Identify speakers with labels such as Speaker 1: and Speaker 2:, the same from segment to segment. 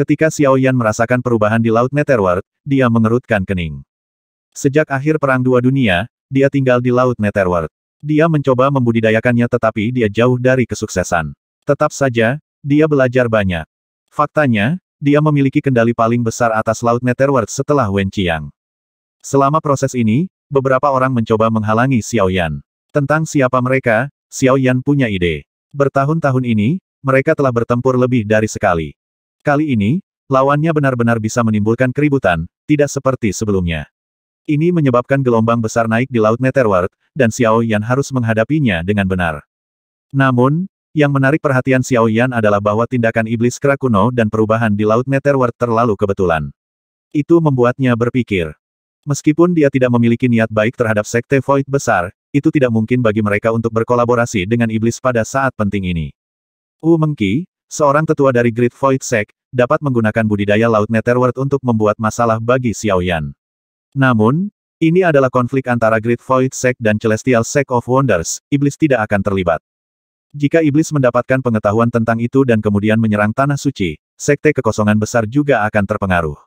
Speaker 1: Ketika Xiao Yan merasakan perubahan di Laut Netherworld, dia mengerutkan kening. Sejak akhir Perang Dua Dunia, dia tinggal di Laut Netherworld. Dia mencoba membudidayakannya tetapi dia jauh dari kesuksesan. Tetap saja, dia belajar banyak. Faktanya, dia memiliki kendali paling besar atas Laut Netherworld setelah Wen Qiang. Selama proses ini, beberapa orang mencoba menghalangi Xiao Yan. Tentang siapa mereka, Xiao Yan punya ide. Bertahun-tahun ini, mereka telah bertempur lebih dari sekali. Kali ini, lawannya benar-benar bisa menimbulkan keributan, tidak seperti sebelumnya. Ini menyebabkan gelombang besar naik di Laut Netherworld, dan Xiao Yan harus menghadapinya dengan benar. Namun, yang menarik perhatian Xiao Yan adalah bahwa tindakan iblis Krakuno dan perubahan di Laut Netherworld terlalu kebetulan. Itu membuatnya berpikir. Meskipun dia tidak memiliki niat baik terhadap Sekte Void besar, itu tidak mungkin bagi mereka untuk berkolaborasi dengan iblis pada saat penting ini. Wu Mengqi. Seorang tetua dari Great Void Sect, dapat menggunakan budidaya Laut Netherworld untuk membuat masalah bagi Xiaoyan. Namun, ini adalah konflik antara Great Void Sect dan Celestial Sect of Wonders, Iblis tidak akan terlibat. Jika Iblis mendapatkan pengetahuan tentang itu dan kemudian menyerang Tanah Suci, Sekte Kekosongan Besar juga akan terpengaruh.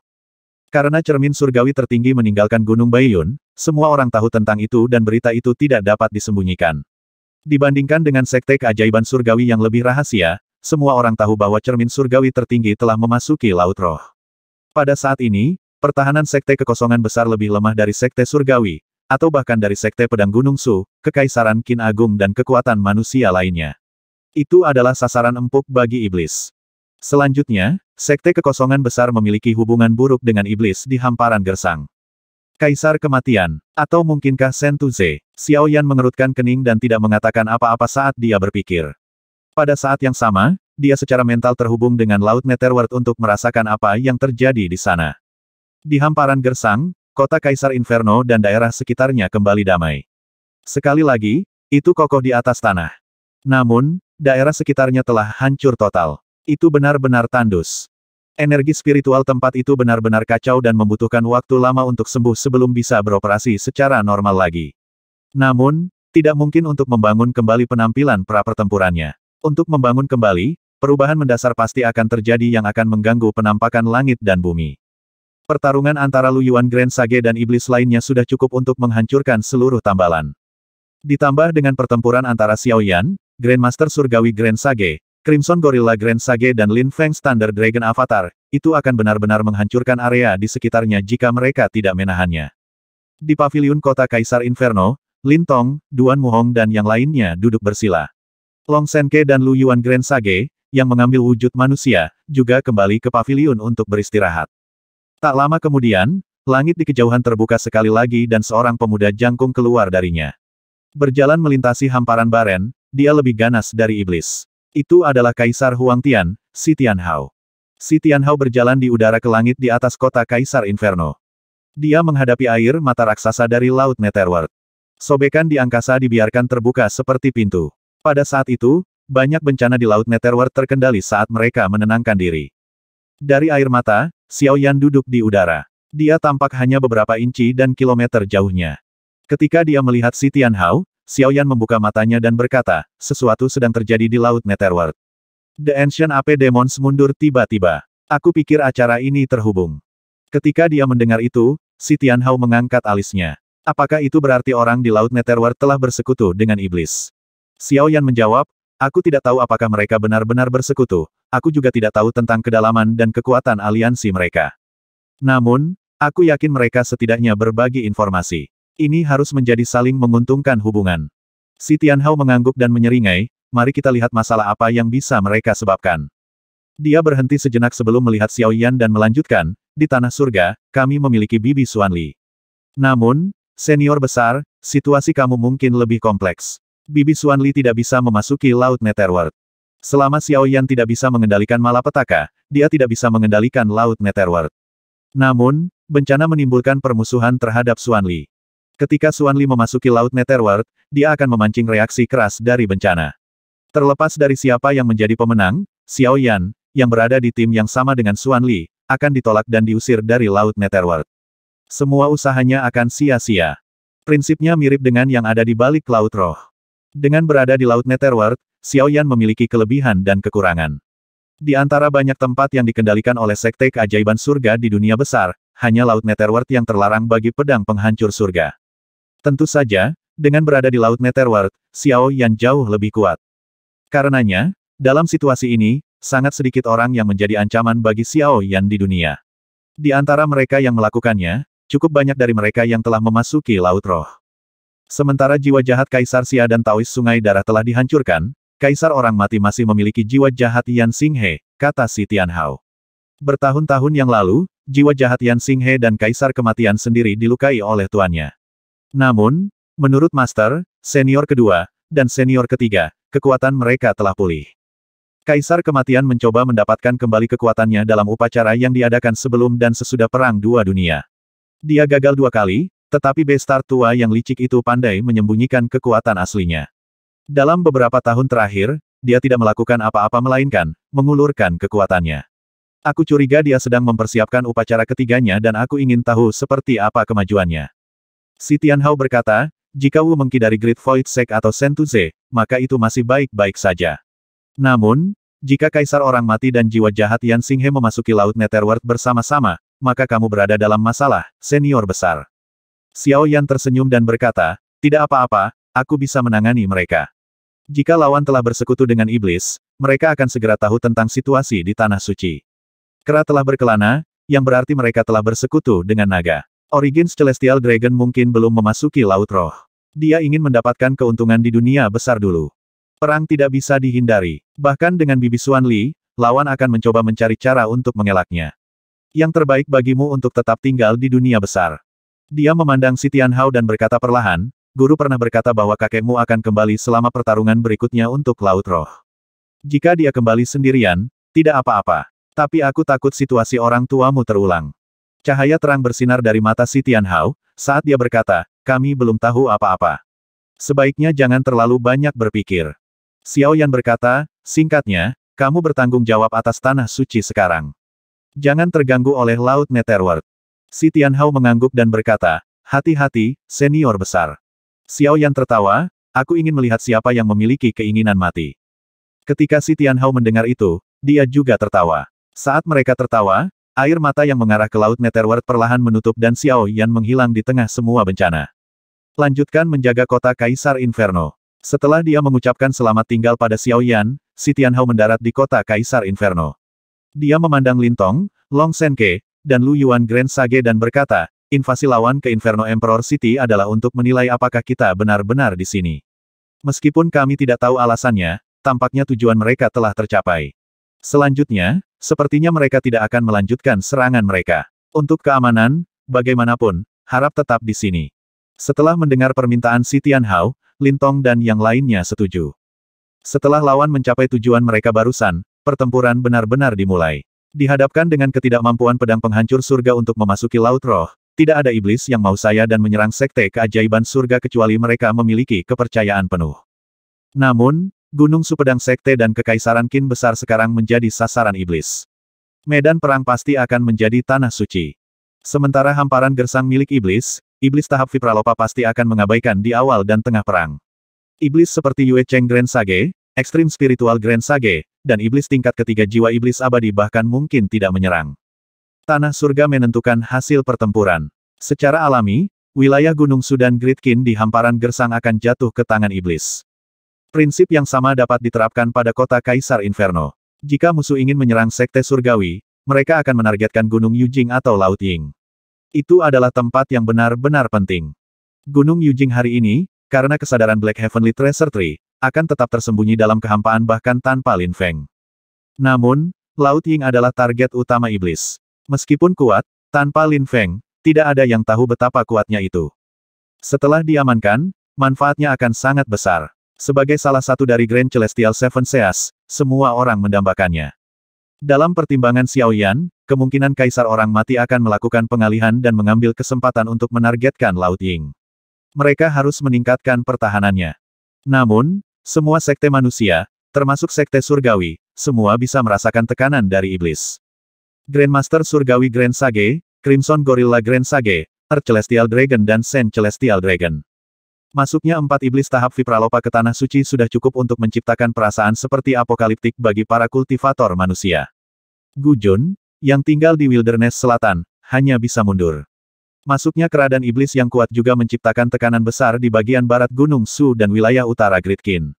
Speaker 1: Karena cermin surgawi tertinggi meninggalkan Gunung Baiyun, semua orang tahu tentang itu dan berita itu tidak dapat disembunyikan. Dibandingkan dengan Sekte Keajaiban Surgawi yang lebih rahasia, semua orang tahu bahwa cermin surgawi tertinggi telah memasuki Laut Roh. Pada saat ini, pertahanan Sekte Kekosongan Besar lebih lemah dari Sekte Surgawi, atau bahkan dari Sekte Pedang Gunung Su, Kekaisaran Kin Agung dan kekuatan manusia lainnya. Itu adalah sasaran empuk bagi iblis. Selanjutnya, Sekte Kekosongan Besar memiliki hubungan buruk dengan iblis di hamparan gersang. Kaisar Kematian, atau mungkinkah Sentuze, Xiao Yan mengerutkan kening dan tidak mengatakan apa-apa saat dia berpikir. Pada saat yang sama, dia secara mental terhubung dengan Laut Netherworld untuk merasakan apa yang terjadi di sana. Di hamparan gersang, kota Kaisar Inferno dan daerah sekitarnya kembali damai. Sekali lagi, itu kokoh di atas tanah. Namun, daerah sekitarnya telah hancur total. Itu benar-benar tandus. Energi spiritual tempat itu benar-benar kacau dan membutuhkan waktu lama untuk sembuh sebelum bisa beroperasi secara normal lagi. Namun, tidak mungkin untuk membangun kembali penampilan pra-pertempurannya. Untuk membangun kembali, perubahan mendasar pasti akan terjadi yang akan mengganggu penampakan langit dan bumi. Pertarungan antara Luyuan Grand Sage dan iblis lainnya sudah cukup untuk menghancurkan seluruh tambalan. Ditambah dengan pertempuran antara Xiao Yan, Grandmaster Surgawi Grand Sage, Crimson Gorilla Grand Sage dan Lin Feng Standard Dragon Avatar, itu akan benar-benar menghancurkan area di sekitarnya jika mereka tidak menahannya. Di paviliun kota Kaisar Inferno, Lin Tong, Duan Muhong dan yang lainnya duduk bersila. Long Senke dan Lu Yuan Grand Sage, yang mengambil wujud manusia, juga kembali ke pavilion untuk beristirahat. Tak lama kemudian, langit di kejauhan terbuka sekali lagi dan seorang pemuda jangkung keluar darinya. Berjalan melintasi hamparan baren, dia lebih ganas dari iblis. Itu adalah Kaisar Huang Tian, Si Hao. Si Hao berjalan di udara ke langit di atas kota Kaisar Inferno. Dia menghadapi air mata raksasa dari Laut Netherworld. Sobekan di angkasa dibiarkan terbuka seperti pintu. Pada saat itu, banyak bencana di Laut Netherworld terkendali saat mereka menenangkan diri. Dari air mata, Xiao Yan duduk di udara. Dia tampak hanya beberapa inci dan kilometer jauhnya. Ketika dia melihat si Tianhao, Yan membuka matanya dan berkata, sesuatu sedang terjadi di Laut Netherworld. The Ancient Ape Demons mundur tiba-tiba. Aku pikir acara ini terhubung. Ketika dia mendengar itu, si Hao mengangkat alisnya. Apakah itu berarti orang di Laut Netherworld telah bersekutu dengan iblis? Xiao Yan menjawab, Aku tidak tahu apakah mereka benar-benar bersekutu, aku juga tidak tahu tentang kedalaman dan kekuatan aliansi mereka. Namun, aku yakin mereka setidaknya berbagi informasi. Ini harus menjadi saling menguntungkan hubungan. Si Tianhao mengangguk dan menyeringai, mari kita lihat masalah apa yang bisa mereka sebabkan. Dia berhenti sejenak sebelum melihat Xiao Yan dan melanjutkan, di tanah surga, kami memiliki Bibi Suanli. Namun, senior besar, situasi kamu mungkin lebih kompleks. Bibi Suanli tidak bisa memasuki Laut Netherworld. Selama Xiao Yan tidak bisa mengendalikan malapetaka, dia tidak bisa mengendalikan Laut Netherworld. Namun, bencana menimbulkan permusuhan terhadap Suanli. Ketika Suanli memasuki Laut Netherworld, dia akan memancing reaksi keras dari bencana. Terlepas dari siapa yang menjadi pemenang, Xiao Yan, yang berada di tim yang sama dengan Suanli, akan ditolak dan diusir dari Laut Netherworld. Semua usahanya akan sia-sia. Prinsipnya mirip dengan yang ada di balik Laut Roh. Dengan berada di Laut Netherworld, Yan memiliki kelebihan dan kekurangan. Di antara banyak tempat yang dikendalikan oleh Sekte Keajaiban Surga di dunia besar, hanya Laut Netherworld yang terlarang bagi pedang penghancur surga. Tentu saja, dengan berada di Laut Netherworld, Yan jauh lebih kuat. Karenanya, dalam situasi ini, sangat sedikit orang yang menjadi ancaman bagi Xiao Yan di dunia. Di antara mereka yang melakukannya, cukup banyak dari mereka yang telah memasuki Laut Roh. Sementara jiwa jahat Kaisar Xia dan Taois Sungai Darah telah dihancurkan, Kaisar Orang Mati masih memiliki jiwa jahat Yan He, kata Si Tianhao. Bertahun-tahun yang lalu, jiwa jahat Yan He dan Kaisar Kematian sendiri dilukai oleh tuannya. Namun, menurut Master, senior kedua, dan senior ketiga, kekuatan mereka telah pulih. Kaisar Kematian mencoba mendapatkan kembali kekuatannya dalam upacara yang diadakan sebelum dan sesudah Perang Dua Dunia. Dia gagal dua kali, tetapi Bestar tua yang licik itu pandai menyembunyikan kekuatan aslinya. Dalam beberapa tahun terakhir, dia tidak melakukan apa-apa melainkan mengulurkan kekuatannya. Aku curiga dia sedang mempersiapkan upacara ketiganya dan aku ingin tahu seperti apa kemajuannya. Si Tianhao berkata, jika Wu Mengki dari Great Void Sek atau Sentuze, maka itu masih baik-baik saja. Namun, jika kaisar orang mati dan jiwa jahat Yan Singhe memasuki Laut Netherworld bersama-sama, maka kamu berada dalam masalah, senior besar. Xiao Yan tersenyum dan berkata, tidak apa-apa, aku bisa menangani mereka. Jika lawan telah bersekutu dengan iblis, mereka akan segera tahu tentang situasi di Tanah Suci. Kera telah berkelana, yang berarti mereka telah bersekutu dengan naga. Origins Celestial Dragon mungkin belum memasuki Laut Roh. Dia ingin mendapatkan keuntungan di dunia besar dulu. Perang tidak bisa dihindari. Bahkan dengan Bibi Suan Li, lawan akan mencoba mencari cara untuk mengelaknya. Yang terbaik bagimu untuk tetap tinggal di dunia besar. Dia memandang si Tianhao dan berkata perlahan, Guru pernah berkata bahwa kakekmu akan kembali selama pertarungan berikutnya untuk Laut Roh. Jika dia kembali sendirian, tidak apa-apa. Tapi aku takut situasi orang tuamu terulang. Cahaya terang bersinar dari mata si Tianhao, saat dia berkata, kami belum tahu apa-apa. Sebaiknya jangan terlalu banyak berpikir. Xiao Yan berkata, singkatnya, kamu bertanggung jawab atas tanah suci sekarang. Jangan terganggu oleh Laut Netherworld. Si Tianhao mengangguk dan berkata, hati-hati, senior besar. Xiao Yan tertawa, aku ingin melihat siapa yang memiliki keinginan mati. Ketika si Tianhao mendengar itu, dia juga tertawa. Saat mereka tertawa, air mata yang mengarah ke Laut Netherworld perlahan menutup dan Xiao Yan menghilang di tengah semua bencana. Lanjutkan menjaga kota Kaisar Inferno. Setelah dia mengucapkan selamat tinggal pada Xiao Yan, si Tianhao mendarat di kota Kaisar Inferno. Dia memandang Lintong, Long Senke, dan Lu Yuan Grand Sage dan berkata, invasi lawan ke Inferno Emperor City adalah untuk menilai apakah kita benar-benar di sini. Meskipun kami tidak tahu alasannya, tampaknya tujuan mereka telah tercapai. Selanjutnya, sepertinya mereka tidak akan melanjutkan serangan mereka. Untuk keamanan, bagaimanapun, harap tetap di sini. Setelah mendengar permintaan si Tianhao, Lintong dan yang lainnya setuju. Setelah lawan mencapai tujuan mereka barusan, pertempuran benar-benar dimulai. Dihadapkan dengan ketidakmampuan pedang penghancur surga untuk memasuki laut roh, tidak ada iblis yang mau saya dan menyerang sekte keajaiban surga kecuali mereka memiliki kepercayaan penuh. Namun, gunung supedang sekte dan kekaisaran kin besar sekarang menjadi sasaran iblis. Medan perang pasti akan menjadi tanah suci. Sementara hamparan gersang milik iblis, iblis tahap Vipralopa pasti akan mengabaikan di awal dan tengah perang. Iblis seperti Yue Cheng Grand Sage, Extreme Spiritual Grand Sage, dan iblis tingkat ketiga jiwa iblis abadi bahkan mungkin tidak menyerang. Tanah surga menentukan hasil pertempuran. Secara alami, wilayah Gunung Sudan Gridkin di hamparan gersang akan jatuh ke tangan iblis. Prinsip yang sama dapat diterapkan pada kota Kaisar Inferno. Jika musuh ingin menyerang Sekte Surgawi, mereka akan menargetkan Gunung Yujing atau Laut Ying. Itu adalah tempat yang benar-benar penting. Gunung Yujing hari ini, karena kesadaran Black Heavenly Treasure Tree, akan tetap tersembunyi dalam kehampaan bahkan tanpa Lin Feng. Namun, Laut Ying adalah target utama iblis. Meskipun kuat, tanpa Lin Feng, tidak ada yang tahu betapa kuatnya itu. Setelah diamankan, manfaatnya akan sangat besar. Sebagai salah satu dari Grand Celestial Seven Seas, semua orang mendambakannya. Dalam pertimbangan Xiao Yan, kemungkinan kaisar orang mati akan melakukan pengalihan dan mengambil kesempatan untuk menargetkan Laut Ying. Mereka harus meningkatkan pertahanannya. Namun, semua sekte manusia, termasuk sekte surgawi, semua bisa merasakan tekanan dari iblis. Grandmaster Surgawi Grand Sage, Crimson Gorilla Grand Sage, Earth Celestial Dragon dan Saint Celestial Dragon. Masuknya empat iblis tahap Vipralopa ke Tanah Suci sudah cukup untuk menciptakan perasaan seperti apokaliptik bagi para kultivator manusia. Gujun, yang tinggal di Wilderness Selatan, hanya bisa mundur. Masuknya keradan iblis yang kuat juga menciptakan tekanan besar di bagian barat Gunung Su dan wilayah utara Gridkin.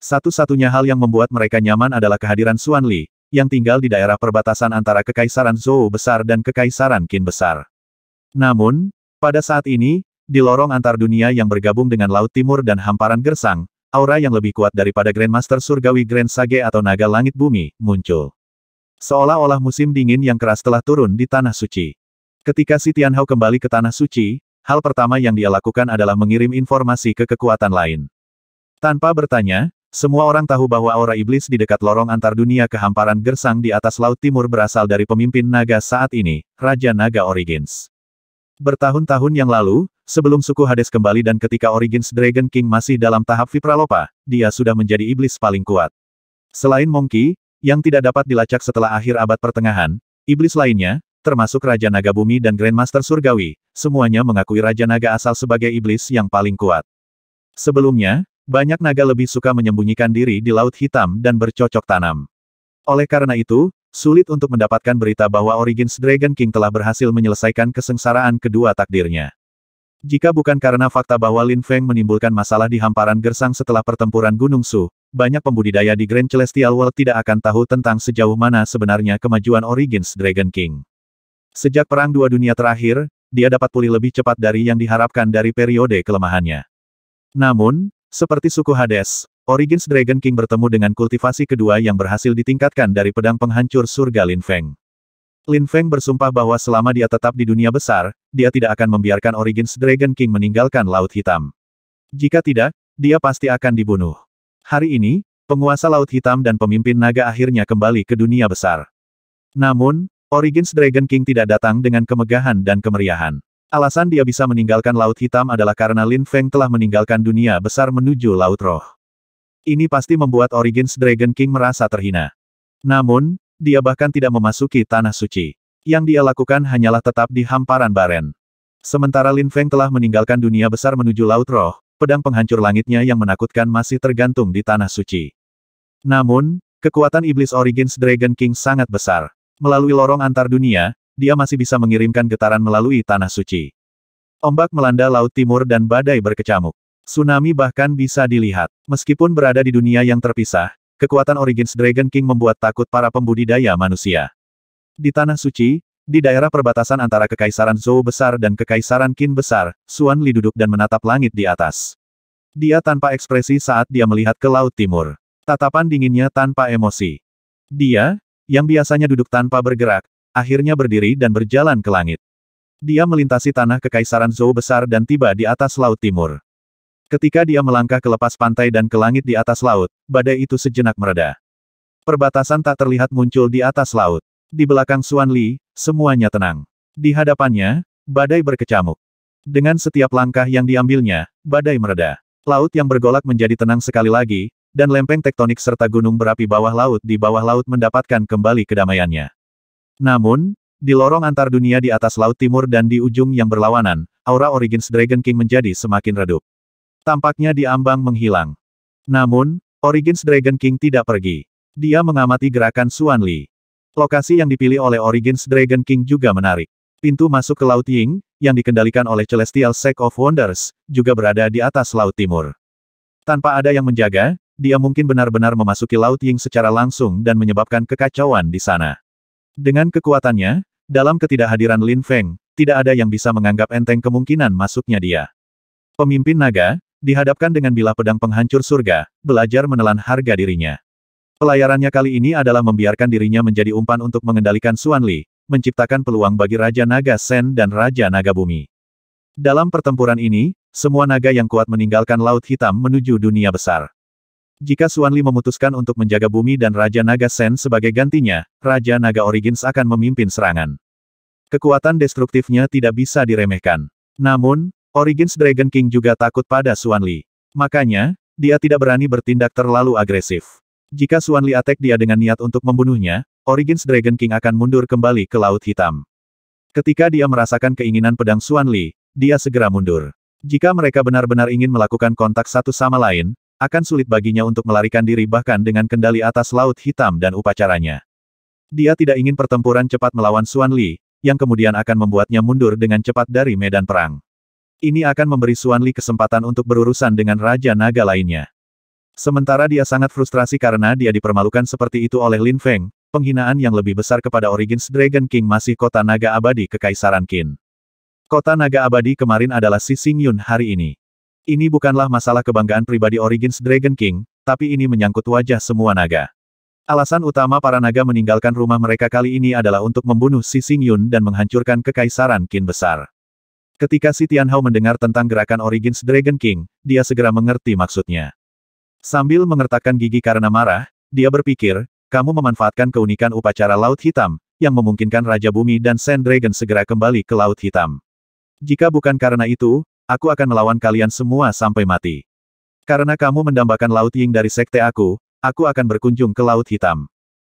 Speaker 1: Satu-satunya hal yang membuat mereka nyaman adalah kehadiran Xuan Li, yang tinggal di daerah perbatasan antara Kekaisaran Zhou Besar dan Kekaisaran Qin Besar. Namun, pada saat ini, di lorong antar dunia yang bergabung dengan Laut Timur dan hamparan gersang, aura yang lebih kuat daripada Grandmaster Surgawi Grand Sage atau Naga Langit Bumi, muncul. Seolah-olah musim dingin yang keras telah turun di Tanah Suci. Ketika si Tianhao kembali ke Tanah Suci, hal pertama yang dia lakukan adalah mengirim informasi ke kekuatan lain. Tanpa bertanya, semua orang tahu bahwa aura iblis di dekat lorong antar dunia kehamparan gersang di atas Laut Timur berasal dari pemimpin naga saat ini, Raja Naga Origins. Bertahun-tahun yang lalu, sebelum suku Hades kembali dan ketika Origins Dragon King masih dalam tahap Vipralopa, dia sudah menjadi iblis paling kuat. Selain Monkey, yang tidak dapat dilacak setelah akhir abad pertengahan, iblis lainnya, termasuk Raja Naga Bumi dan Grandmaster Surgawi, semuanya mengakui Raja Naga asal sebagai iblis yang paling kuat. Sebelumnya, banyak naga lebih suka menyembunyikan diri di Laut Hitam dan bercocok tanam. Oleh karena itu, sulit untuk mendapatkan berita bahwa Origins Dragon King telah berhasil menyelesaikan kesengsaraan kedua takdirnya. Jika bukan karena fakta bahwa Lin Feng menimbulkan masalah di hamparan gersang setelah pertempuran Gunung Su, banyak pembudidaya di Grand Celestial World tidak akan tahu tentang sejauh mana sebenarnya kemajuan Origins Dragon King. Sejak Perang Dua Dunia terakhir, dia dapat pulih lebih cepat dari yang diharapkan dari periode kelemahannya. Namun, seperti suku Hades, Origins Dragon King bertemu dengan kultivasi kedua yang berhasil ditingkatkan dari pedang penghancur surga Lin Feng. Lin Feng bersumpah bahwa selama dia tetap di dunia besar, dia tidak akan membiarkan Origins Dragon King meninggalkan Laut Hitam. Jika tidak, dia pasti akan dibunuh. Hari ini, penguasa Laut Hitam dan pemimpin naga akhirnya kembali ke dunia besar. Namun, Origins Dragon King tidak datang dengan kemegahan dan kemeriahan. Alasan dia bisa meninggalkan Laut Hitam adalah karena Lin Feng telah meninggalkan dunia besar menuju Laut Roh. Ini pasti membuat Origins Dragon King merasa terhina. Namun, dia bahkan tidak memasuki Tanah Suci. Yang dia lakukan hanyalah tetap di hamparan Baren. Sementara Lin Feng telah meninggalkan dunia besar menuju Laut Roh, pedang penghancur langitnya yang menakutkan masih tergantung di Tanah Suci. Namun, kekuatan Iblis Origins Dragon King sangat besar. Melalui lorong antar dunia, dia masih bisa mengirimkan getaran melalui tanah suci. Ombak melanda Laut Timur dan badai berkecamuk. Tsunami bahkan bisa dilihat. Meskipun berada di dunia yang terpisah, kekuatan Origins Dragon King membuat takut para pembudidaya manusia. Di Tanah Suci, di daerah perbatasan antara Kekaisaran Zhou Besar dan Kekaisaran Qin Besar, Xuan Li duduk dan menatap langit di atas. Dia tanpa ekspresi saat dia melihat ke Laut Timur. Tatapan dinginnya tanpa emosi. Dia, yang biasanya duduk tanpa bergerak, akhirnya berdiri dan berjalan ke langit. Dia melintasi tanah kekaisaran Zhou besar dan tiba di atas laut timur. Ketika dia melangkah ke lepas pantai dan ke langit di atas laut, badai itu sejenak mereda. Perbatasan tak terlihat muncul di atas laut. Di belakang Suan Li, semuanya tenang. Di hadapannya, badai berkecamuk. Dengan setiap langkah yang diambilnya, badai mereda. Laut yang bergolak menjadi tenang sekali lagi, dan lempeng tektonik serta gunung berapi bawah laut di bawah laut mendapatkan kembali kedamaiannya. Namun, di lorong antar dunia di atas laut timur dan di ujung yang berlawanan, aura Origins Dragon King menjadi semakin redup. Tampaknya diambang menghilang. Namun, Origins Dragon King tidak pergi. Dia mengamati gerakan Xuan Li. Lokasi yang dipilih oleh Origins Dragon King juga menarik. Pintu masuk ke Laut Ying, yang dikendalikan oleh Celestial Sect of Wonders, juga berada di atas Laut Timur. Tanpa ada yang menjaga, dia mungkin benar-benar memasuki Laut Ying secara langsung dan menyebabkan kekacauan di sana. Dengan kekuatannya, dalam ketidakhadiran Lin Feng, tidak ada yang bisa menganggap enteng kemungkinan masuknya dia. Pemimpin naga, dihadapkan dengan bilah pedang penghancur surga, belajar menelan harga dirinya. Pelayarannya kali ini adalah membiarkan dirinya menjadi umpan untuk mengendalikan Suan Li, menciptakan peluang bagi Raja Naga Sen dan Raja Naga Bumi. Dalam pertempuran ini, semua naga yang kuat meninggalkan Laut Hitam menuju dunia besar. Jika Suan Li memutuskan untuk menjaga bumi dan Raja Naga Sen sebagai gantinya, Raja Naga Origins akan memimpin serangan. Kekuatan destruktifnya tidak bisa diremehkan. Namun, Origins Dragon King juga takut pada Suan Li. Makanya, dia tidak berani bertindak terlalu agresif. Jika Suan Li attack dia dengan niat untuk membunuhnya, Origins Dragon King akan mundur kembali ke Laut Hitam. Ketika dia merasakan keinginan pedang Suan Li, dia segera mundur. Jika mereka benar-benar ingin melakukan kontak satu sama lain, akan sulit baginya untuk melarikan diri bahkan dengan kendali atas Laut Hitam dan upacaranya. Dia tidak ingin pertempuran cepat melawan Xuan Li, yang kemudian akan membuatnya mundur dengan cepat dari medan perang. Ini akan memberi Xuan Li kesempatan untuk berurusan dengan Raja Naga lainnya. Sementara dia sangat frustrasi karena dia dipermalukan seperti itu oleh Lin Feng, penghinaan yang lebih besar kepada Origins Dragon King masih kota naga abadi Kekaisaran Qin. Kota naga abadi kemarin adalah Si Yun hari ini. Ini bukanlah masalah kebanggaan pribadi Origins Dragon King, tapi ini menyangkut wajah semua naga. Alasan utama para naga meninggalkan rumah mereka kali ini adalah untuk membunuh Si Xingyun Yun dan menghancurkan kekaisaran Qin Besar. Ketika Si Tianhao mendengar tentang gerakan Origins Dragon King, dia segera mengerti maksudnya. Sambil mengertakkan gigi karena marah, dia berpikir, kamu memanfaatkan keunikan upacara Laut Hitam, yang memungkinkan Raja Bumi dan Sand Dragon segera kembali ke Laut Hitam. Jika bukan karena itu, aku akan melawan kalian semua sampai mati. Karena kamu mendambakan Laut Ying dari sekte aku, aku akan berkunjung ke Laut Hitam.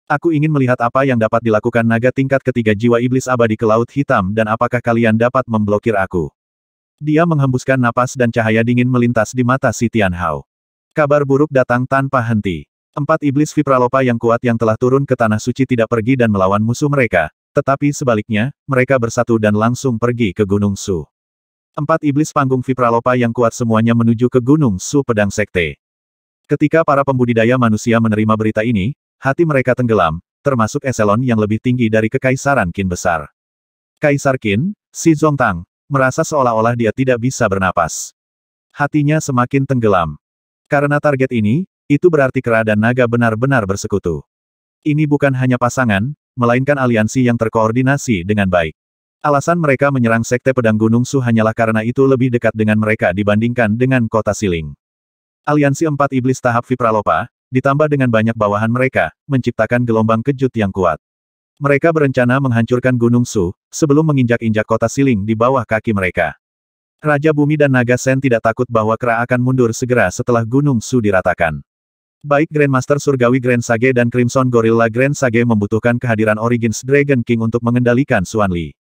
Speaker 1: Aku ingin melihat apa yang dapat dilakukan naga tingkat ketiga jiwa iblis abadi ke Laut Hitam dan apakah kalian dapat memblokir aku. Dia menghembuskan napas dan cahaya dingin melintas di mata si Tianhao. Kabar buruk datang tanpa henti. Empat iblis Vipralopa yang kuat yang telah turun ke Tanah Suci tidak pergi dan melawan musuh mereka, tetapi sebaliknya, mereka bersatu dan langsung pergi ke Gunung Su. Empat iblis panggung Vipralopa yang kuat semuanya menuju ke Gunung Su Pedang Sekte. Ketika para pembudidaya manusia menerima berita ini, hati mereka tenggelam, termasuk eselon yang lebih tinggi dari Kekaisaran Qin Besar. Kaisar Qin, si Zongtang, merasa seolah-olah dia tidak bisa bernapas. Hatinya semakin tenggelam. Karena target ini, itu berarti kera dan naga benar-benar bersekutu. Ini bukan hanya pasangan, melainkan aliansi yang terkoordinasi dengan baik. Alasan mereka menyerang Sekte Pedang Gunung Su hanyalah karena itu lebih dekat dengan mereka dibandingkan dengan kota Siling. Aliansi Empat Iblis tahap Vipralopa, ditambah dengan banyak bawahan mereka, menciptakan gelombang kejut yang kuat. Mereka berencana menghancurkan Gunung Su, sebelum menginjak-injak kota Siling di bawah kaki mereka. Raja Bumi dan Naga Sen tidak takut bahwa Kera akan mundur segera setelah Gunung Su diratakan. Baik Grandmaster Surgawi Grand Sage dan Crimson Gorilla Grand Sage membutuhkan kehadiran Origins Dragon King untuk mengendalikan Suan Li.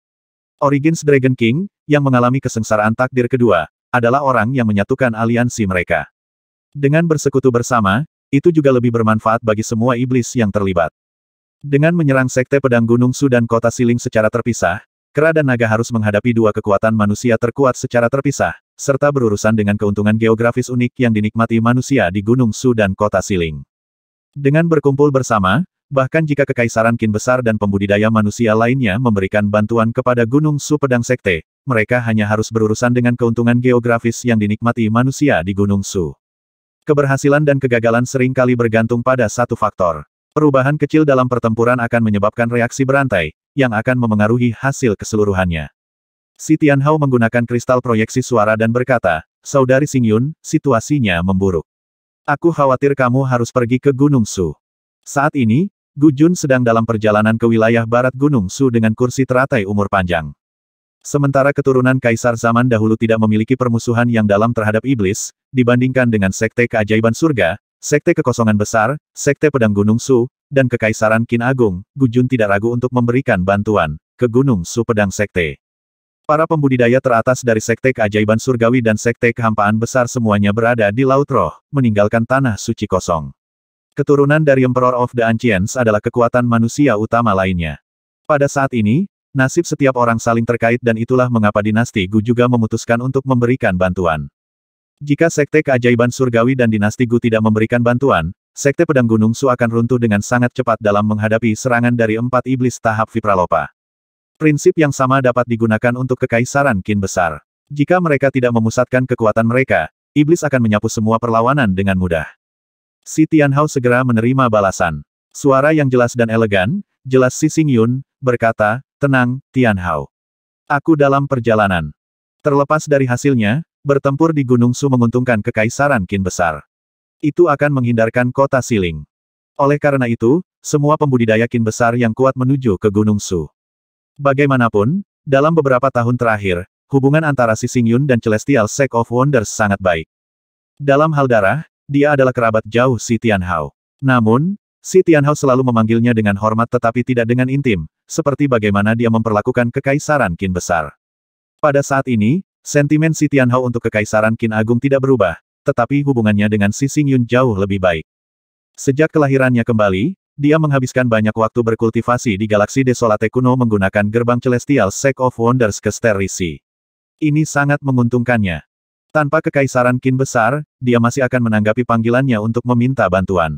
Speaker 1: Origins Dragon King, yang mengalami kesengsaraan takdir kedua, adalah orang yang menyatukan aliansi mereka. Dengan bersekutu bersama, itu juga lebih bermanfaat bagi semua iblis yang terlibat. Dengan menyerang Sekte Pedang Gunung Su dan Kota Siling secara terpisah, Kera dan Naga harus menghadapi dua kekuatan manusia terkuat secara terpisah, serta berurusan dengan keuntungan geografis unik yang dinikmati manusia di Gunung Su dan Kota Siling. Dengan berkumpul bersama, Bahkan jika Kekaisaran Kin Besar dan pembudidaya manusia lainnya memberikan bantuan kepada Gunung Su Pedang Sekte, mereka hanya harus berurusan dengan keuntungan geografis yang dinikmati manusia di Gunung Su. Keberhasilan dan kegagalan seringkali bergantung pada satu faktor. Perubahan kecil dalam pertempuran akan menyebabkan reaksi berantai, yang akan memengaruhi hasil keseluruhannya. Si Tianhao menggunakan kristal proyeksi suara dan berkata, Saudari Yun, situasinya memburuk. Aku khawatir kamu harus pergi ke Gunung Su. Saat ini, Gu Jun sedang dalam perjalanan ke wilayah barat Gunung Su dengan kursi teratai umur panjang. Sementara keturunan kaisar zaman dahulu tidak memiliki permusuhan yang dalam terhadap iblis, dibandingkan dengan sekte keajaiban surga, sekte kekosongan besar, sekte pedang Gunung Su, dan kekaisaran Qin Agung, Gujun tidak ragu untuk memberikan bantuan ke Gunung Su pedang sekte. Para pembudidaya teratas dari sekte keajaiban surgawi dan sekte kehampaan besar semuanya berada di Laut Roh, meninggalkan tanah suci kosong. Keturunan dari Emperor of the Ancients adalah kekuatan manusia utama lainnya. Pada saat ini, nasib setiap orang saling terkait dan itulah mengapa dinasti Gu juga memutuskan untuk memberikan bantuan. Jika Sekte Keajaiban Surgawi dan dinasti Gu tidak memberikan bantuan, Sekte Pedang Gunung Su akan runtuh dengan sangat cepat dalam menghadapi serangan dari empat iblis tahap Vipralopa. Prinsip yang sama dapat digunakan untuk kekaisaran Kin Besar. Jika mereka tidak memusatkan kekuatan mereka, iblis akan menyapu semua perlawanan dengan mudah. Si Hao segera menerima balasan. Suara yang jelas dan elegan, jelas Si Xing Yun, berkata, tenang, Tian Hao. Aku dalam perjalanan. Terlepas dari hasilnya, bertempur di Gunung Su menguntungkan kekaisaran Qin besar. Itu akan menghindarkan kota Siling. Oleh karena itu, semua pembudidaya Qin besar yang kuat menuju ke Gunung Su. Bagaimanapun, dalam beberapa tahun terakhir, hubungan antara Si Xing Yun dan Celestial Sect of Wonders sangat baik. Dalam hal darah, dia adalah kerabat jauh Si Tianhao. Namun, Si Tianhao selalu memanggilnya dengan hormat tetapi tidak dengan intim, seperti bagaimana dia memperlakukan kekaisaran Qin besar. Pada saat ini, sentimen Si Tianhao untuk kekaisaran Qin Agung tidak berubah, tetapi hubungannya dengan Si Xing jauh lebih baik. Sejak kelahirannya kembali, dia menghabiskan banyak waktu berkultivasi di galaksi desolate kuno menggunakan gerbang celestial Sack of Wonders ke Sterisi. Ini sangat menguntungkannya. Tanpa kekaisaran Qin besar, dia masih akan menanggapi panggilannya untuk meminta bantuan.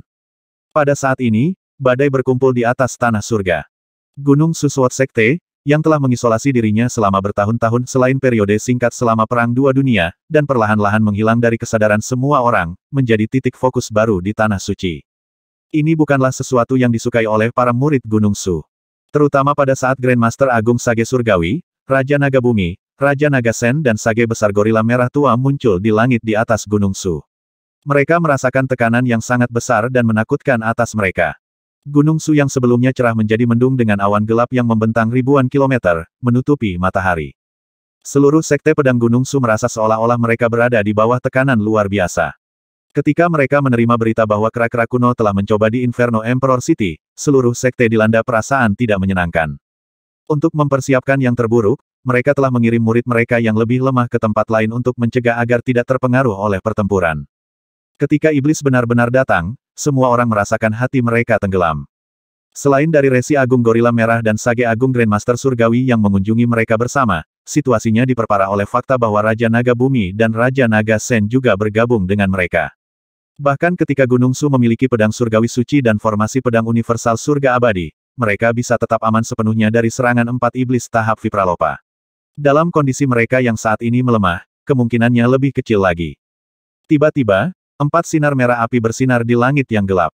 Speaker 1: Pada saat ini, badai berkumpul di atas tanah surga. Gunung Suswot Sekte, yang telah mengisolasi dirinya selama bertahun-tahun selain periode singkat selama Perang Dua Dunia, dan perlahan-lahan menghilang dari kesadaran semua orang, menjadi titik fokus baru di Tanah Suci. Ini bukanlah sesuatu yang disukai oleh para murid Gunung Su. Terutama pada saat Grandmaster Agung Sage Surgawi, Raja Naga Bumi, Raja Naga Sen dan Sage Besar Gorila Merah Tua muncul di langit di atas Gunung Su. Mereka merasakan tekanan yang sangat besar dan menakutkan atas mereka. Gunung Su yang sebelumnya cerah menjadi mendung dengan awan gelap yang membentang ribuan kilometer, menutupi matahari. Seluruh sekte pedang Gunung Su merasa seolah-olah mereka berada di bawah tekanan luar biasa. Ketika mereka menerima berita bahwa kera-kera kuno telah mencoba di Inferno Emperor City, seluruh sekte dilanda perasaan tidak menyenangkan. Untuk mempersiapkan yang terburuk, mereka telah mengirim murid mereka yang lebih lemah ke tempat lain untuk mencegah agar tidak terpengaruh oleh pertempuran. Ketika iblis benar-benar datang, semua orang merasakan hati mereka tenggelam. Selain dari Resi Agung Gorila Merah dan Sage Agung Grandmaster Surgawi yang mengunjungi mereka bersama, situasinya diperparah oleh fakta bahwa Raja Naga Bumi dan Raja Naga Sen juga bergabung dengan mereka. Bahkan ketika Gunung Su memiliki pedang surgawi suci dan formasi pedang universal surga abadi, mereka bisa tetap aman sepenuhnya dari serangan empat iblis tahap Vipralopa. Dalam kondisi mereka yang saat ini melemah, kemungkinannya lebih kecil lagi. Tiba-tiba, empat sinar merah api bersinar di langit yang gelap.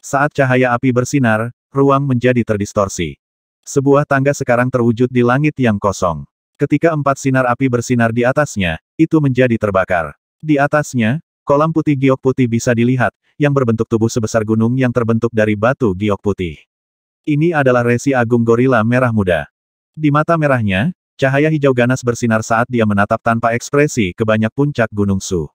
Speaker 1: Saat cahaya api bersinar, ruang menjadi terdistorsi. Sebuah tangga sekarang terwujud di langit yang kosong. Ketika empat sinar api bersinar di atasnya, itu menjadi terbakar. Di atasnya, kolam putih giok putih bisa dilihat, yang berbentuk tubuh sebesar gunung yang terbentuk dari batu giok putih. Ini adalah resi agung gorila merah muda. Di mata merahnya, Cahaya hijau ganas bersinar saat dia menatap tanpa ekspresi ke banyak puncak Gunung Su.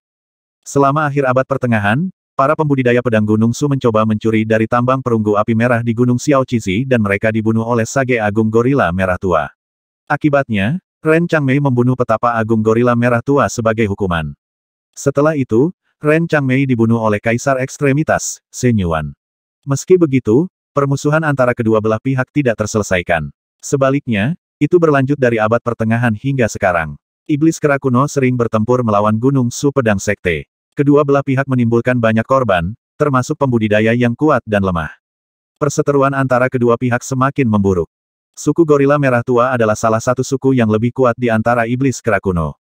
Speaker 1: Selama akhir abad pertengahan, para pembudidaya pedang Gunung Su mencoba mencuri dari tambang perunggu api merah di Gunung Xiaoqizi dan mereka dibunuh oleh Sage Agung Gorila Merah Tua. Akibatnya, Ren Changmei membunuh petapa Agung Gorila Merah Tua sebagai hukuman. Setelah itu, Ren Changmei dibunuh oleh Kaisar Ekstremitas, Senyuan. Meski begitu, permusuhan antara kedua belah pihak tidak terselesaikan. Sebaliknya, itu berlanjut dari abad pertengahan hingga sekarang. Iblis kera kuno sering bertempur melawan gunung Su Pedang Sekte. Kedua belah pihak menimbulkan banyak korban, termasuk pembudidaya yang kuat dan lemah. Perseteruan antara kedua pihak semakin memburuk. Suku Gorila Merah Tua adalah salah satu suku yang lebih kuat di antara iblis kera kuno.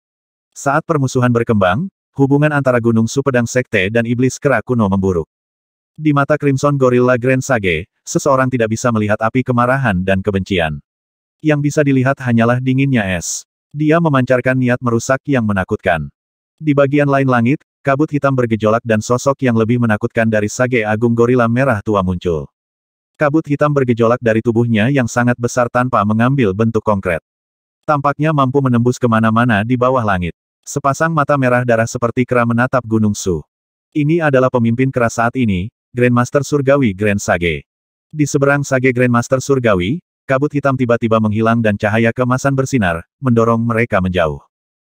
Speaker 1: Saat permusuhan berkembang, hubungan antara Gunung Su Pedang Sekte dan iblis kera kuno memburuk. Di mata Crimson Gorilla Grand Sage, seseorang tidak bisa melihat api kemarahan dan kebencian. Yang bisa dilihat hanyalah dinginnya es. Dia memancarkan niat merusak yang menakutkan. Di bagian lain langit, kabut hitam bergejolak dan sosok yang lebih menakutkan dari Sage Agung Gorila Merah Tua muncul. Kabut hitam bergejolak dari tubuhnya yang sangat besar tanpa mengambil bentuk konkret. Tampaknya mampu menembus kemana-mana di bawah langit. Sepasang mata merah darah seperti kera menatap Gunung Su. Ini adalah pemimpin kera saat ini, Grandmaster Surgawi Grand Sage. Di seberang Sage Grandmaster Surgawi, kabut hitam tiba-tiba menghilang dan cahaya kemasan bersinar, mendorong mereka menjauh.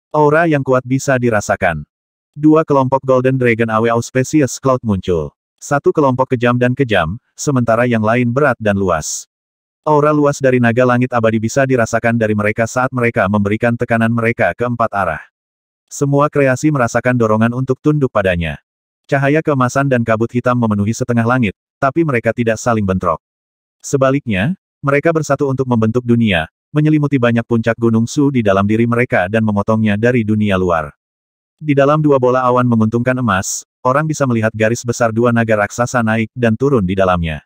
Speaker 1: Aura yang kuat bisa dirasakan. Dua kelompok Golden Dragon Awe Auspicious Cloud muncul. Satu kelompok kejam dan kejam, sementara yang lain berat dan luas. Aura luas dari naga langit abadi bisa dirasakan dari mereka saat mereka memberikan tekanan mereka ke empat arah. Semua kreasi merasakan dorongan untuk tunduk padanya. Cahaya kemasan dan kabut hitam memenuhi setengah langit, tapi mereka tidak saling bentrok. Sebaliknya, mereka bersatu untuk membentuk dunia, menyelimuti banyak puncak gunung Su di dalam diri mereka dan memotongnya dari dunia luar. Di dalam dua bola awan menguntungkan emas, orang bisa melihat garis besar dua naga raksasa naik dan turun di dalamnya.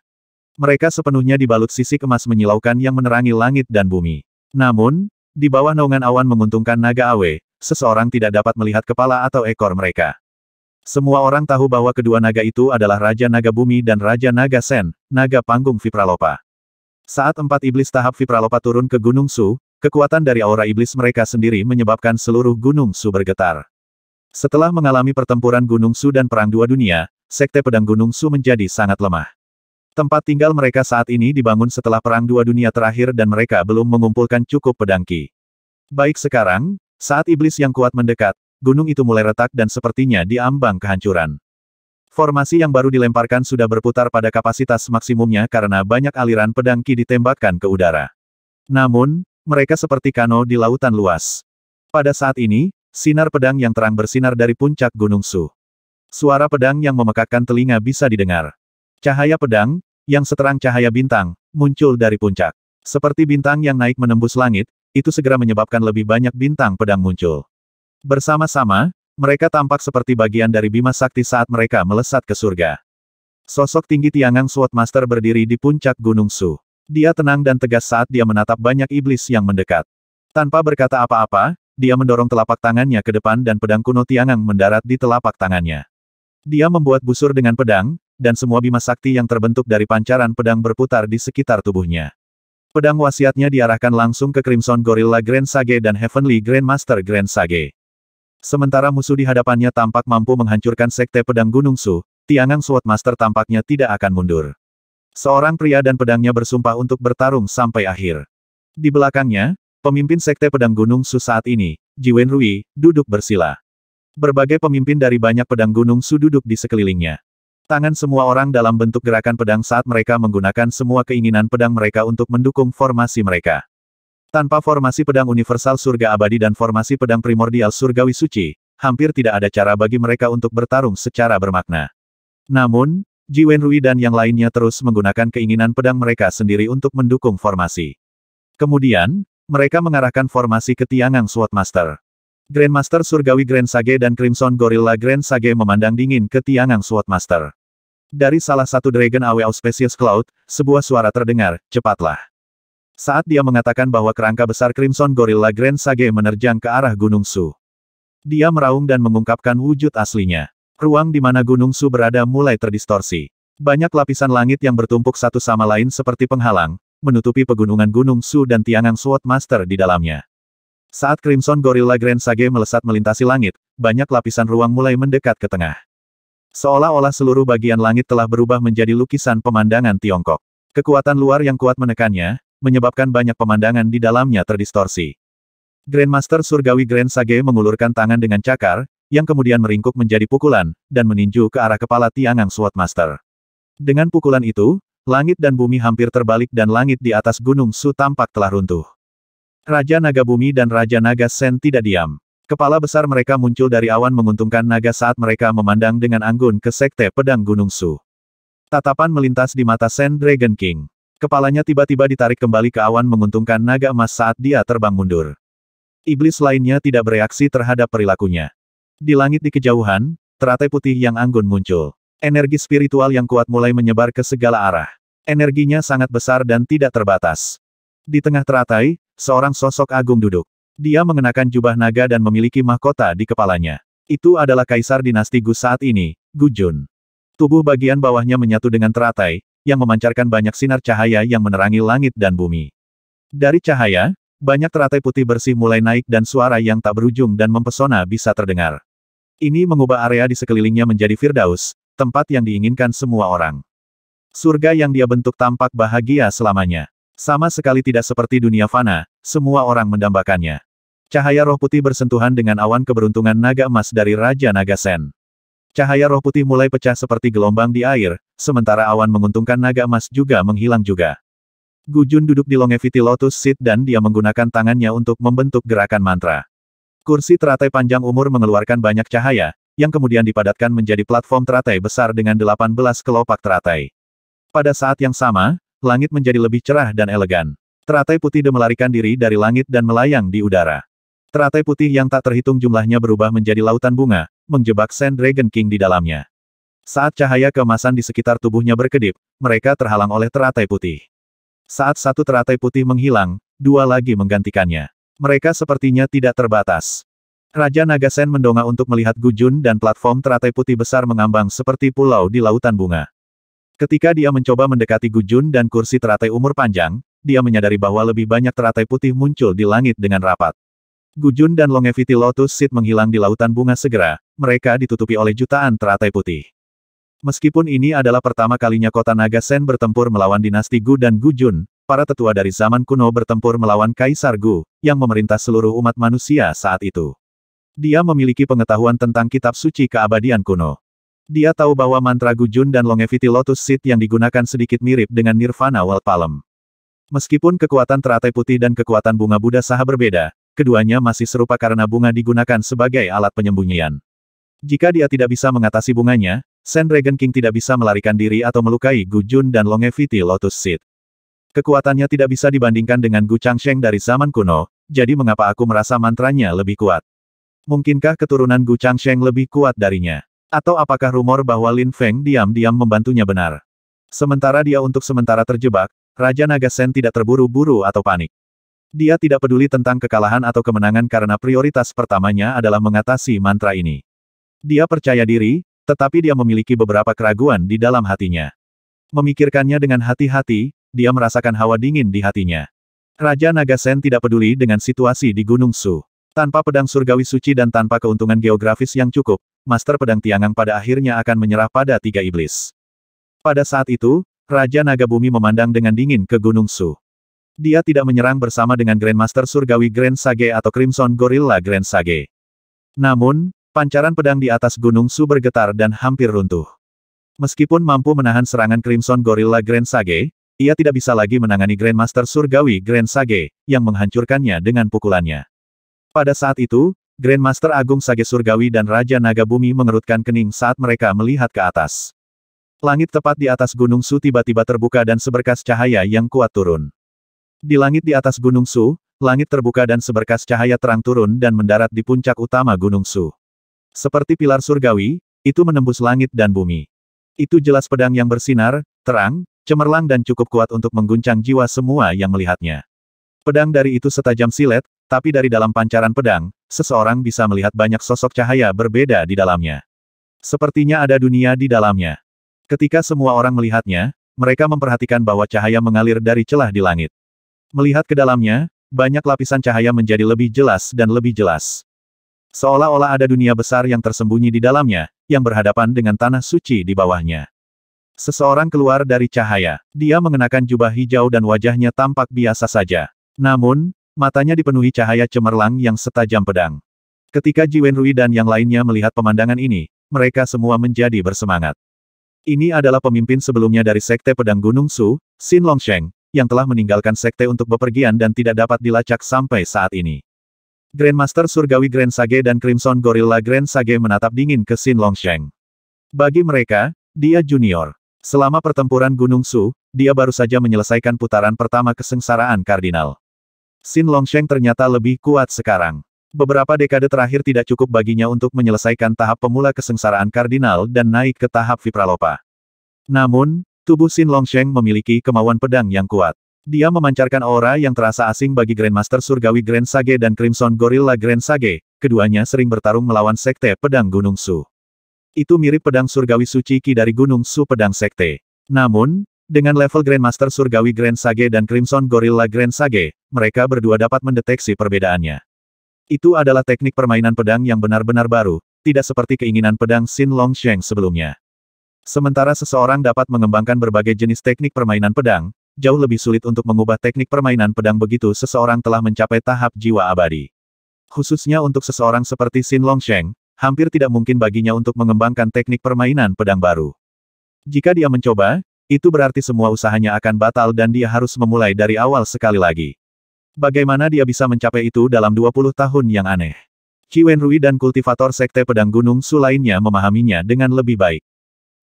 Speaker 1: Mereka sepenuhnya dibalut sisi emas menyilaukan yang menerangi langit dan bumi. Namun, di bawah naungan awan menguntungkan naga awe, seseorang tidak dapat melihat kepala atau ekor mereka. Semua orang tahu bahwa kedua naga itu adalah Raja Naga Bumi dan Raja Naga Sen, Naga Panggung Vipralopa. Saat empat iblis tahap Vipralopa turun ke Gunung Su, kekuatan dari aura iblis mereka sendiri menyebabkan seluruh Gunung Su bergetar. Setelah mengalami pertempuran Gunung Su dan Perang Dua Dunia, Sekte Pedang Gunung Su menjadi sangat lemah. Tempat tinggal mereka saat ini dibangun setelah Perang Dua Dunia terakhir dan mereka belum mengumpulkan cukup pedangki. Baik sekarang, saat iblis yang kuat mendekat, gunung itu mulai retak dan sepertinya diambang kehancuran. Formasi yang baru dilemparkan sudah berputar pada kapasitas maksimumnya karena banyak aliran pedang ki ditembakkan ke udara. Namun, mereka seperti kano di lautan luas. Pada saat ini, sinar pedang yang terang bersinar dari puncak Gunung Su. Suara pedang yang memekakkan telinga bisa didengar. Cahaya pedang, yang seterang cahaya bintang, muncul dari puncak. Seperti bintang yang naik menembus langit, itu segera menyebabkan lebih banyak bintang pedang muncul. Bersama-sama, mereka tampak seperti bagian dari Bima Sakti saat mereka melesat ke surga. Sosok tinggi Tiangang Swordmaster Master berdiri di puncak Gunung Su. Dia tenang dan tegas saat dia menatap banyak iblis yang mendekat. Tanpa berkata apa-apa, dia mendorong telapak tangannya ke depan dan pedang kuno Tiangang mendarat di telapak tangannya. Dia membuat busur dengan pedang, dan semua bima sakti yang terbentuk dari pancaran pedang berputar di sekitar tubuhnya. Pedang wasiatnya diarahkan langsung ke Crimson Gorilla Grand Sage dan Heavenly Grandmaster Grand Sage. Sementara musuh di hadapannya tampak mampu menghancurkan sekte pedang Gunung Su, Tiangang Master tampaknya tidak akan mundur. Seorang pria dan pedangnya bersumpah untuk bertarung sampai akhir. Di belakangnya, pemimpin sekte pedang Gunung Su saat ini, Jiwen Rui, duduk bersila. Berbagai pemimpin dari banyak pedang Gunung Su duduk di sekelilingnya. Tangan semua orang dalam bentuk gerakan pedang saat mereka menggunakan semua keinginan pedang mereka untuk mendukung formasi mereka. Tanpa formasi pedang universal surga abadi dan formasi pedang primordial surgawi suci, hampir tidak ada cara bagi mereka untuk bertarung secara bermakna. Namun, Ji Rui dan yang lainnya terus menggunakan keinginan pedang mereka sendiri untuk mendukung formasi. Kemudian, mereka mengarahkan formasi ke tiangang Swordmaster. Grandmaster Surgawi Grand Sage dan Crimson Gorilla Grand Sage memandang dingin ke tiangang Swordmaster. Dari salah satu Dragon Awe Species Cloud, sebuah suara terdengar, cepatlah. Saat dia mengatakan bahwa kerangka besar Crimson Gorilla Grand Sage menerjang ke arah Gunung Su. Dia meraung dan mengungkapkan wujud aslinya. Ruang di mana Gunung Su berada mulai terdistorsi. Banyak lapisan langit yang bertumpuk satu sama lain seperti penghalang, menutupi pegunungan Gunung Su dan Tiangang Sword Master di dalamnya. Saat Crimson Gorilla Grand Sage melesat melintasi langit, banyak lapisan ruang mulai mendekat ke tengah. Seolah-olah seluruh bagian langit telah berubah menjadi lukisan pemandangan Tiongkok. Kekuatan luar yang kuat menekannya, menyebabkan banyak pemandangan di dalamnya terdistorsi. Grandmaster Surgawi Grand Sage mengulurkan tangan dengan cakar, yang kemudian meringkuk menjadi pukulan, dan meninju ke arah kepala Tiangang Swordmaster. Dengan pukulan itu, langit dan bumi hampir terbalik dan langit di atas Gunung Su tampak telah runtuh. Raja Naga Bumi dan Raja Naga Sen tidak diam. Kepala besar mereka muncul dari awan menguntungkan naga saat mereka memandang dengan anggun ke sekte pedang Gunung Su. Tatapan melintas di mata Sen Dragon King. Kepalanya tiba-tiba ditarik kembali ke awan menguntungkan naga emas saat dia terbang mundur. Iblis lainnya tidak bereaksi terhadap perilakunya. Di langit di kejauhan, teratai putih yang anggun muncul. Energi spiritual yang kuat mulai menyebar ke segala arah. Energinya sangat besar dan tidak terbatas. Di tengah teratai, seorang sosok agung duduk. Dia mengenakan jubah naga dan memiliki mahkota di kepalanya. Itu adalah kaisar dinasti Gu saat ini, Gu Jun. Tubuh bagian bawahnya menyatu dengan teratai, yang memancarkan banyak sinar cahaya yang menerangi langit dan bumi. Dari cahaya, banyak teratai putih bersih mulai naik dan suara yang tak berujung dan mempesona bisa terdengar. Ini mengubah area di sekelilingnya menjadi Firdaus, tempat yang diinginkan semua orang. Surga yang dia bentuk tampak bahagia selamanya. Sama sekali tidak seperti dunia fana, semua orang mendambakannya. Cahaya roh putih bersentuhan dengan awan keberuntungan naga emas dari Raja Naga Sen. Cahaya roh putih mulai pecah seperti gelombang di air, sementara awan menguntungkan naga emas juga menghilang juga. Gujun duduk di longevity lotus seat dan dia menggunakan tangannya untuk membentuk gerakan mantra. Kursi teratai panjang umur mengeluarkan banyak cahaya, yang kemudian dipadatkan menjadi platform teratai besar dengan 18 kelopak teratai. Pada saat yang sama, langit menjadi lebih cerah dan elegan. Teratai putih melarikan diri dari langit dan melayang di udara. Teratai putih yang tak terhitung jumlahnya berubah menjadi lautan bunga, menjebak Sand Dragon King di dalamnya. Saat cahaya kemasan di sekitar tubuhnya berkedip, mereka terhalang oleh teratai putih. Saat satu teratai putih menghilang, dua lagi menggantikannya. Mereka sepertinya tidak terbatas. Raja Naga Sen mendongak untuk melihat Gujun dan platform teratai putih besar mengambang seperti pulau di lautan bunga. Ketika dia mencoba mendekati Gujun dan kursi teratai umur panjang, dia menyadari bahwa lebih banyak teratai putih muncul di langit dengan rapat. Gujun dan longevity lotus seed menghilang di lautan bunga segera, mereka ditutupi oleh jutaan teratai putih. Meskipun ini adalah pertama kalinya kota Naga Sen bertempur melawan dinasti Gu dan Gujun, para tetua dari zaman kuno bertempur melawan Kaisar Gu, yang memerintah seluruh umat manusia saat itu. Dia memiliki pengetahuan tentang kitab suci keabadian kuno. Dia tahu bahwa mantra Gujun dan Longevity Lotus Seed yang digunakan sedikit mirip dengan Nirvana World Palem. Meskipun kekuatan teratai putih dan kekuatan bunga Buddha sah berbeda, Keduanya masih serupa karena bunga digunakan sebagai alat penyembunyian. Jika dia tidak bisa mengatasi bunganya, Sen Dragon King tidak bisa melarikan diri atau melukai Gu Jun dan Longevity Lotus Seed. Kekuatannya tidak bisa dibandingkan dengan Gu Changsheng dari zaman kuno, jadi mengapa aku merasa mantranya lebih kuat? Mungkinkah keturunan Gu Changsheng lebih kuat darinya? Atau apakah rumor bahwa Lin Feng diam-diam membantunya benar? Sementara dia untuk sementara terjebak, Raja Naga Sen tidak terburu-buru atau panik. Dia tidak peduli tentang kekalahan atau kemenangan karena prioritas pertamanya adalah mengatasi mantra ini. Dia percaya diri, tetapi dia memiliki beberapa keraguan di dalam hatinya. Memikirkannya dengan hati-hati, dia merasakan hawa dingin di hatinya. Raja Naga Sen tidak peduli dengan situasi di Gunung Su. Tanpa pedang surgawi suci dan tanpa keuntungan geografis yang cukup, Master Pedang Tiangang pada akhirnya akan menyerah pada tiga iblis. Pada saat itu, Raja Naga Bumi memandang dengan dingin ke Gunung Su. Dia tidak menyerang bersama dengan Grandmaster Surgawi Grand Sage atau Crimson Gorilla Grand Sage. Namun, pancaran pedang di atas Gunung Su bergetar dan hampir runtuh. Meskipun mampu menahan serangan Crimson Gorilla Grand Sage, ia tidak bisa lagi menangani Grandmaster Surgawi Grand Sage, yang menghancurkannya dengan pukulannya. Pada saat itu, Grandmaster Agung Sage Surgawi dan Raja Naga Bumi mengerutkan kening saat mereka melihat ke atas. Langit tepat di atas Gunung Su tiba-tiba terbuka dan seberkas cahaya yang kuat turun. Di langit di atas Gunung Su, langit terbuka dan seberkas cahaya terang turun dan mendarat di puncak utama Gunung Su. Seperti pilar surgawi, itu menembus langit dan bumi. Itu jelas pedang yang bersinar, terang, cemerlang dan cukup kuat untuk mengguncang jiwa semua yang melihatnya. Pedang dari itu setajam silet, tapi dari dalam pancaran pedang, seseorang bisa melihat banyak sosok cahaya berbeda di dalamnya. Sepertinya ada dunia di dalamnya. Ketika semua orang melihatnya, mereka memperhatikan bahwa cahaya mengalir dari celah di langit. Melihat ke dalamnya, banyak lapisan cahaya menjadi lebih jelas dan lebih jelas. Seolah-olah ada dunia besar yang tersembunyi di dalamnya, yang berhadapan dengan tanah suci di bawahnya. Seseorang keluar dari cahaya. Dia mengenakan jubah hijau dan wajahnya tampak biasa saja. Namun, matanya dipenuhi cahaya cemerlang yang setajam pedang. Ketika Jiwen Rui dan yang lainnya melihat pemandangan ini, mereka semua menjadi bersemangat. Ini adalah pemimpin sebelumnya dari Sekte Pedang Gunung Su, Xin Longsheng, yang telah meninggalkan sekte untuk bepergian dan tidak dapat dilacak sampai saat ini. Grandmaster Surgawi Grand Sage dan Crimson Gorilla Grand Sage menatap dingin ke Xin Longsheng. Bagi mereka, dia junior. Selama pertempuran Gunung Su, dia baru saja menyelesaikan putaran pertama kesengsaraan kardinal. Xin Longsheng ternyata lebih kuat sekarang. Beberapa dekade terakhir tidak cukup baginya untuk menyelesaikan tahap pemula kesengsaraan kardinal dan naik ke tahap Vipralopa. Namun, Tubuh Xin Longsheng memiliki kemauan pedang yang kuat. Dia memancarkan aura yang terasa asing bagi Grandmaster Surgawi Grand Sage dan Crimson Gorilla Grand Sage, keduanya sering bertarung melawan Sekte Pedang Gunung Su. Itu mirip pedang Surgawi Suci Ki dari Gunung Su Pedang Sekte. Namun, dengan level Grandmaster Surgawi Grand Sage dan Crimson Gorilla Grand Sage, mereka berdua dapat mendeteksi perbedaannya. Itu adalah teknik permainan pedang yang benar-benar baru, tidak seperti keinginan pedang Xin Longsheng sebelumnya. Sementara seseorang dapat mengembangkan berbagai jenis teknik permainan pedang, jauh lebih sulit untuk mengubah teknik permainan pedang begitu seseorang telah mencapai tahap jiwa abadi. Khususnya untuk seseorang seperti Xin Longsheng, hampir tidak mungkin baginya untuk mengembangkan teknik permainan pedang baru. Jika dia mencoba, itu berarti semua usahanya akan batal dan dia harus memulai dari awal sekali lagi. Bagaimana dia bisa mencapai itu dalam 20 tahun yang aneh? Qi Wenrui dan kultivator Sekte Pedang Gunung Su lainnya memahaminya dengan lebih baik.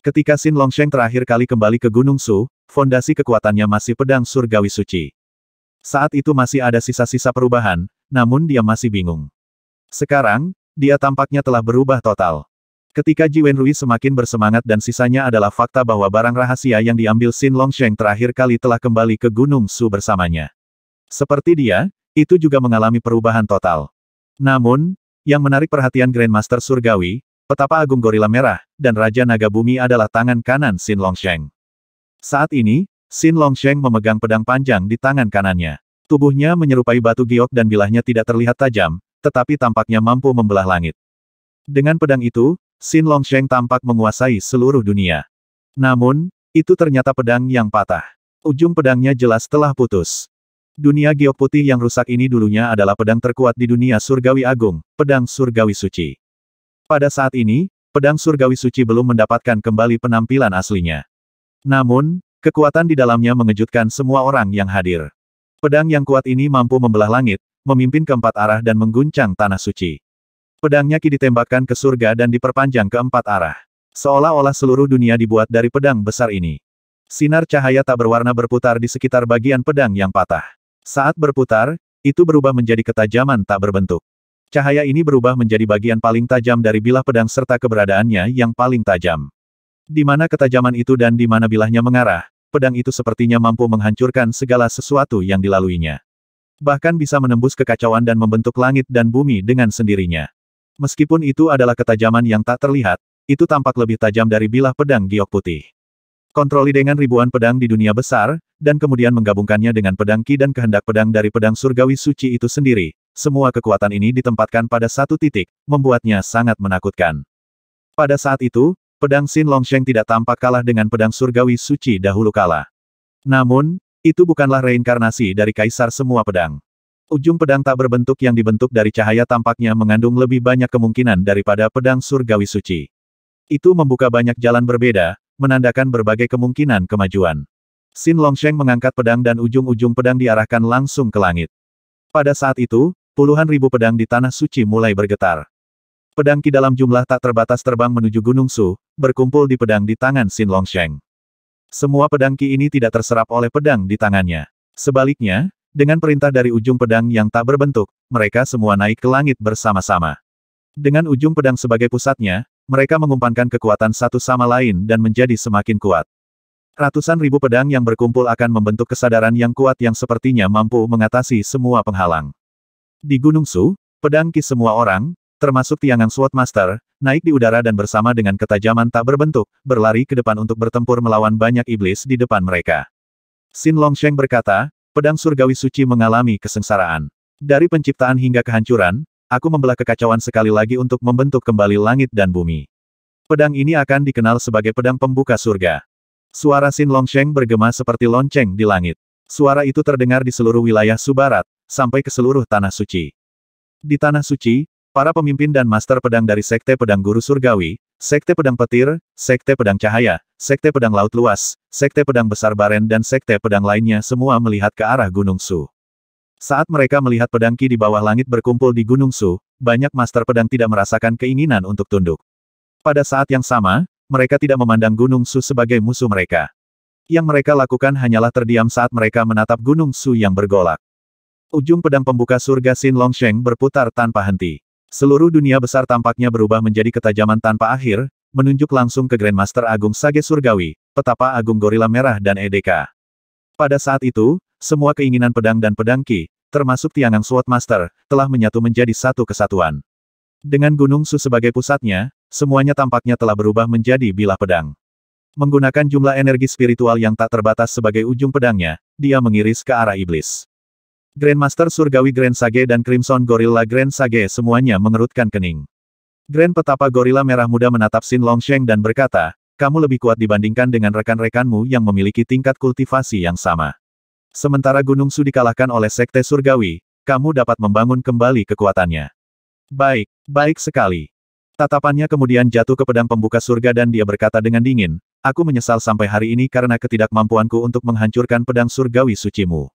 Speaker 1: Ketika Xin Longsheng terakhir kali kembali ke Gunung Su, fondasi kekuatannya masih pedang surgawi suci. Saat itu masih ada sisa-sisa perubahan, namun dia masih bingung. Sekarang, dia tampaknya telah berubah total. Ketika Ji Wenrui semakin bersemangat dan sisanya adalah fakta bahwa barang rahasia yang diambil Xin Longsheng terakhir kali telah kembali ke Gunung Su bersamanya. Seperti dia, itu juga mengalami perubahan total. Namun, yang menarik perhatian Grandmaster Surgawi, Petapa Agung Gorila Merah, dan Raja Naga Bumi adalah tangan kanan Xin Longsheng. Saat ini, Xin Longsheng memegang pedang panjang di tangan kanannya. Tubuhnya menyerupai batu giok dan bilahnya tidak terlihat tajam, tetapi tampaknya mampu membelah langit. Dengan pedang itu, Xin Longsheng tampak menguasai seluruh dunia. Namun, itu ternyata pedang yang patah. Ujung pedangnya jelas telah putus. Dunia giok putih yang rusak ini dulunya adalah pedang terkuat di dunia surgawi agung, pedang surgawi suci. Pada saat ini, pedang surgawi suci belum mendapatkan kembali penampilan aslinya. Namun, kekuatan di dalamnya mengejutkan semua orang yang hadir. Pedang yang kuat ini mampu membelah langit, memimpin keempat arah dan mengguncang tanah suci. Pedangnya kini ditembakkan ke surga dan diperpanjang ke empat arah. Seolah-olah seluruh dunia dibuat dari pedang besar ini. Sinar cahaya tak berwarna berputar di sekitar bagian pedang yang patah. Saat berputar, itu berubah menjadi ketajaman tak berbentuk. Cahaya ini berubah menjadi bagian paling tajam dari bilah pedang serta keberadaannya yang paling tajam. Di mana ketajaman itu dan di mana bilahnya mengarah, pedang itu sepertinya mampu menghancurkan segala sesuatu yang dilaluinya. Bahkan bisa menembus kekacauan dan membentuk langit dan bumi dengan sendirinya. Meskipun itu adalah ketajaman yang tak terlihat, itu tampak lebih tajam dari bilah pedang giok putih. Kontroli dengan ribuan pedang di dunia besar, dan kemudian menggabungkannya dengan pedang Ki dan kehendak pedang dari pedang surgawi suci itu sendiri, semua kekuatan ini ditempatkan pada satu titik, membuatnya sangat menakutkan. Pada saat itu, pedang Xin Longsheng tidak tampak kalah dengan pedang surgawi suci dahulu kala. Namun, itu bukanlah reinkarnasi dari kaisar semua pedang. Ujung pedang tak berbentuk yang dibentuk dari cahaya tampaknya mengandung lebih banyak kemungkinan daripada pedang surgawi suci. Itu membuka banyak jalan berbeda, menandakan berbagai kemungkinan kemajuan. Xin Longsheng mengangkat pedang dan ujung-ujung pedang diarahkan langsung ke langit. Pada saat itu, puluhan ribu pedang di Tanah Suci mulai bergetar. Pedang Ki dalam jumlah tak terbatas terbang menuju Gunung Su, berkumpul di pedang di tangan Xin Longsheng. Semua pedang Ki ini tidak terserap oleh pedang di tangannya. Sebaliknya, dengan perintah dari ujung pedang yang tak berbentuk, mereka semua naik ke langit bersama-sama. Dengan ujung pedang sebagai pusatnya, mereka mengumpankan kekuatan satu sama lain dan menjadi semakin kuat. Ratusan ribu pedang yang berkumpul akan membentuk kesadaran yang kuat yang sepertinya mampu mengatasi semua penghalang. Di Gunung Su, pedang ki semua orang, termasuk Tiangang Master, naik di udara dan bersama dengan ketajaman tak berbentuk, berlari ke depan untuk bertempur melawan banyak iblis di depan mereka. Xin Longsheng berkata, pedang surgawi suci mengalami kesengsaraan. Dari penciptaan hingga kehancuran, aku membelah kekacauan sekali lagi untuk membentuk kembali langit dan bumi. Pedang ini akan dikenal sebagai pedang pembuka surga. Suara Xin Longsheng bergema seperti lonceng di langit. Suara itu terdengar di seluruh wilayah Subarat, sampai ke seluruh Tanah Suci. Di Tanah Suci, para pemimpin dan master pedang dari Sekte Pedang Guru Surgawi, Sekte Pedang Petir, Sekte Pedang Cahaya, Sekte Pedang Laut Luas, Sekte Pedang Besar Baren dan Sekte Pedang lainnya semua melihat ke arah Gunung Su. Saat mereka melihat pedang Ki di bawah langit berkumpul di Gunung Su, banyak master pedang tidak merasakan keinginan untuk tunduk. Pada saat yang sama, mereka tidak memandang Gunung Su sebagai musuh mereka. Yang mereka lakukan hanyalah terdiam saat mereka menatap Gunung Su yang bergolak. Ujung pedang pembuka surga Xin Longsheng berputar tanpa henti. Seluruh dunia besar tampaknya berubah menjadi ketajaman tanpa akhir, menunjuk langsung ke Grandmaster Agung Sage Surgawi, Petapa Agung Gorila Merah dan Edeka. Pada saat itu, semua keinginan pedang dan pedang Ki, termasuk Tiangang Swordmaster, Master, telah menyatu menjadi satu kesatuan. Dengan Gunung Su sebagai pusatnya, semuanya tampaknya telah berubah menjadi bilah pedang. Menggunakan jumlah energi spiritual yang tak terbatas sebagai ujung pedangnya, dia mengiris ke arah iblis. Grandmaster Surgawi Grand Sage dan Crimson Gorilla Grand Sage semuanya mengerutkan kening. Grand Petapa Gorilla Merah Muda menatap Xin Longsheng dan berkata, kamu lebih kuat dibandingkan dengan rekan-rekanmu yang memiliki tingkat kultivasi yang sama. Sementara Gunung Su dikalahkan oleh Sekte Surgawi, kamu dapat membangun kembali kekuatannya. Baik, baik sekali. Tatapannya kemudian jatuh ke pedang pembuka surga dan dia berkata dengan dingin, Aku menyesal sampai hari ini karena ketidakmampuanku untuk menghancurkan pedang surgawi sucimu.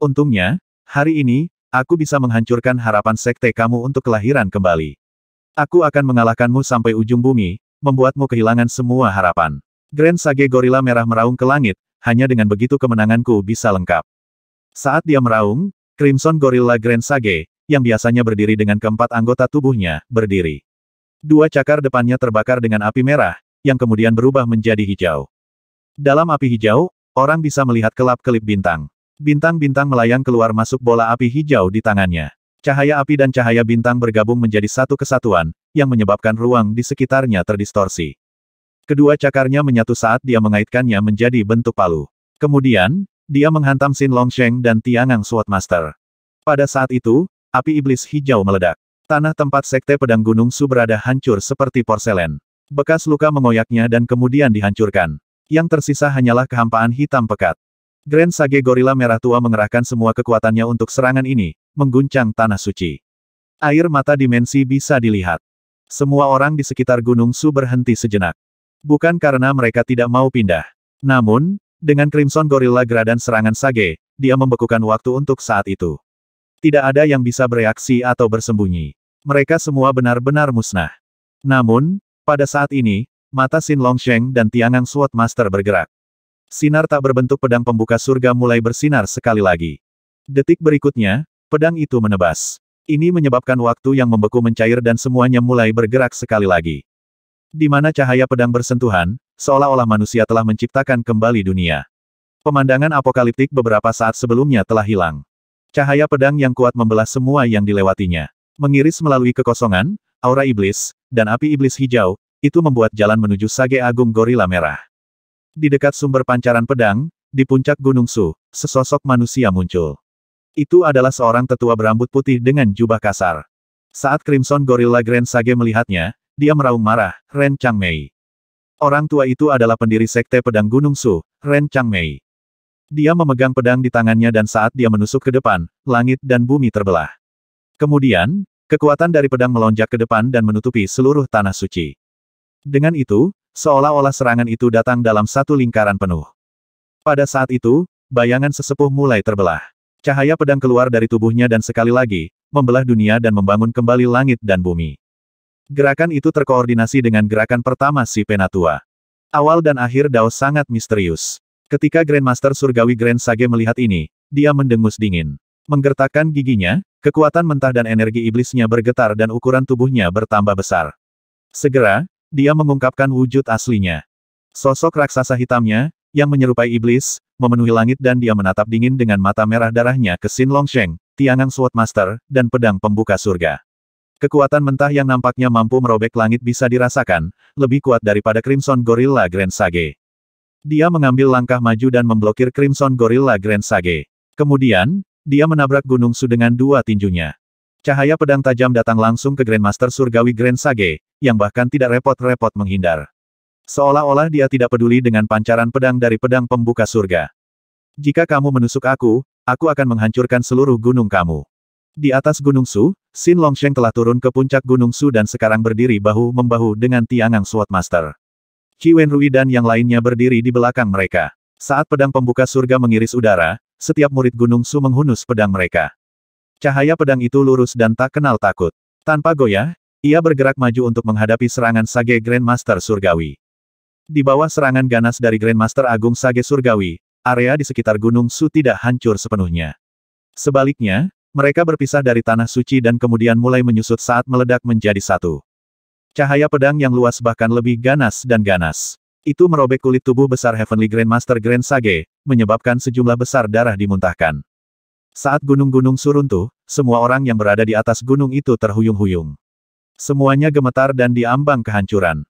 Speaker 1: Untungnya, hari ini, aku bisa menghancurkan harapan sekte kamu untuk kelahiran kembali. Aku akan mengalahkanmu sampai ujung bumi, membuatmu kehilangan semua harapan. Grand Sage Gorilla Merah meraung ke langit, hanya dengan begitu kemenanganku bisa lengkap. Saat dia meraung, Crimson Gorilla Grand Sage, yang biasanya berdiri dengan keempat anggota tubuhnya, berdiri. Dua cakar depannya terbakar dengan api merah, yang kemudian berubah menjadi hijau. Dalam api hijau, orang bisa melihat kelap-kelip bintang. Bintang-bintang melayang keluar masuk bola api hijau di tangannya. Cahaya api dan cahaya bintang bergabung menjadi satu kesatuan, yang menyebabkan ruang di sekitarnya terdistorsi. Kedua cakarnya menyatu saat dia mengaitkannya menjadi bentuk palu. Kemudian, dia menghantam Xin Longsheng dan Tiangang Swordmaster. Pada saat itu, api iblis hijau meledak. Tanah tempat sekte pedang gunung Su berada hancur seperti porselen. Bekas luka mengoyaknya dan kemudian dihancurkan. Yang tersisa hanyalah kehampaan hitam pekat. Grand Sage Gorilla Merah Tua mengerahkan semua kekuatannya untuk serangan ini, mengguncang Tanah Suci. Air mata dimensi bisa dilihat. Semua orang di sekitar Gunung Su berhenti sejenak. Bukan karena mereka tidak mau pindah. Namun, dengan Crimson Gorilla Gradan serangan Sage, dia membekukan waktu untuk saat itu. Tidak ada yang bisa bereaksi atau bersembunyi. Mereka semua benar-benar musnah. Namun, pada saat ini, mata Xin Longsheng dan Tiangang Sword Master bergerak. Sinar tak berbentuk pedang pembuka surga mulai bersinar sekali lagi. Detik berikutnya, pedang itu menebas. Ini menyebabkan waktu yang membeku mencair dan semuanya mulai bergerak sekali lagi. Di mana cahaya pedang bersentuhan, seolah-olah manusia telah menciptakan kembali dunia. Pemandangan apokaliptik beberapa saat sebelumnya telah hilang. Cahaya pedang yang kuat membelah semua yang dilewatinya. Mengiris melalui kekosongan, aura iblis, dan api iblis hijau, itu membuat jalan menuju Sage Agung Gorila Merah. Di dekat sumber pancaran pedang, di puncak Gunung Su, sesosok manusia muncul. Itu adalah seorang tetua berambut putih dengan jubah kasar. Saat Crimson Gorilla Grand Sage melihatnya, dia meraung marah, Ren Changmei. Orang tua itu adalah pendiri Sekte Pedang Gunung Su, Ren Changmei. Dia memegang pedang di tangannya dan saat dia menusuk ke depan, langit dan bumi terbelah. Kemudian, kekuatan dari pedang melonjak ke depan dan menutupi seluruh tanah suci. Dengan itu, seolah-olah serangan itu datang dalam satu lingkaran penuh. Pada saat itu, bayangan sesepuh mulai terbelah. Cahaya pedang keluar dari tubuhnya dan sekali lagi, membelah dunia dan membangun kembali langit dan bumi. Gerakan itu terkoordinasi dengan gerakan pertama si Penatua. Awal dan akhir Dao sangat misterius. Ketika Grandmaster Surgawi Grand Sage melihat ini, dia mendengus dingin. Menggertakkan giginya, kekuatan mentah dan energi iblisnya bergetar dan ukuran tubuhnya bertambah besar. Segera, dia mengungkapkan wujud aslinya. Sosok raksasa hitamnya, yang menyerupai iblis, memenuhi langit dan dia menatap dingin dengan mata merah darahnya ke Xin Longsheng, Tiangang Swordmaster, dan pedang pembuka surga. Kekuatan mentah yang nampaknya mampu merobek langit bisa dirasakan, lebih kuat daripada Crimson Gorilla Grand Sage. Dia mengambil langkah maju dan memblokir Crimson Gorilla Grand Sage. Kemudian, dia menabrak Gunung Su dengan dua tinjunya. Cahaya pedang tajam datang langsung ke Grandmaster Surgawi Grand Sage, yang bahkan tidak repot-repot menghindar. Seolah-olah dia tidak peduli dengan pancaran pedang dari pedang pembuka surga. Jika kamu menusuk aku, aku akan menghancurkan seluruh gunung kamu. Di atas Gunung Su, Xin Longsheng telah turun ke puncak Gunung Su dan sekarang berdiri bahu-membahu dengan Tiangang Swordmaster. Qi Wenrui dan yang lainnya berdiri di belakang mereka. Saat pedang pembuka surga mengiris udara, setiap murid Gunung Su menghunus pedang mereka. Cahaya pedang itu lurus dan tak kenal takut. Tanpa goyah, ia bergerak maju untuk menghadapi serangan Sage Grandmaster Surgawi. Di bawah serangan ganas dari Grandmaster Agung Sage Surgawi, area di sekitar Gunung Su tidak hancur sepenuhnya. Sebaliknya, mereka berpisah dari Tanah Suci dan kemudian mulai menyusut saat meledak menjadi satu. Cahaya pedang yang luas bahkan lebih ganas dan ganas. Itu merobek kulit tubuh besar Heavenly Grandmaster Grand Sage, menyebabkan sejumlah besar darah dimuntahkan. Saat gunung-gunung suruntuh, semua orang yang berada di atas gunung itu terhuyung-huyung. Semuanya gemetar dan diambang kehancuran.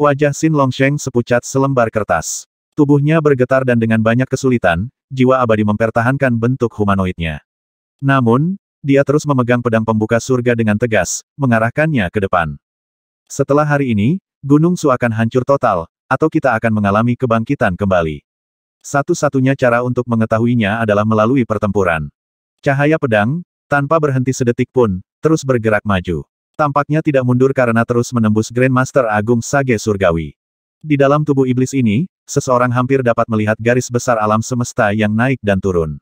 Speaker 1: Wajah Xin Longsheng sepucat selembar kertas. Tubuhnya bergetar dan dengan banyak kesulitan, jiwa abadi mempertahankan bentuk humanoidnya. Namun, dia terus memegang pedang pembuka surga dengan tegas, mengarahkannya ke depan. Setelah hari ini, Gunung Su akan hancur total, atau kita akan mengalami kebangkitan kembali. Satu-satunya cara untuk mengetahuinya adalah melalui pertempuran. Cahaya pedang, tanpa berhenti sedetik pun, terus bergerak maju. Tampaknya tidak mundur karena terus menembus Grandmaster Agung Sage Surgawi. Di dalam tubuh iblis ini, seseorang hampir dapat melihat garis besar alam semesta yang naik dan turun.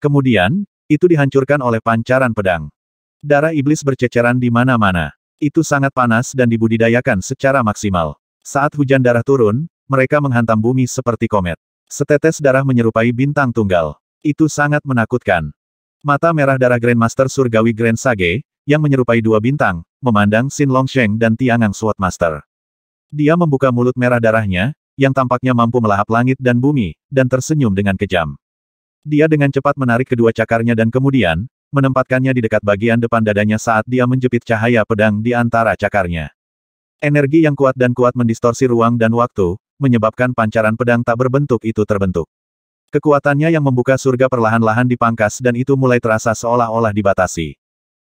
Speaker 1: Kemudian, itu dihancurkan oleh pancaran pedang. Darah iblis berceceran di mana-mana. Itu sangat panas dan dibudidayakan secara maksimal. Saat hujan darah turun, mereka menghantam bumi seperti komet. Setetes darah menyerupai bintang tunggal. Itu sangat menakutkan. Mata merah darah Grandmaster Surgawi Grand Sage, yang menyerupai dua bintang, memandang Xin Longsheng dan Tiangang Swordmaster. Dia membuka mulut merah darahnya, yang tampaknya mampu melahap langit dan bumi, dan tersenyum dengan kejam. Dia dengan cepat menarik kedua cakarnya dan kemudian, menempatkannya di dekat bagian depan dadanya saat dia menjepit cahaya pedang di antara cakarnya. Energi yang kuat dan kuat mendistorsi ruang dan waktu, menyebabkan pancaran pedang tak berbentuk itu terbentuk. Kekuatannya yang membuka surga perlahan-lahan dipangkas dan itu mulai terasa seolah-olah dibatasi.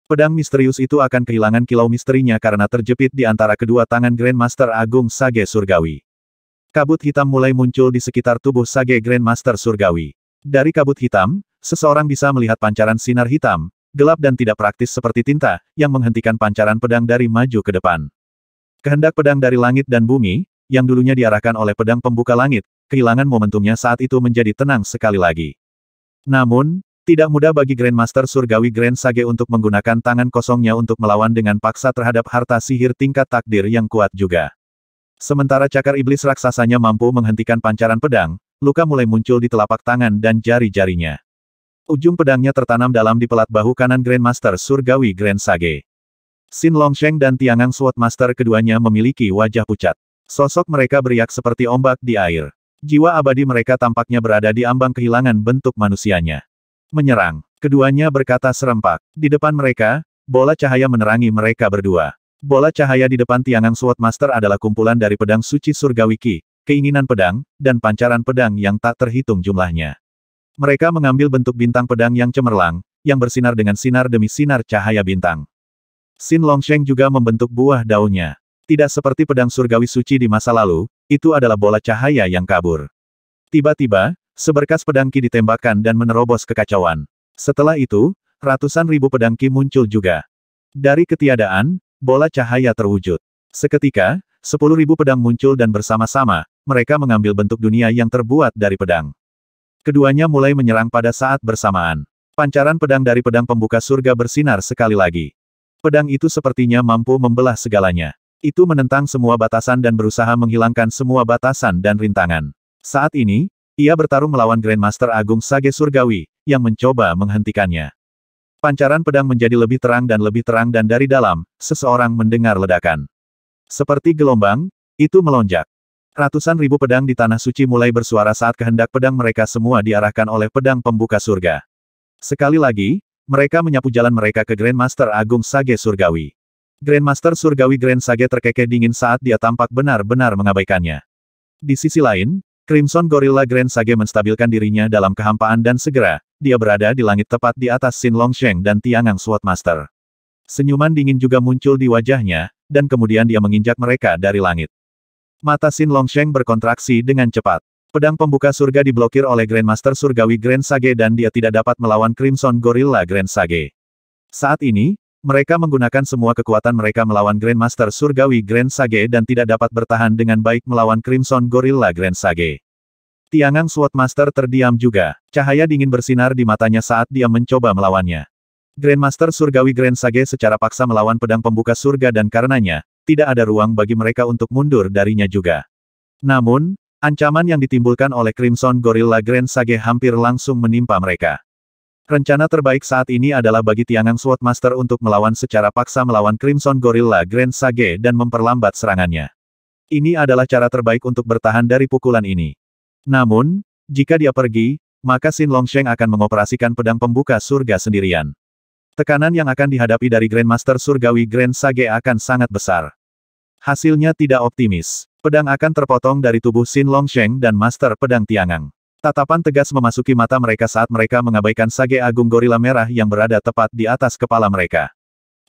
Speaker 1: Pedang misterius itu akan kehilangan kilau misterinya karena terjepit di antara kedua tangan Grandmaster Agung Sage Surgawi. Kabut hitam mulai muncul di sekitar tubuh Sage Grandmaster Surgawi. Dari kabut hitam, seseorang bisa melihat pancaran sinar hitam, gelap dan tidak praktis seperti tinta, yang menghentikan pancaran pedang dari maju ke depan. Kehendak pedang dari langit dan bumi, yang dulunya diarahkan oleh pedang pembuka langit, kehilangan momentumnya saat itu menjadi tenang sekali lagi. Namun, tidak mudah bagi Grandmaster Surgawi Grand Sage untuk menggunakan tangan kosongnya untuk melawan dengan paksa terhadap harta sihir tingkat takdir yang kuat juga. Sementara cakar iblis raksasanya mampu menghentikan pancaran pedang, luka mulai muncul di telapak tangan dan jari-jarinya. Ujung pedangnya tertanam dalam di pelat bahu kanan Grandmaster Surgawi Grand Sage. Sin Longsheng dan Tiangang Sword Master keduanya memiliki wajah pucat. Sosok mereka beriak seperti ombak di air. Jiwa abadi mereka tampaknya berada di ambang kehilangan bentuk manusianya. Menyerang. Keduanya berkata serempak. Di depan mereka, bola cahaya menerangi mereka berdua. Bola cahaya di depan tiangan SWOT Master adalah kumpulan dari pedang suci surgawi Ki, keinginan pedang, dan pancaran pedang yang tak terhitung jumlahnya. Mereka mengambil bentuk bintang pedang yang cemerlang, yang bersinar dengan sinar demi sinar cahaya bintang. Sin Longsheng juga membentuk buah daunnya. Tidak seperti pedang surgawi suci di masa lalu, itu adalah bola cahaya yang kabur. Tiba-tiba, seberkas pedangki ditembakkan dan menerobos kekacauan. Setelah itu, ratusan ribu pedangki muncul juga. Dari ketiadaan, bola cahaya terwujud. Seketika, sepuluh ribu pedang muncul dan bersama-sama, mereka mengambil bentuk dunia yang terbuat dari pedang. Keduanya mulai menyerang pada saat bersamaan. Pancaran pedang dari pedang pembuka surga bersinar sekali lagi. Pedang itu sepertinya mampu membelah segalanya. Itu menentang semua batasan dan berusaha menghilangkan semua batasan dan rintangan. Saat ini, ia bertarung melawan Grandmaster Agung Sage Surgawi, yang mencoba menghentikannya. Pancaran pedang menjadi lebih terang dan lebih terang dan dari dalam, seseorang mendengar ledakan. Seperti gelombang, itu melonjak. Ratusan ribu pedang di Tanah Suci mulai bersuara saat kehendak pedang mereka semua diarahkan oleh pedang pembuka surga. Sekali lagi, mereka menyapu jalan mereka ke Grandmaster Agung Sage Surgawi. Grandmaster Surgawi Grand Sage terkekeh dingin saat dia tampak benar-benar mengabaikannya. Di sisi lain, Crimson Gorilla Grand Sage menstabilkan dirinya dalam kehampaan dan segera, dia berada di langit tepat di atas Xin Longsheng dan Tiangang Master. Senyuman dingin juga muncul di wajahnya, dan kemudian dia menginjak mereka dari langit. Mata Xin Longsheng berkontraksi dengan cepat. Pedang pembuka surga diblokir oleh Grandmaster Surgawi Grand Sage dan dia tidak dapat melawan Crimson Gorilla Grand Sage. Saat ini, mereka menggunakan semua kekuatan mereka melawan Grandmaster Surgawi Grand Sage dan tidak dapat bertahan dengan baik melawan Crimson Gorilla Grand Sage. Tiangang Swordmaster terdiam juga. Cahaya dingin bersinar di matanya saat dia mencoba melawannya. Grandmaster Surgawi Grand Sage secara paksa melawan pedang pembuka surga dan karenanya, tidak ada ruang bagi mereka untuk mundur darinya juga. Namun, ancaman yang ditimbulkan oleh Crimson Gorilla Grand Sage hampir langsung menimpa mereka. Rencana terbaik saat ini adalah bagi Tiangang Sword Master untuk melawan secara paksa melawan Crimson Gorilla Grand Sage dan memperlambat serangannya. Ini adalah cara terbaik untuk bertahan dari pukulan ini. Namun, jika dia pergi, maka Xin Longsheng akan mengoperasikan pedang pembuka surga sendirian. Tekanan yang akan dihadapi dari Grandmaster Surgawi Grand Sage akan sangat besar. Hasilnya tidak optimis. Pedang akan terpotong dari tubuh Xin Longsheng dan Master Pedang Tiangang. Tatapan tegas memasuki mata mereka saat mereka mengabaikan sage agung gorila merah yang berada tepat di atas kepala mereka.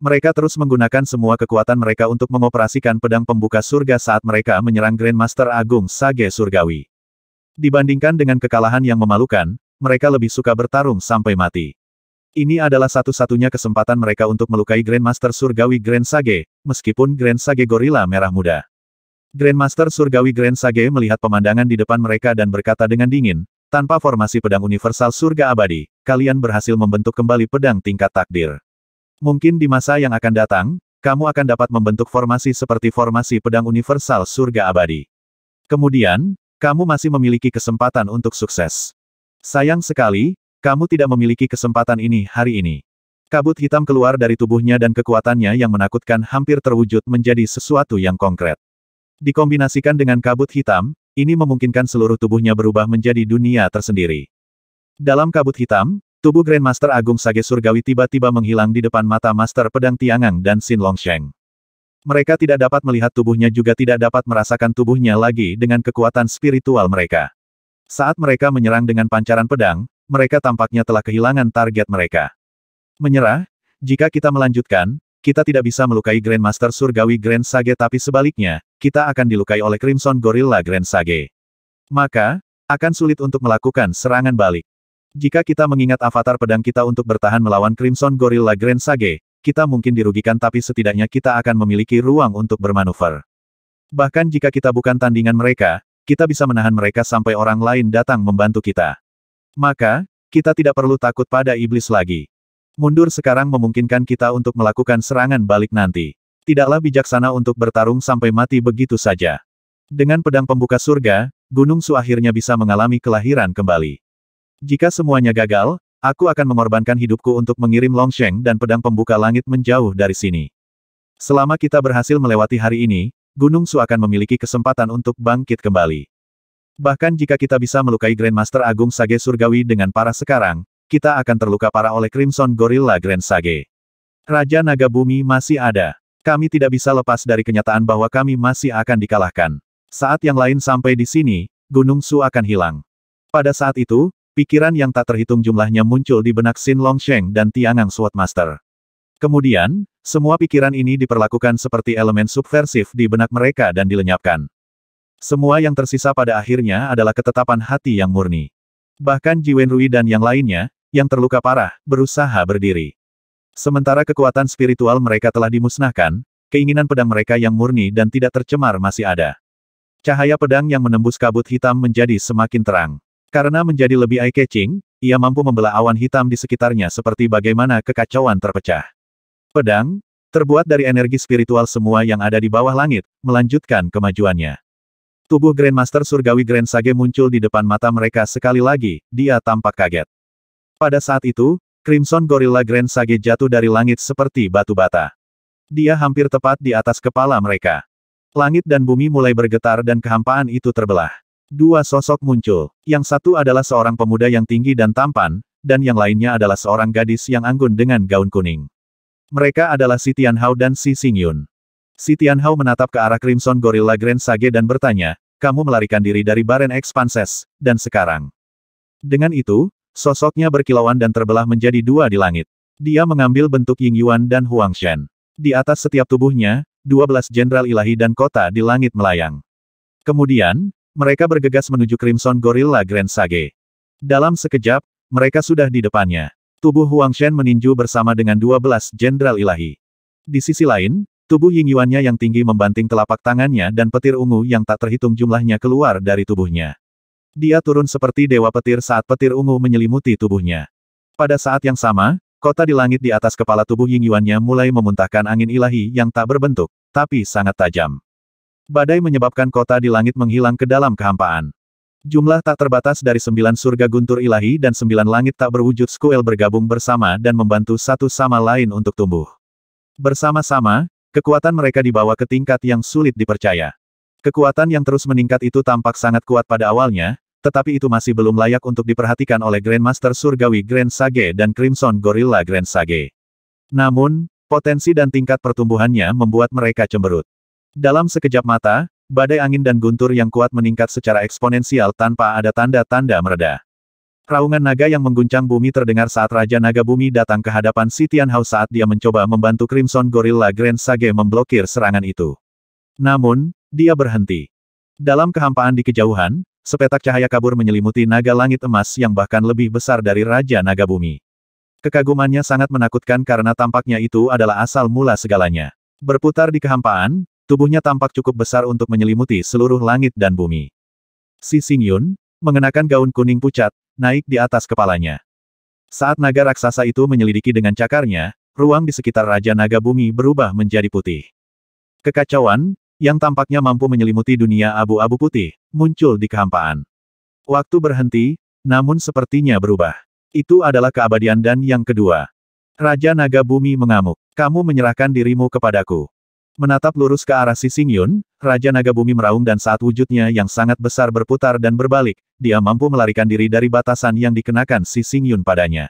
Speaker 1: Mereka terus menggunakan semua kekuatan mereka untuk mengoperasikan pedang pembuka surga saat mereka menyerang Grandmaster Agung Sage Surgawi. Dibandingkan dengan kekalahan yang memalukan, mereka lebih suka bertarung sampai mati. Ini adalah satu-satunya kesempatan mereka untuk melukai Grandmaster Surgawi Grand Sage, meskipun Grand Sage Gorila Merah Muda. Grandmaster Surgawi Grand Sage melihat pemandangan di depan mereka dan berkata dengan dingin, tanpa formasi pedang universal surga abadi, kalian berhasil membentuk kembali pedang tingkat takdir. Mungkin di masa yang akan datang, kamu akan dapat membentuk formasi seperti formasi pedang universal surga abadi. Kemudian, kamu masih memiliki kesempatan untuk sukses. Sayang sekali, kamu tidak memiliki kesempatan ini hari ini. Kabut hitam keluar dari tubuhnya dan kekuatannya yang menakutkan hampir terwujud menjadi sesuatu yang konkret. Dikombinasikan dengan kabut hitam, ini memungkinkan seluruh tubuhnya berubah menjadi dunia tersendiri. Dalam kabut hitam, tubuh Grandmaster Agung Sage Surgawi tiba-tiba menghilang di depan mata Master Pedang Tiangang dan Xin Longsheng. Mereka tidak dapat melihat tubuhnya juga tidak dapat merasakan tubuhnya lagi dengan kekuatan spiritual mereka. Saat mereka menyerang dengan pancaran pedang, mereka tampaknya telah kehilangan target mereka. Menyerah? Jika kita melanjutkan, kita tidak bisa melukai Grandmaster Surgawi Grand Sage tapi sebaliknya, kita akan dilukai oleh Crimson Gorilla Grand Sage. Maka, akan sulit untuk melakukan serangan balik. Jika kita mengingat avatar pedang kita untuk bertahan melawan Crimson Gorilla Grand Sage, kita mungkin dirugikan tapi setidaknya kita akan memiliki ruang untuk bermanuver. Bahkan jika kita bukan tandingan mereka, kita bisa menahan mereka sampai orang lain datang membantu kita. Maka, kita tidak perlu takut pada iblis lagi. Mundur sekarang memungkinkan kita untuk melakukan serangan balik nanti. Tidaklah bijaksana untuk bertarung sampai mati begitu saja. Dengan pedang pembuka surga, Gunung Su akhirnya bisa mengalami kelahiran kembali. Jika semuanya gagal, aku akan mengorbankan hidupku untuk mengirim Longsheng dan pedang pembuka langit menjauh dari sini. Selama kita berhasil melewati hari ini, Gunung Su akan memiliki kesempatan untuk bangkit kembali. Bahkan jika kita bisa melukai Grandmaster Agung Sage Surgawi dengan parah sekarang, kita akan terluka parah oleh Crimson Gorilla Grand Sage. Raja Naga Bumi masih ada. Kami tidak bisa lepas dari kenyataan bahwa kami masih akan dikalahkan. Saat yang lain sampai di sini, Gunung Su akan hilang. Pada saat itu, pikiran yang tak terhitung jumlahnya muncul di benak Xin Longsheng dan Tiangang Swordmaster. Kemudian, semua pikiran ini diperlakukan seperti elemen subversif di benak mereka dan dilenyapkan. Semua yang tersisa pada akhirnya adalah ketetapan hati yang murni. Bahkan Jiwen Rui dan yang lainnya, yang terluka parah, berusaha berdiri. Sementara kekuatan spiritual mereka telah dimusnahkan, keinginan pedang mereka yang murni dan tidak tercemar masih ada. Cahaya pedang yang menembus kabut hitam menjadi semakin terang. Karena menjadi lebih eye-catching, ia mampu membelah awan hitam di sekitarnya seperti bagaimana kekacauan terpecah. Pedang, terbuat dari energi spiritual semua yang ada di bawah langit, melanjutkan kemajuannya. Tubuh Grandmaster Surgawi Grand Sage muncul di depan mata mereka sekali lagi, dia tampak kaget. Pada saat itu, Crimson Gorilla Grand Sage jatuh dari langit seperti batu bata. Dia hampir tepat di atas kepala mereka. Langit dan bumi mulai bergetar dan kehampaan itu terbelah. Dua sosok muncul. Yang satu adalah seorang pemuda yang tinggi dan tampan, dan yang lainnya adalah seorang gadis yang anggun dengan gaun kuning. Mereka adalah Si Tianhao dan Si Xingyun. Si Hao menatap ke arah Crimson Gorilla Grand Sage dan bertanya, kamu melarikan diri dari Baren expanses, dan sekarang. Dengan itu, sosoknya berkilauan dan terbelah menjadi dua di langit. Dia mengambil bentuk Ying Yuan dan Huang Shen. Di atas setiap tubuhnya, 12 jenderal ilahi dan kota di langit melayang. Kemudian, mereka bergegas menuju Crimson Gorilla Grand Sage. Dalam sekejap, mereka sudah di depannya. Tubuh Huang Shen meninju bersama dengan 12 jenderal ilahi. Di sisi lain, Tubuh Ying Yuannya yang tinggi membanting telapak tangannya dan petir ungu yang tak terhitung jumlahnya keluar dari tubuhnya. Dia turun seperti dewa petir saat petir ungu menyelimuti tubuhnya. Pada saat yang sama, kota di langit di atas kepala tubuh Ying Yuannya mulai memuntahkan angin ilahi yang tak berbentuk, tapi sangat tajam. Badai menyebabkan kota di langit menghilang ke dalam kehampaan. Jumlah tak terbatas dari sembilan surga guntur ilahi dan sembilan langit tak berwujud skuel bergabung bersama dan membantu satu sama lain untuk tumbuh. Bersama-sama, Kekuatan mereka dibawa ke tingkat yang sulit dipercaya. Kekuatan yang terus meningkat itu tampak sangat kuat pada awalnya, tetapi itu masih belum layak untuk diperhatikan oleh Grandmaster Surgawi Grand Sage dan Crimson Gorilla Grand Sage. Namun, potensi dan tingkat pertumbuhannya membuat mereka cemberut. Dalam sekejap mata, badai angin dan guntur yang kuat meningkat secara eksponensial tanpa ada tanda-tanda meredah. Raungan naga yang mengguncang bumi terdengar saat Raja Naga Bumi datang ke hadapan si Tianhao saat dia mencoba membantu Crimson Gorilla Grand Sage memblokir serangan itu. Namun, dia berhenti. Dalam kehampaan di kejauhan, sepetak cahaya kabur menyelimuti naga langit emas yang bahkan lebih besar dari Raja Naga Bumi. Kekagumannya sangat menakutkan karena tampaknya itu adalah asal mula segalanya. Berputar di kehampaan, tubuhnya tampak cukup besar untuk menyelimuti seluruh langit dan bumi. Si Xing Yun, mengenakan gaun kuning pucat, naik di atas kepalanya. Saat naga raksasa itu menyelidiki dengan cakarnya, ruang di sekitar Raja Naga Bumi berubah menjadi putih. Kekacauan, yang tampaknya mampu menyelimuti dunia abu-abu putih, muncul di kehampaan. Waktu berhenti, namun sepertinya berubah. Itu adalah keabadian dan yang kedua. Raja Naga Bumi mengamuk. Kamu menyerahkan dirimu kepadaku. Menatap lurus ke arah Sising Yun, Raja Naga Bumi meraung dan saat wujudnya yang sangat besar berputar dan berbalik, dia mampu melarikan diri dari batasan yang dikenakan Sising Yun padanya.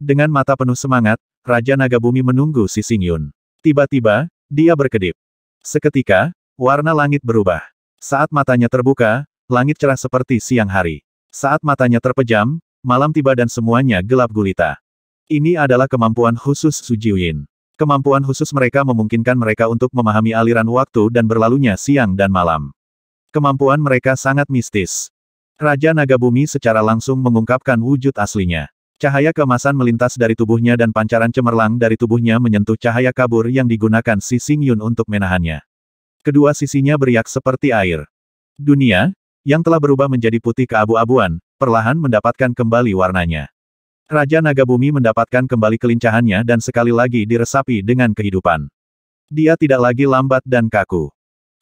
Speaker 1: Dengan mata penuh semangat, Raja Naga Bumi menunggu Sising Yun. Tiba-tiba, dia berkedip. Seketika, warna langit berubah. Saat matanya terbuka, langit cerah seperti siang hari. Saat matanya terpejam, malam tiba dan semuanya gelap gulita. Ini adalah kemampuan khusus Sujiyun. Kemampuan khusus mereka memungkinkan mereka untuk memahami aliran waktu dan berlalunya siang dan malam. Kemampuan mereka sangat mistis. Raja Naga Bumi secara langsung mengungkapkan wujud aslinya. Cahaya kemasan melintas dari tubuhnya dan pancaran cemerlang dari tubuhnya menyentuh cahaya kabur yang digunakan si Sing Yun untuk menahannya. Kedua sisinya beriak seperti air. Dunia, yang telah berubah menjadi putih keabu-abuan, perlahan mendapatkan kembali warnanya. Raja Naga Bumi mendapatkan kembali kelincahannya dan sekali lagi diresapi dengan kehidupan. Dia tidak lagi lambat dan kaku.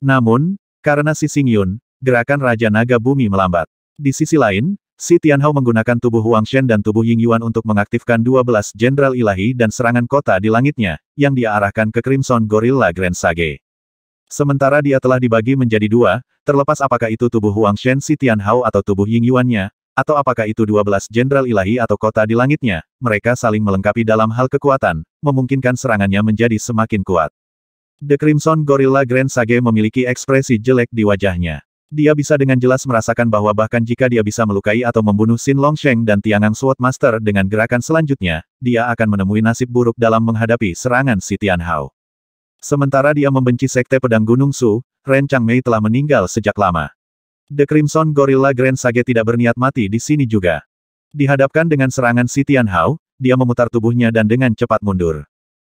Speaker 1: Namun, karena si Xing Yun, gerakan Raja Naga Bumi melambat. Di sisi lain, si Tianhao menggunakan tubuh Huang Shen dan tubuh Ying Yuan untuk mengaktifkan 12 Jenderal Ilahi dan serangan kota di langitnya, yang dia arahkan ke Crimson Gorilla Grand Sage. Sementara dia telah dibagi menjadi dua, terlepas apakah itu tubuh Huang Shen si Tianhao atau tubuh Ying Yuannya, atau apakah itu 12 jenderal ilahi atau kota di langitnya, mereka saling melengkapi dalam hal kekuatan, memungkinkan serangannya menjadi semakin kuat. The Crimson Gorilla Grand Sage memiliki ekspresi jelek di wajahnya. Dia bisa dengan jelas merasakan bahwa bahkan jika dia bisa melukai atau membunuh Sin long sheng dan Tiangang master dengan gerakan selanjutnya, dia akan menemui nasib buruk dalam menghadapi serangan si Tianhao. Sementara dia membenci Sekte Pedang Gunung Su, Ren chang mei telah meninggal sejak lama. The Crimson Gorilla Grand Sage tidak berniat mati di sini juga. Dihadapkan dengan serangan si Tianhao, dia memutar tubuhnya dan dengan cepat mundur.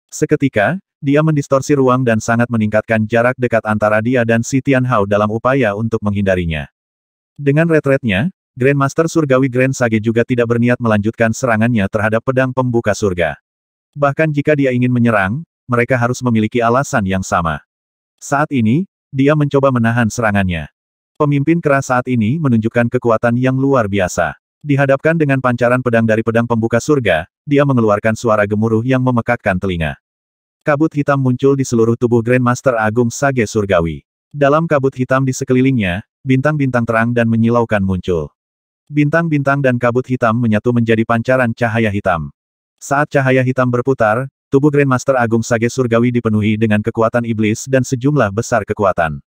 Speaker 1: Seketika, dia mendistorsi ruang dan sangat meningkatkan jarak dekat antara dia dan si Tianhao dalam upaya untuk menghindarinya. Dengan retretnya, Grandmaster Surgawi Grand Sage juga tidak berniat melanjutkan serangannya terhadap pedang pembuka surga. Bahkan jika dia ingin menyerang, mereka harus memiliki alasan yang sama. Saat ini, dia mencoba menahan serangannya. Pemimpin keras saat ini menunjukkan kekuatan yang luar biasa. Dihadapkan dengan pancaran pedang dari pedang pembuka surga, dia mengeluarkan suara gemuruh yang memekakkan telinga. Kabut hitam muncul di seluruh tubuh Grandmaster Agung Sage Surgawi. Dalam kabut hitam di sekelilingnya, bintang-bintang terang dan menyilaukan muncul. Bintang-bintang dan kabut hitam menyatu menjadi pancaran cahaya hitam. Saat cahaya hitam berputar, tubuh Grandmaster Agung Sage Surgawi dipenuhi dengan kekuatan iblis dan sejumlah besar kekuatan.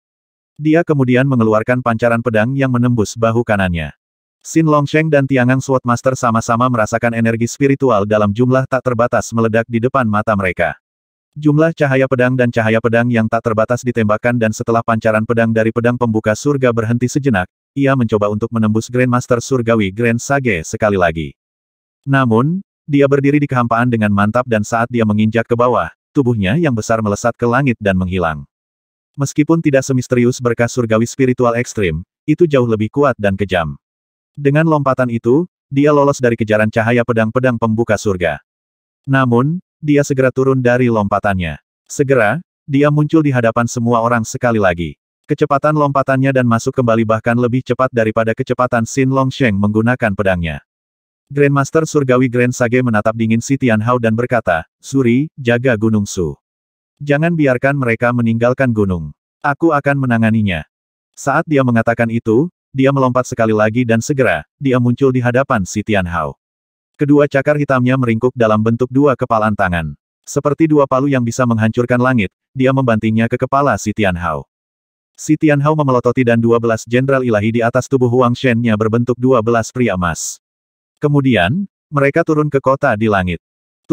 Speaker 1: Dia kemudian mengeluarkan pancaran pedang yang menembus bahu kanannya. Xin Longsheng dan Tiangang Swordmaster sama-sama merasakan energi spiritual dalam jumlah tak terbatas meledak di depan mata mereka. Jumlah cahaya pedang dan cahaya pedang yang tak terbatas ditembakkan dan setelah pancaran pedang dari pedang pembuka surga berhenti sejenak, ia mencoba untuk menembus Grandmaster Surgawi Grand Sage sekali lagi. Namun, dia berdiri di kehampaan dengan mantap dan saat dia menginjak ke bawah, tubuhnya yang besar melesat ke langit dan menghilang. Meskipun tidak semisterius berkas surgawi spiritual ekstrim, itu jauh lebih kuat dan kejam. Dengan lompatan itu, dia lolos dari kejaran cahaya pedang-pedang pembuka surga. Namun, dia segera turun dari lompatannya. Segera, dia muncul di hadapan semua orang sekali lagi. Kecepatan lompatannya dan masuk kembali bahkan lebih cepat daripada kecepatan Xin Longsheng menggunakan pedangnya. Grandmaster Surgawi Grand Sage menatap dingin Sitian Hao dan berkata, Suri, jaga Gunung Su. Jangan biarkan mereka meninggalkan gunung. Aku akan menanganinya. Saat dia mengatakan itu, dia melompat sekali lagi dan segera, dia muncul di hadapan si Tianhao. Kedua cakar hitamnya meringkuk dalam bentuk dua kepalan tangan. Seperti dua palu yang bisa menghancurkan langit, dia membantingnya ke kepala si Tianhao. Si Tianhao memelototi dan dua belas jenderal ilahi di atas tubuh Huang Shen-nya berbentuk dua belas pria emas. Kemudian, mereka turun ke kota di langit.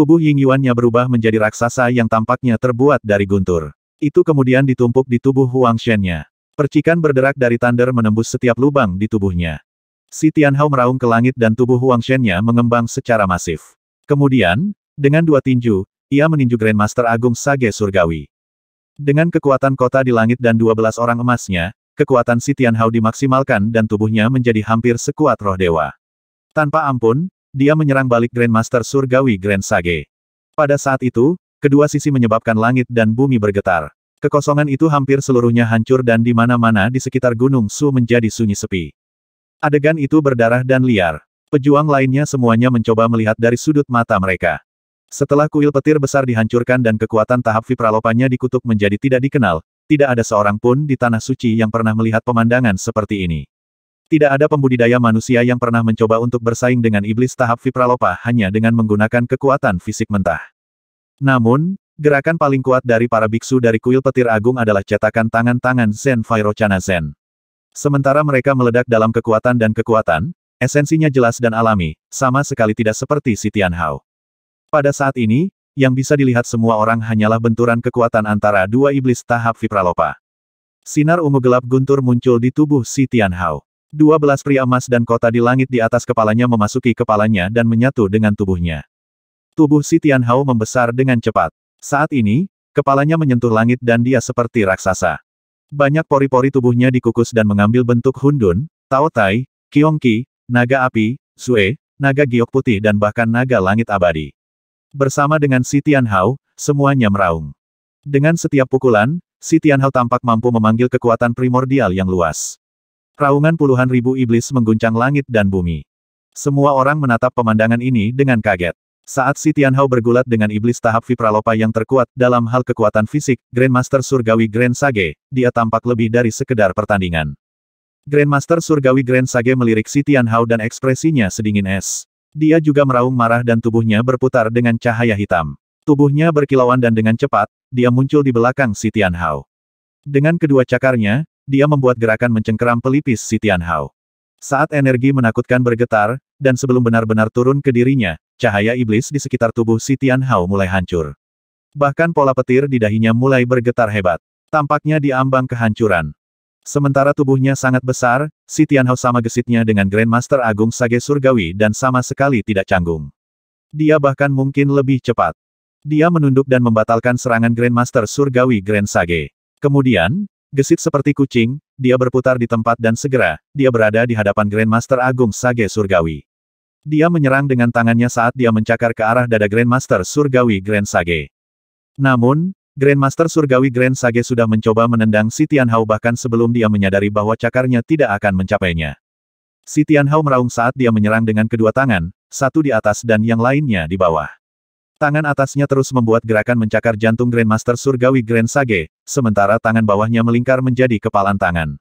Speaker 1: Tubuh Ying Yuannya berubah menjadi raksasa yang tampaknya terbuat dari guntur. Itu kemudian ditumpuk di tubuh Huang Shennya. Percikan berderak dari Thunder menembus setiap lubang di tubuhnya. Si Tianhao meraung ke langit dan tubuh Huang Shennya mengembang secara masif. Kemudian, dengan dua tinju, ia meninju Grandmaster Agung Sage Surgawi. Dengan kekuatan kota di langit dan dua belas orang emasnya, kekuatan si Tianhao dimaksimalkan dan tubuhnya menjadi hampir sekuat roh dewa. Tanpa ampun, dia menyerang balik Grandmaster Surgawi Grand Sage. Pada saat itu, kedua sisi menyebabkan langit dan bumi bergetar. Kekosongan itu hampir seluruhnya hancur dan di mana-mana di sekitar Gunung Su menjadi sunyi sepi. Adegan itu berdarah dan liar. Pejuang lainnya semuanya mencoba melihat dari sudut mata mereka. Setelah kuil petir besar dihancurkan dan kekuatan tahap vipralopanya dikutuk menjadi tidak dikenal, tidak ada seorang pun di Tanah Suci yang pernah melihat pemandangan seperti ini. Tidak ada pembudidaya manusia yang pernah mencoba untuk bersaing dengan iblis tahap Vipralopa hanya dengan menggunakan kekuatan fisik mentah. Namun, gerakan paling kuat dari para biksu dari kuil petir agung adalah cetakan tangan-tangan Zen Vairocana Zen. Sementara mereka meledak dalam kekuatan dan kekuatan, esensinya jelas dan alami, sama sekali tidak seperti si Tianhao. Pada saat ini, yang bisa dilihat semua orang hanyalah benturan kekuatan antara dua iblis tahap Vipralopa. Sinar ungu gelap guntur muncul di tubuh si Tianhao. Dua belas pria emas dan kota di langit di atas kepalanya memasuki kepalanya dan menyatu dengan tubuhnya. Tubuh si Tianhao membesar dengan cepat. Saat ini, kepalanya menyentuh langit dan dia seperti raksasa. Banyak pori-pori tubuhnya dikukus dan mengambil bentuk hundun, Tao Tai, Kiongki, naga api, sue, naga giok putih dan bahkan naga langit abadi. Bersama dengan si Tianhao, semuanya meraung. Dengan setiap pukulan, si Tianhao tampak mampu memanggil kekuatan primordial yang luas. Raungan puluhan ribu iblis mengguncang langit dan bumi. Semua orang menatap pemandangan ini dengan kaget. Saat si Tianhao bergulat dengan iblis tahap Vipralopa yang terkuat dalam hal kekuatan fisik, Grandmaster Surgawi Grand Sage, dia tampak lebih dari sekedar pertandingan. Grandmaster Surgawi Grand Sage melirik si Tianhao dan ekspresinya sedingin es. Dia juga meraung marah dan tubuhnya berputar dengan cahaya hitam. Tubuhnya berkilauan dan dengan cepat, dia muncul di belakang si Tianhao. Dengan kedua cakarnya, dia membuat gerakan mencengkeram pelipis si Tianhao. Saat energi menakutkan bergetar, dan sebelum benar-benar turun ke dirinya, cahaya iblis di sekitar tubuh si Tianhao mulai hancur. Bahkan pola petir di dahinya mulai bergetar hebat. Tampaknya diambang kehancuran. Sementara tubuhnya sangat besar, si Tianhao sama gesitnya dengan Grandmaster Agung Sage Surgawi dan sama sekali tidak canggung. Dia bahkan mungkin lebih cepat. Dia menunduk dan membatalkan serangan Grandmaster Surgawi Grand Sage. Kemudian, Gesit seperti kucing, dia berputar di tempat dan segera, dia berada di hadapan Grandmaster Agung Sage Surgawi. Dia menyerang dengan tangannya saat dia mencakar ke arah dada Grandmaster Surgawi Grand Sage. Namun, Grandmaster Surgawi Grand Sage sudah mencoba menendang si Tianhao bahkan sebelum dia menyadari bahwa cakarnya tidak akan mencapainya. Si Tianhao meraung saat dia menyerang dengan kedua tangan, satu di atas dan yang lainnya di bawah. Tangan atasnya terus membuat gerakan mencakar jantung Grandmaster Surgawi Grand Sage, sementara tangan bawahnya melingkar menjadi kepalan tangan.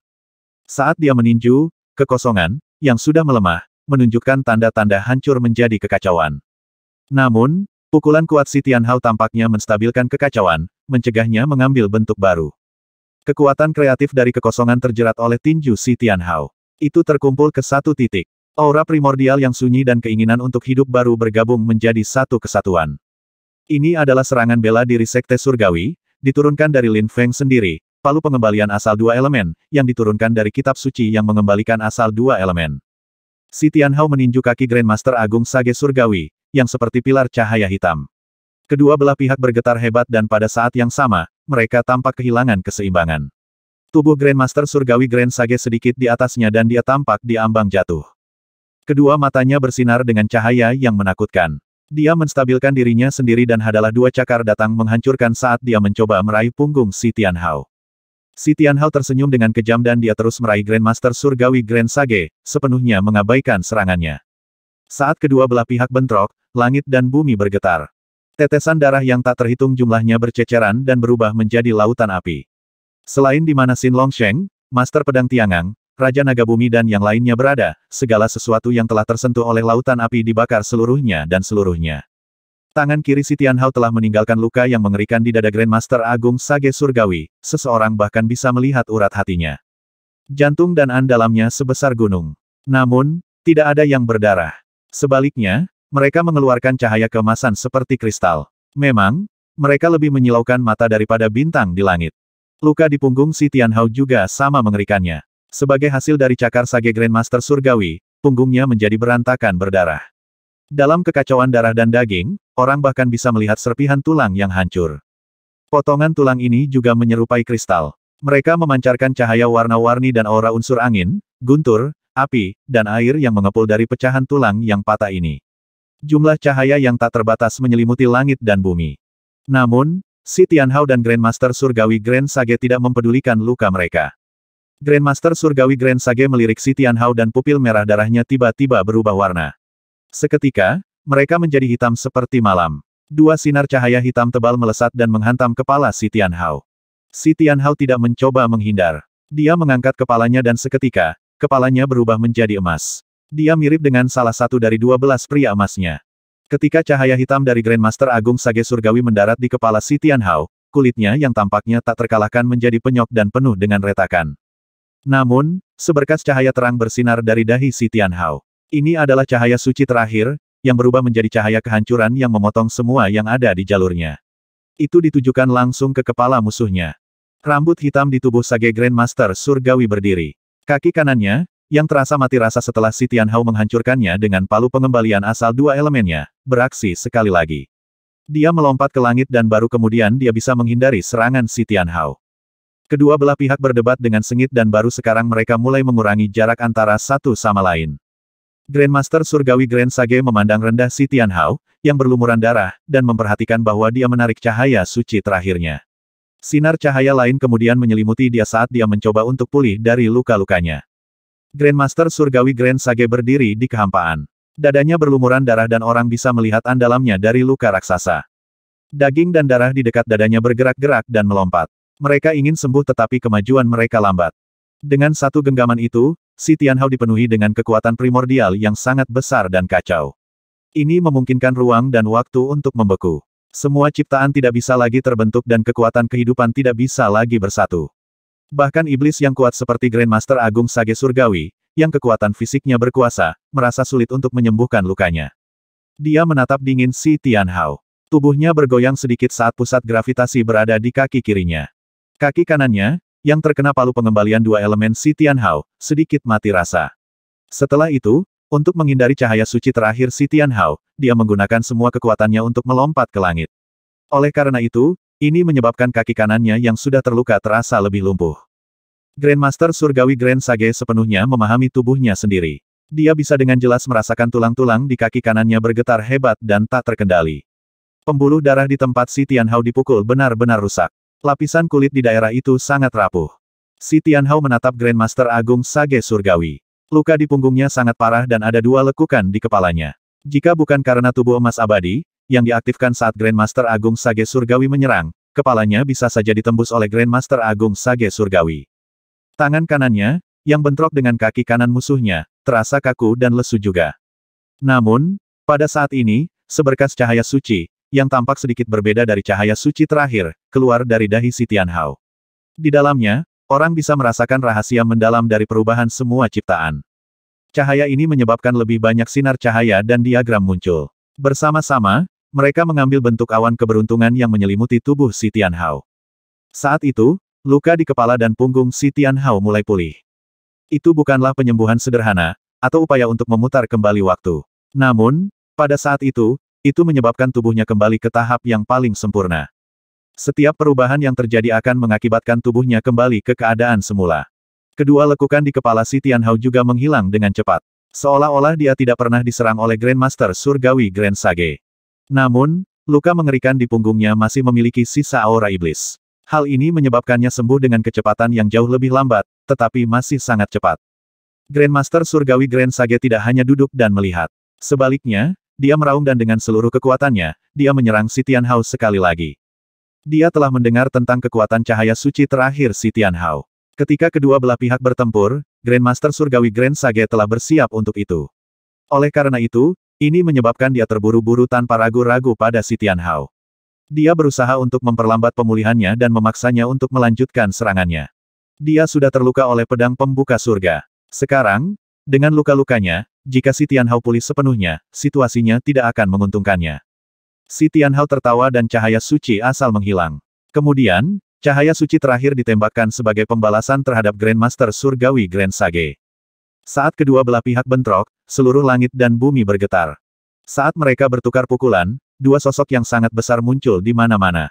Speaker 1: Saat dia meninju, kekosongan, yang sudah melemah, menunjukkan tanda-tanda hancur menjadi kekacauan. Namun, pukulan kuat si Tianhao tampaknya menstabilkan kekacauan, mencegahnya mengambil bentuk baru. Kekuatan kreatif dari kekosongan terjerat oleh tinju si Tianhao. Itu terkumpul ke satu titik. Aura primordial yang sunyi dan keinginan untuk hidup baru bergabung menjadi satu kesatuan. Ini adalah serangan bela diri Sekte Surgawi, diturunkan dari Lin Feng sendiri, palu pengembalian asal dua elemen, yang diturunkan dari kitab suci yang mengembalikan asal dua elemen. Si Tianhao meninju kaki Grandmaster Agung Sage Surgawi, yang seperti pilar cahaya hitam. Kedua belah pihak bergetar hebat dan pada saat yang sama, mereka tampak kehilangan keseimbangan. Tubuh Grandmaster Surgawi Grand Sage sedikit di atasnya dan dia tampak diambang jatuh. Kedua matanya bersinar dengan cahaya yang menakutkan. Dia menstabilkan dirinya sendiri dan hadalah dua cakar datang menghancurkan saat dia mencoba meraih punggung Si Hao. Si Hao tersenyum dengan kejam dan dia terus meraih Grandmaster Surgawi Grand Sage, sepenuhnya mengabaikan serangannya. Saat kedua belah pihak bentrok, langit dan bumi bergetar. Tetesan darah yang tak terhitung jumlahnya berceceran dan berubah menjadi lautan api. Selain di mana Sin Long Sheng, Master Pedang Tiangang, Raja Naga Bumi dan yang lainnya berada, segala sesuatu yang telah tersentuh oleh lautan api dibakar seluruhnya dan seluruhnya. Tangan kiri si Hao telah meninggalkan luka yang mengerikan di dada Grandmaster Agung Sage Surgawi, seseorang bahkan bisa melihat urat hatinya. Jantung dan an sebesar gunung. Namun, tidak ada yang berdarah. Sebaliknya, mereka mengeluarkan cahaya kemasan seperti kristal. Memang, mereka lebih menyilaukan mata daripada bintang di langit. Luka di punggung si Hao juga sama mengerikannya. Sebagai hasil dari cakar Sage Grandmaster Surgawi, punggungnya menjadi berantakan berdarah. Dalam kekacauan darah dan daging, orang bahkan bisa melihat serpihan tulang yang hancur. Potongan tulang ini juga menyerupai kristal. Mereka memancarkan cahaya warna-warni dan aura unsur angin, guntur, api, dan air yang mengepul dari pecahan tulang yang patah ini. Jumlah cahaya yang tak terbatas menyelimuti langit dan bumi. Namun, Si Tianhao dan Grandmaster Surgawi Grand Sage tidak mempedulikan luka mereka. Grandmaster Surgawi Grand Sage melirik si Tianhao dan pupil merah darahnya tiba-tiba berubah warna. Seketika, mereka menjadi hitam seperti malam. Dua sinar cahaya hitam tebal melesat dan menghantam kepala si Tianhao. Si Tianhao tidak mencoba menghindar. Dia mengangkat kepalanya dan seketika, kepalanya berubah menjadi emas. Dia mirip dengan salah satu dari dua belas pria emasnya. Ketika cahaya hitam dari Grandmaster Agung Sage Surgawi mendarat di kepala si Tianhao, kulitnya yang tampaknya tak terkalahkan menjadi penyok dan penuh dengan retakan. Namun, seberkas cahaya terang bersinar dari dahi si Tianhao. Ini adalah cahaya suci terakhir, yang berubah menjadi cahaya kehancuran yang memotong semua yang ada di jalurnya. Itu ditujukan langsung ke kepala musuhnya. Rambut hitam di tubuh Sage Grandmaster Surgawi berdiri. Kaki kanannya, yang terasa mati rasa setelah si Tianhao menghancurkannya dengan palu pengembalian asal dua elemennya, beraksi sekali lagi. Dia melompat ke langit dan baru kemudian dia bisa menghindari serangan si Tianhao. Kedua belah pihak berdebat dengan sengit dan baru sekarang mereka mulai mengurangi jarak antara satu sama lain. Grandmaster Surgawi Grand Sage memandang rendah si Tianhao, yang berlumuran darah, dan memperhatikan bahwa dia menarik cahaya suci terakhirnya. Sinar cahaya lain kemudian menyelimuti dia saat dia mencoba untuk pulih dari luka-lukanya. Grandmaster Surgawi Grand Sage berdiri di kehampaan. Dadanya berlumuran darah dan orang bisa melihat andalamnya dari luka raksasa. Daging dan darah di dekat dadanya bergerak-gerak dan melompat. Mereka ingin sembuh tetapi kemajuan mereka lambat. Dengan satu genggaman itu, si Tianhao dipenuhi dengan kekuatan primordial yang sangat besar dan kacau. Ini memungkinkan ruang dan waktu untuk membeku. Semua ciptaan tidak bisa lagi terbentuk dan kekuatan kehidupan tidak bisa lagi bersatu. Bahkan iblis yang kuat seperti Grandmaster Agung Sage Surgawi, yang kekuatan fisiknya berkuasa, merasa sulit untuk menyembuhkan lukanya. Dia menatap dingin si Tianhao. Tubuhnya bergoyang sedikit saat pusat gravitasi berada di kaki kirinya. Kaki kanannya, yang terkena palu pengembalian dua elemen Si Tianhao, sedikit mati rasa. Setelah itu, untuk menghindari cahaya suci terakhir Si Tianhao, dia menggunakan semua kekuatannya untuk melompat ke langit. Oleh karena itu, ini menyebabkan kaki kanannya yang sudah terluka terasa lebih lumpuh. Grandmaster Surgawi Grand Sage sepenuhnya memahami tubuhnya sendiri. Dia bisa dengan jelas merasakan tulang-tulang di kaki kanannya bergetar hebat dan tak terkendali. Pembuluh darah di tempat Si Tianhao dipukul benar-benar rusak. Lapisan kulit di daerah itu sangat rapuh. Si Hao menatap Grandmaster Agung Sage Surgawi. Luka di punggungnya sangat parah dan ada dua lekukan di kepalanya. Jika bukan karena tubuh emas abadi, yang diaktifkan saat Grandmaster Agung Sage Surgawi menyerang, kepalanya bisa saja ditembus oleh Grandmaster Agung Sage Surgawi. Tangan kanannya, yang bentrok dengan kaki kanan musuhnya, terasa kaku dan lesu juga. Namun, pada saat ini, seberkas cahaya suci, yang tampak sedikit berbeda dari cahaya suci terakhir, keluar dari dahi si Tianhao. Di dalamnya, orang bisa merasakan rahasia mendalam dari perubahan semua ciptaan. Cahaya ini menyebabkan lebih banyak sinar cahaya dan diagram muncul. Bersama-sama, mereka mengambil bentuk awan keberuntungan yang menyelimuti tubuh si Tianhao. Saat itu, luka di kepala dan punggung si Tianhao mulai pulih. Itu bukanlah penyembuhan sederhana, atau upaya untuk memutar kembali waktu. Namun, pada saat itu, itu menyebabkan tubuhnya kembali ke tahap yang paling sempurna. Setiap perubahan yang terjadi akan mengakibatkan tubuhnya kembali ke keadaan semula. Kedua lekukan di kepala si Tianhao juga menghilang dengan cepat. Seolah-olah dia tidak pernah diserang oleh Grandmaster Surgawi Grand Sage. Namun, luka mengerikan di punggungnya masih memiliki sisa aura iblis. Hal ini menyebabkannya sembuh dengan kecepatan yang jauh lebih lambat, tetapi masih sangat cepat. Grandmaster Surgawi Grand Sage tidak hanya duduk dan melihat. Sebaliknya, dia meraung dan dengan seluruh kekuatannya, dia menyerang si Hao sekali lagi. Dia telah mendengar tentang kekuatan cahaya suci terakhir si Hao. Ketika kedua belah pihak bertempur, Grandmaster Surgawi Grand Sage telah bersiap untuk itu. Oleh karena itu, ini menyebabkan dia terburu-buru tanpa ragu-ragu pada si Hao. Dia berusaha untuk memperlambat pemulihannya dan memaksanya untuk melanjutkan serangannya. Dia sudah terluka oleh pedang pembuka surga. Sekarang, dengan luka-lukanya, jika si Tianhao pulih sepenuhnya, situasinya tidak akan menguntungkannya. Si Tianhao tertawa dan cahaya suci asal menghilang. Kemudian, cahaya suci terakhir ditembakkan sebagai pembalasan terhadap Grandmaster Surgawi Grand Sage. Saat kedua belah pihak bentrok, seluruh langit dan bumi bergetar. Saat mereka bertukar pukulan, dua sosok yang sangat besar muncul di mana-mana.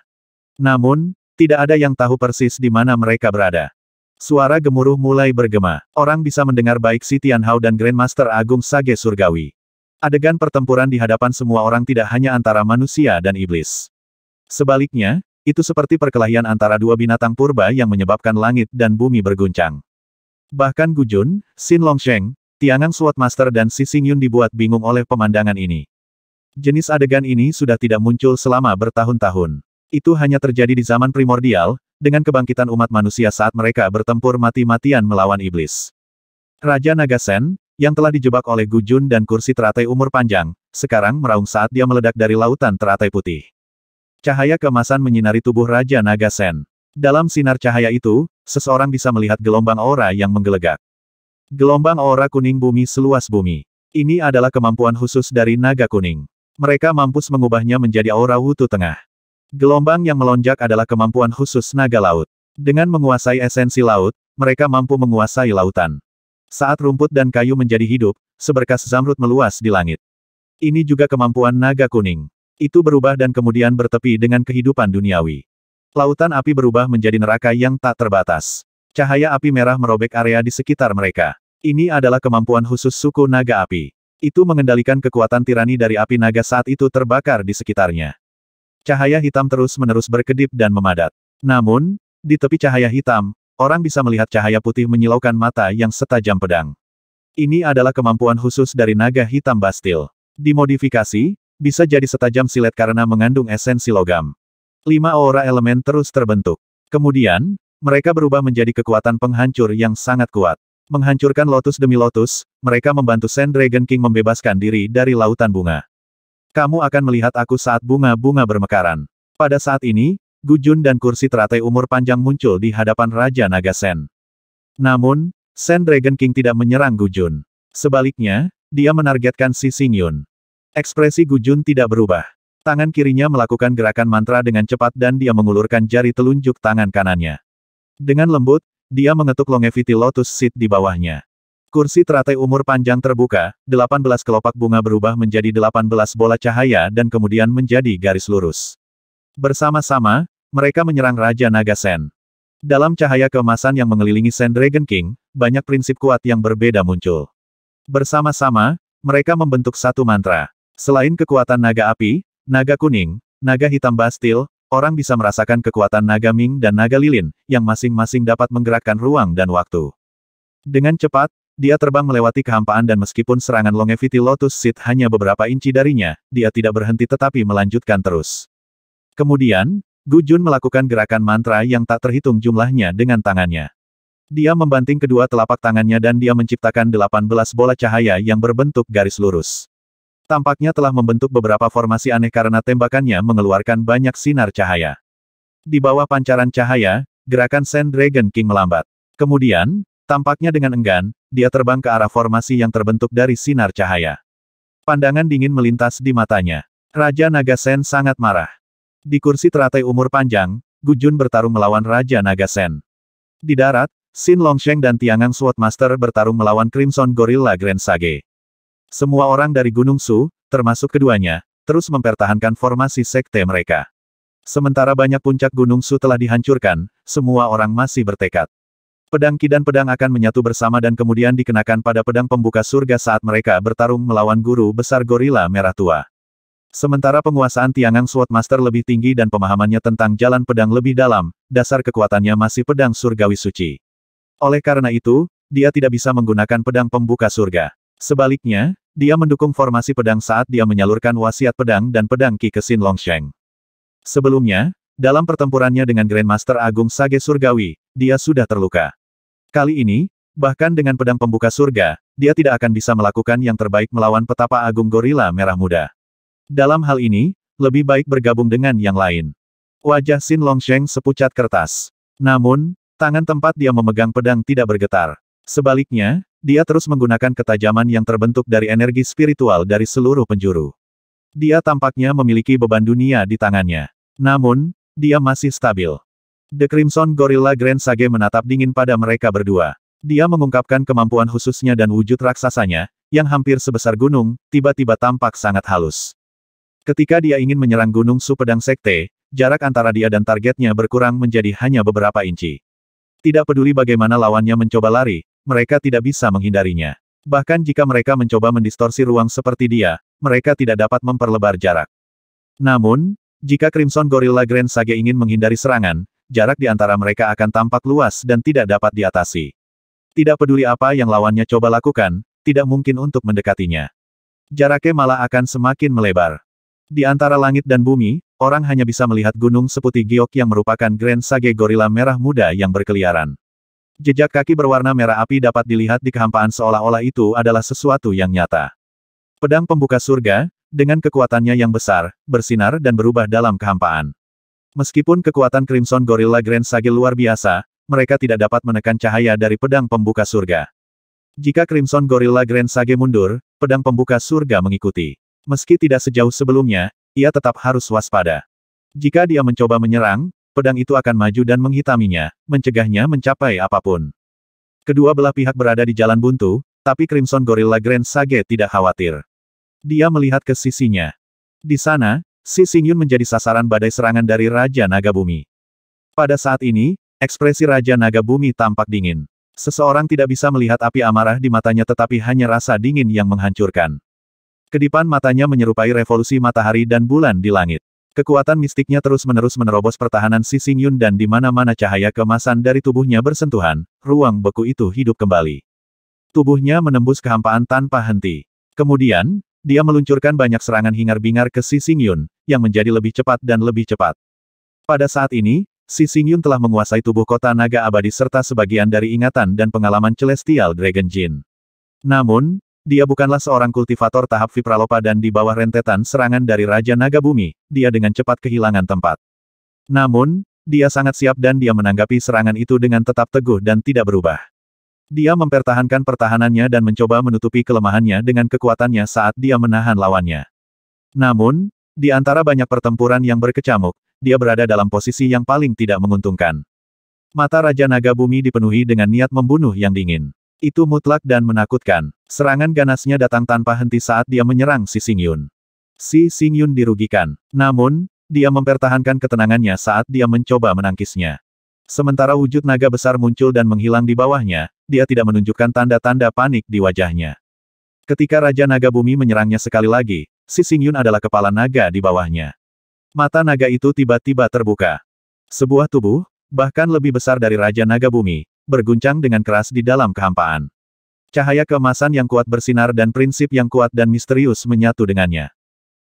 Speaker 1: Namun, tidak ada yang tahu persis di mana mereka berada. Suara gemuruh mulai bergema. Orang bisa mendengar baik si Tianhao dan Grandmaster Agung Sage Surgawi. Adegan pertempuran di hadapan semua orang tidak hanya antara manusia dan iblis. Sebaliknya, itu seperti perkelahian antara dua binatang purba yang menyebabkan langit dan bumi berguncang. Bahkan Gu Gujun, Xin Longsheng, Tiangang Swordmaster, dan Si Xing Yun dibuat bingung oleh pemandangan ini. Jenis adegan ini sudah tidak muncul selama bertahun-tahun. Itu hanya terjadi di zaman primordial, dengan kebangkitan umat manusia saat mereka bertempur mati-matian melawan iblis. Raja Nagasen, yang telah dijebak oleh Gujun dan kursi teratai umur panjang, sekarang meraung saat dia meledak dari lautan teratai putih. Cahaya kemasan menyinari tubuh Raja Nagasen. Dalam sinar cahaya itu, seseorang bisa melihat gelombang aura yang menggelegak. Gelombang aura kuning bumi seluas bumi. Ini adalah kemampuan khusus dari naga kuning. Mereka mampus mengubahnya menjadi aura wutu tengah. Gelombang yang melonjak adalah kemampuan khusus naga laut. Dengan menguasai esensi laut, mereka mampu menguasai lautan. Saat rumput dan kayu menjadi hidup, seberkas zamrud meluas di langit. Ini juga kemampuan naga kuning. Itu berubah dan kemudian bertepi dengan kehidupan duniawi. Lautan api berubah menjadi neraka yang tak terbatas. Cahaya api merah merobek area di sekitar mereka. Ini adalah kemampuan khusus suku naga api. Itu mengendalikan kekuatan tirani dari api naga saat itu terbakar di sekitarnya. Cahaya hitam terus-menerus berkedip dan memadat. Namun, di tepi cahaya hitam, orang bisa melihat cahaya putih menyilaukan mata yang setajam pedang. Ini adalah kemampuan khusus dari naga hitam Bastil. Dimodifikasi, bisa jadi setajam silet karena mengandung esensi logam. Lima aura elemen terus terbentuk. Kemudian, mereka berubah menjadi kekuatan penghancur yang sangat kuat. Menghancurkan lotus demi lotus, mereka membantu Sand Dragon King membebaskan diri dari lautan bunga. Kamu akan melihat aku saat bunga-bunga bermekaran. Pada saat ini, Gujun dan kursi teratai umur panjang muncul di hadapan Raja Naga Sen. Namun, Sen Dragon King tidak menyerang Gujun. Sebaliknya, dia menargetkan si Xingyun. Ekspresi Gujun tidak berubah. Tangan kirinya melakukan gerakan mantra dengan cepat dan dia mengulurkan jari telunjuk tangan kanannya. Dengan lembut, dia mengetuk longevity Lotus Seed di bawahnya. Kursi teratai umur panjang terbuka, 18 kelopak bunga berubah menjadi 18 bola cahaya dan kemudian menjadi garis lurus. Bersama-sama, mereka menyerang Raja Naga Sen. Dalam cahaya keemasan yang mengelilingi Sen Dragon King, banyak prinsip kuat yang berbeda muncul. Bersama-sama, mereka membentuk satu mantra. Selain kekuatan naga api, naga kuning, naga hitam bastil, orang bisa merasakan kekuatan naga Ming dan naga lilin, yang masing-masing dapat menggerakkan ruang dan waktu. Dengan cepat, dia terbang melewati kehampaan dan meskipun serangan Longevity Lotus Seed hanya beberapa inci darinya, dia tidak berhenti tetapi melanjutkan terus. Kemudian, Gu Jun melakukan gerakan mantra yang tak terhitung jumlahnya dengan tangannya. Dia membanting kedua telapak tangannya dan dia menciptakan 18 bola cahaya yang berbentuk garis lurus. Tampaknya telah membentuk beberapa formasi aneh karena tembakannya mengeluarkan banyak sinar cahaya. Di bawah pancaran cahaya, gerakan Sand Dragon King melambat. Kemudian, Tampaknya dengan enggan, dia terbang ke arah formasi yang terbentuk dari sinar cahaya. Pandangan dingin melintas di matanya. Raja Naga Sen sangat marah. Di kursi teratai umur panjang, Gu Jun bertarung melawan Raja Naga Sen. Di darat, Xin Longsheng dan Tiangang Swordmaster bertarung melawan Crimson Gorilla Grand Sage. Semua orang dari Gunung Su, termasuk keduanya, terus mempertahankan formasi sekte mereka. Sementara banyak puncak Gunung Su telah dihancurkan, semua orang masih bertekad. Pedang Ki dan pedang akan menyatu bersama dan kemudian dikenakan pada pedang pembuka surga saat mereka bertarung melawan guru besar gorila merah tua. Sementara penguasaan Tiangang Sword Master lebih tinggi dan pemahamannya tentang jalan pedang lebih dalam, dasar kekuatannya masih pedang surgawi suci. Oleh karena itu, dia tidak bisa menggunakan pedang pembuka surga. Sebaliknya, dia mendukung formasi pedang saat dia menyalurkan wasiat pedang dan pedang Ki ke Xin Longsheng. Sebelumnya, dalam pertempurannya dengan Grandmaster Agung Sage Surgawi, dia sudah terluka. Kali ini, bahkan dengan pedang pembuka surga, dia tidak akan bisa melakukan yang terbaik melawan petapa agung gorila merah muda. Dalam hal ini, lebih baik bergabung dengan yang lain. Wajah Xin Longsheng sepucat kertas. Namun, tangan tempat dia memegang pedang tidak bergetar. Sebaliknya, dia terus menggunakan ketajaman yang terbentuk dari energi spiritual dari seluruh penjuru. Dia tampaknya memiliki beban dunia di tangannya. Namun, dia masih stabil. The Crimson Gorilla Grand Sage menatap dingin pada mereka berdua. Dia mengungkapkan kemampuan khususnya dan wujud raksasanya, yang hampir sebesar gunung, tiba-tiba tampak sangat halus. Ketika dia ingin menyerang gunung su pedang Sekte, jarak antara dia dan targetnya berkurang menjadi hanya beberapa inci. Tidak peduli bagaimana lawannya mencoba lari, mereka tidak bisa menghindarinya. Bahkan jika mereka mencoba mendistorsi ruang seperti dia, mereka tidak dapat memperlebar jarak. Namun, jika Crimson Gorilla Grand Sage ingin menghindari serangan, jarak di antara mereka akan tampak luas dan tidak dapat diatasi. Tidak peduli apa yang lawannya coba lakukan, tidak mungkin untuk mendekatinya. Jaraknya malah akan semakin melebar. Di antara langit dan bumi, orang hanya bisa melihat gunung seputih giok yang merupakan Grand Sage gorila merah muda yang berkeliaran. Jejak kaki berwarna merah api dapat dilihat di kehampaan seolah-olah itu adalah sesuatu yang nyata. Pedang pembuka surga, dengan kekuatannya yang besar, bersinar dan berubah dalam kehampaan. Meskipun kekuatan Crimson Gorilla Grand Sage luar biasa, mereka tidak dapat menekan cahaya dari pedang pembuka surga. Jika Crimson Gorilla Grand Sage mundur, pedang pembuka surga mengikuti. Meski tidak sejauh sebelumnya, ia tetap harus waspada. Jika dia mencoba menyerang, pedang itu akan maju dan menghitaminya, mencegahnya mencapai apapun. Kedua belah pihak berada di jalan buntu, tapi Crimson Gorilla Grand Sage tidak khawatir. Dia melihat ke sisinya. Di sana, Si Xingyun menjadi sasaran badai serangan dari Raja Naga Bumi. Pada saat ini, ekspresi Raja Naga Bumi tampak dingin. Seseorang tidak bisa melihat api amarah di matanya tetapi hanya rasa dingin yang menghancurkan. Kedipan matanya menyerupai revolusi matahari dan bulan di langit. Kekuatan mistiknya terus-menerus menerobos pertahanan Si Xingyun dan di mana-mana cahaya kemasan dari tubuhnya bersentuhan, ruang beku itu hidup kembali. Tubuhnya menembus kehampaan tanpa henti. Kemudian, dia meluncurkan banyak serangan hingar-bingar ke Si Yun, yang menjadi lebih cepat dan lebih cepat. Pada saat ini, Si Yun telah menguasai tubuh kota naga abadi serta sebagian dari ingatan dan pengalaman Celestial Dragon Jin. Namun, dia bukanlah seorang kultivator tahap Vipralopa dan di bawah rentetan serangan dari Raja Naga Bumi, dia dengan cepat kehilangan tempat. Namun, dia sangat siap dan dia menanggapi serangan itu dengan tetap teguh dan tidak berubah. Dia mempertahankan pertahanannya dan mencoba menutupi kelemahannya dengan kekuatannya saat dia menahan lawannya. Namun, di antara banyak pertempuran yang berkecamuk, dia berada dalam posisi yang paling tidak menguntungkan. Mata Raja Naga Bumi dipenuhi dengan niat membunuh yang dingin. Itu mutlak dan menakutkan. Serangan ganasnya datang tanpa henti saat dia menyerang si Singyun. Si Singyun dirugikan. Namun, dia mempertahankan ketenangannya saat dia mencoba menangkisnya. Sementara wujud naga besar muncul dan menghilang di bawahnya, dia tidak menunjukkan tanda-tanda panik di wajahnya. Ketika Raja Naga Bumi menyerangnya sekali lagi, si Xing adalah kepala naga di bawahnya. Mata naga itu tiba-tiba terbuka. Sebuah tubuh, bahkan lebih besar dari Raja Naga Bumi, berguncang dengan keras di dalam kehampaan. Cahaya kemasan yang kuat bersinar dan prinsip yang kuat dan misterius menyatu dengannya.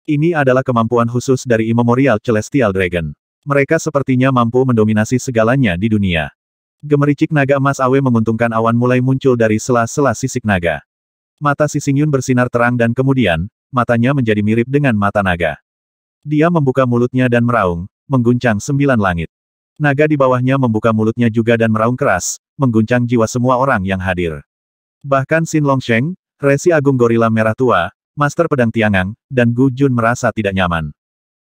Speaker 1: Ini adalah kemampuan khusus dari Immemorial Celestial Dragon. Mereka sepertinya mampu mendominasi segalanya di dunia. Gemericik naga emas awe menguntungkan awan mulai muncul dari sela-sela sisik naga. Mata si Yun bersinar terang dan kemudian, matanya menjadi mirip dengan mata naga. Dia membuka mulutnya dan meraung, mengguncang sembilan langit. Naga di bawahnya membuka mulutnya juga dan meraung keras, mengguncang jiwa semua orang yang hadir. Bahkan Xin Longsheng, Resi Agung Gorila Merah Tua, Master Pedang Tiangang, dan Gu Jun merasa tidak nyaman.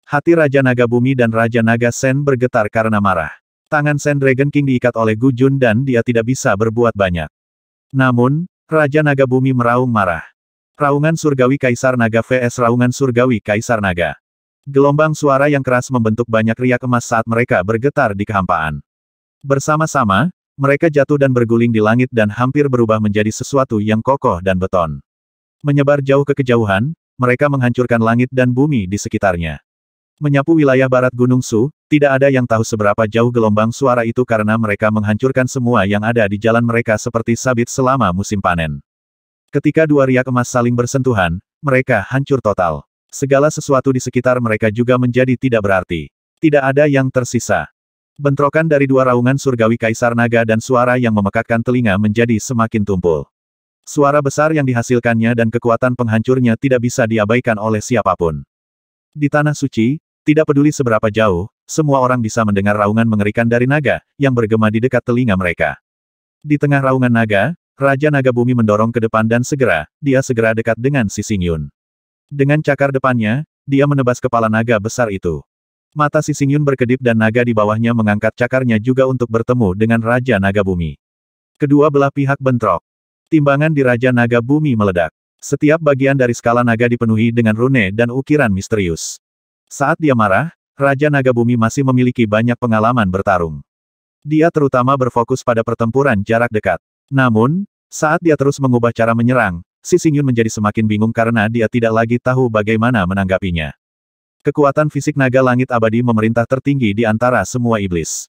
Speaker 1: Hati Raja Naga Bumi dan Raja Naga Sen bergetar karena marah. Tangan Sen Dragon King diikat oleh Gu Jun dan dia tidak bisa berbuat banyak. Namun, Raja Naga Bumi meraung marah. Raungan Surgawi Kaisar Naga vs Raungan Surgawi Kaisar Naga. Gelombang suara yang keras membentuk banyak riak emas saat mereka bergetar di kehampaan. Bersama-sama, mereka jatuh dan berguling di langit dan hampir berubah menjadi sesuatu yang kokoh dan beton. Menyebar jauh ke kejauhan, mereka menghancurkan langit dan bumi di sekitarnya. Menyapu wilayah barat Gunung Su, tidak ada yang tahu seberapa jauh gelombang suara itu karena mereka menghancurkan semua yang ada di jalan mereka seperti sabit selama musim panen. Ketika dua riak emas saling bersentuhan, mereka hancur total. Segala sesuatu di sekitar mereka juga menjadi tidak berarti. Tidak ada yang tersisa. Bentrokan dari dua raungan surgawi kaisar naga dan suara yang memekakkan telinga menjadi semakin tumpul. Suara besar yang dihasilkannya dan kekuatan penghancurnya tidak bisa diabaikan oleh siapapun. Di Tanah Suci, tidak peduli seberapa jauh, semua orang bisa mendengar raungan mengerikan dari naga, yang bergema di dekat telinga mereka. Di tengah raungan naga, Raja Naga Bumi mendorong ke depan dan segera, dia segera dekat dengan si Singyun. Dengan cakar depannya, dia menebas kepala naga besar itu. Mata si Singyun berkedip dan naga di bawahnya mengangkat cakarnya juga untuk bertemu dengan Raja Naga Bumi. Kedua belah pihak bentrok. Timbangan di Raja Naga Bumi meledak. Setiap bagian dari skala naga dipenuhi dengan rune dan ukiran misterius. Saat dia marah, Raja Naga Bumi masih memiliki banyak pengalaman bertarung. Dia terutama berfokus pada pertempuran jarak dekat. Namun, saat dia terus mengubah cara menyerang, Si Singyun menjadi semakin bingung karena dia tidak lagi tahu bagaimana menanggapinya. Kekuatan fisik naga langit abadi memerintah tertinggi di antara semua iblis.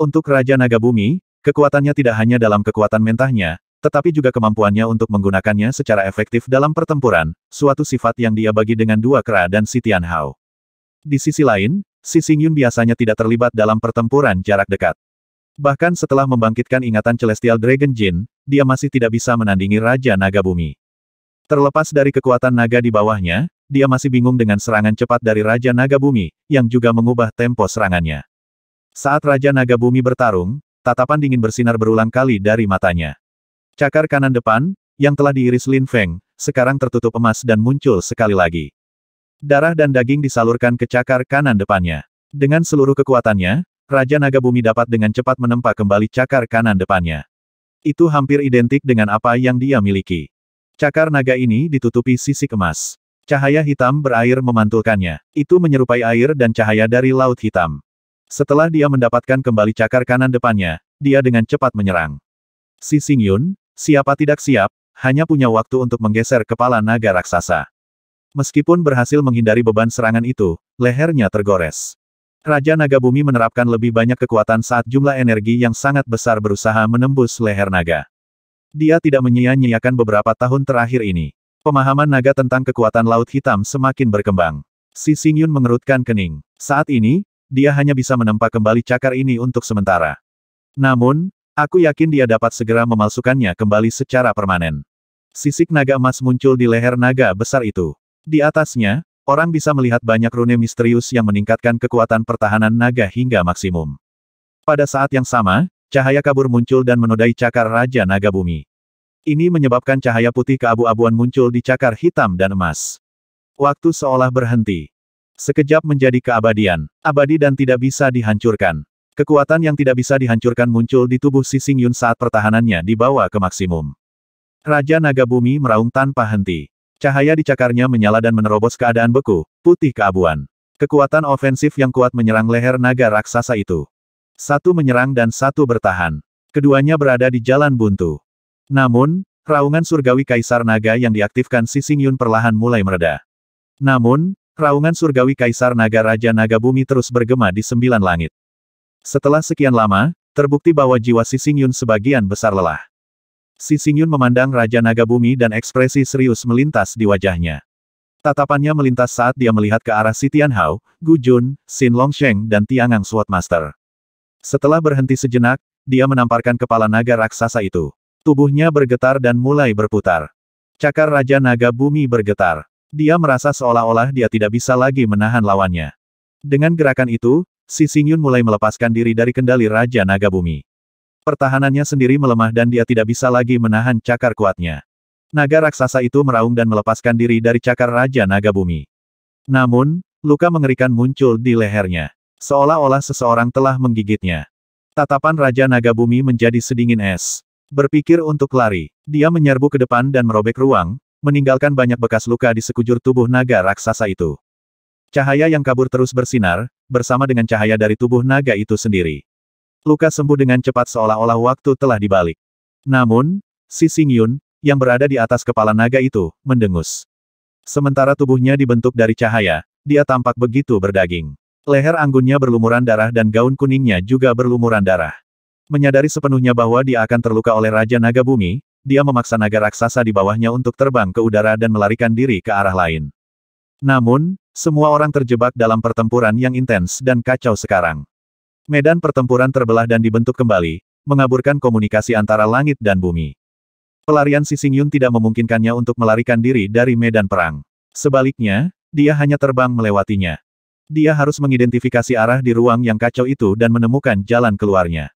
Speaker 1: Untuk Raja Naga Bumi, kekuatannya tidak hanya dalam kekuatan mentahnya, tetapi juga kemampuannya untuk menggunakannya secara efektif dalam pertempuran, suatu sifat yang dia bagi dengan dua kera dan Sitian Hao. Di sisi lain, Si Xingyun biasanya tidak terlibat dalam pertempuran jarak dekat. Bahkan setelah membangkitkan ingatan Celestial Dragon Jin, dia masih tidak bisa menandingi Raja Naga Bumi. Terlepas dari kekuatan naga di bawahnya, dia masih bingung dengan serangan cepat dari Raja Naga Bumi, yang juga mengubah tempo serangannya. Saat Raja Naga Bumi bertarung, tatapan dingin bersinar berulang kali dari matanya. Cakar kanan depan, yang telah diiris Lin Feng, sekarang tertutup emas dan muncul sekali lagi. Darah dan daging disalurkan ke cakar kanan depannya. Dengan seluruh kekuatannya, Raja Naga Bumi dapat dengan cepat menempa kembali cakar kanan depannya. Itu hampir identik dengan apa yang dia miliki. Cakar naga ini ditutupi sisi emas. Cahaya hitam berair memantulkannya. Itu menyerupai air dan cahaya dari laut hitam. Setelah dia mendapatkan kembali cakar kanan depannya, dia dengan cepat menyerang. Si Xing Yun, siapa tidak siap, hanya punya waktu untuk menggeser kepala naga raksasa. Meskipun berhasil menghindari beban serangan itu, lehernya tergores. Raja Naga Bumi menerapkan lebih banyak kekuatan saat jumlah energi yang sangat besar berusaha menembus leher naga. Dia tidak menyia-nyiakan beberapa tahun terakhir ini. Pemahaman naga tentang kekuatan Laut Hitam semakin berkembang. Si Xingyun mengerutkan kening. Saat ini, dia hanya bisa menempa kembali cakar ini untuk sementara. Namun, aku yakin dia dapat segera memalsukannya kembali secara permanen. Sisik naga emas muncul di leher naga besar itu. Di atasnya, orang bisa melihat banyak rune misterius yang meningkatkan kekuatan pertahanan naga hingga maksimum. Pada saat yang sama, cahaya kabur muncul dan menodai cakar Raja Naga Bumi. Ini menyebabkan cahaya putih keabu-abuan muncul di cakar hitam dan emas. Waktu seolah berhenti. Sekejap menjadi keabadian, abadi dan tidak bisa dihancurkan. Kekuatan yang tidak bisa dihancurkan muncul di tubuh Sising Yun saat pertahanannya dibawa ke maksimum. Raja Naga Bumi meraung tanpa henti. Cahaya di cakarnya menyala dan menerobos keadaan beku, putih keabuan. Kekuatan ofensif yang kuat menyerang leher naga raksasa itu. Satu menyerang dan satu bertahan. Keduanya berada di jalan buntu. Namun, raungan surgawi kaisar naga yang diaktifkan Si Sing Yun perlahan mulai mereda. Namun, raungan surgawi kaisar naga raja naga bumi terus bergema di sembilan langit. Setelah sekian lama, terbukti bahwa jiwa Si Sing Yun sebagian besar lelah. Si Xingyun memandang Raja Naga Bumi dan ekspresi serius melintas di wajahnya. Tatapannya melintas saat dia melihat ke arah Si Tianhao, Gu Jun, Xin Longsheng dan Tiangang Swordmaster. Setelah berhenti sejenak, dia menamparkan kepala naga raksasa itu. Tubuhnya bergetar dan mulai berputar. Cakar Raja Naga Bumi bergetar. Dia merasa seolah-olah dia tidak bisa lagi menahan lawannya. Dengan gerakan itu, Si Xingyun mulai melepaskan diri dari kendali Raja Naga Bumi. Pertahanannya sendiri melemah dan dia tidak bisa lagi menahan cakar kuatnya. Naga raksasa itu meraung dan melepaskan diri dari cakar Raja Naga Bumi. Namun, luka mengerikan muncul di lehernya. Seolah-olah seseorang telah menggigitnya. Tatapan Raja Naga Bumi menjadi sedingin es. Berpikir untuk lari, dia menyerbu ke depan dan merobek ruang, meninggalkan banyak bekas luka di sekujur tubuh naga raksasa itu. Cahaya yang kabur terus bersinar, bersama dengan cahaya dari tubuh naga itu sendiri. Luka sembuh dengan cepat seolah-olah waktu telah dibalik. Namun, si Sing Yun, yang berada di atas kepala naga itu, mendengus. Sementara tubuhnya dibentuk dari cahaya, dia tampak begitu berdaging. Leher anggunnya berlumuran darah dan gaun kuningnya juga berlumuran darah. Menyadari sepenuhnya bahwa dia akan terluka oleh Raja Naga Bumi, dia memaksa naga raksasa di bawahnya untuk terbang ke udara dan melarikan diri ke arah lain. Namun, semua orang terjebak dalam pertempuran yang intens dan kacau sekarang. Medan pertempuran terbelah dan dibentuk kembali, mengaburkan komunikasi antara langit dan bumi. Pelarian Sising Yun tidak memungkinkannya untuk melarikan diri dari medan perang. Sebaliknya, dia hanya terbang melewatinya. Dia harus mengidentifikasi arah di ruang yang kacau itu dan menemukan jalan keluarnya.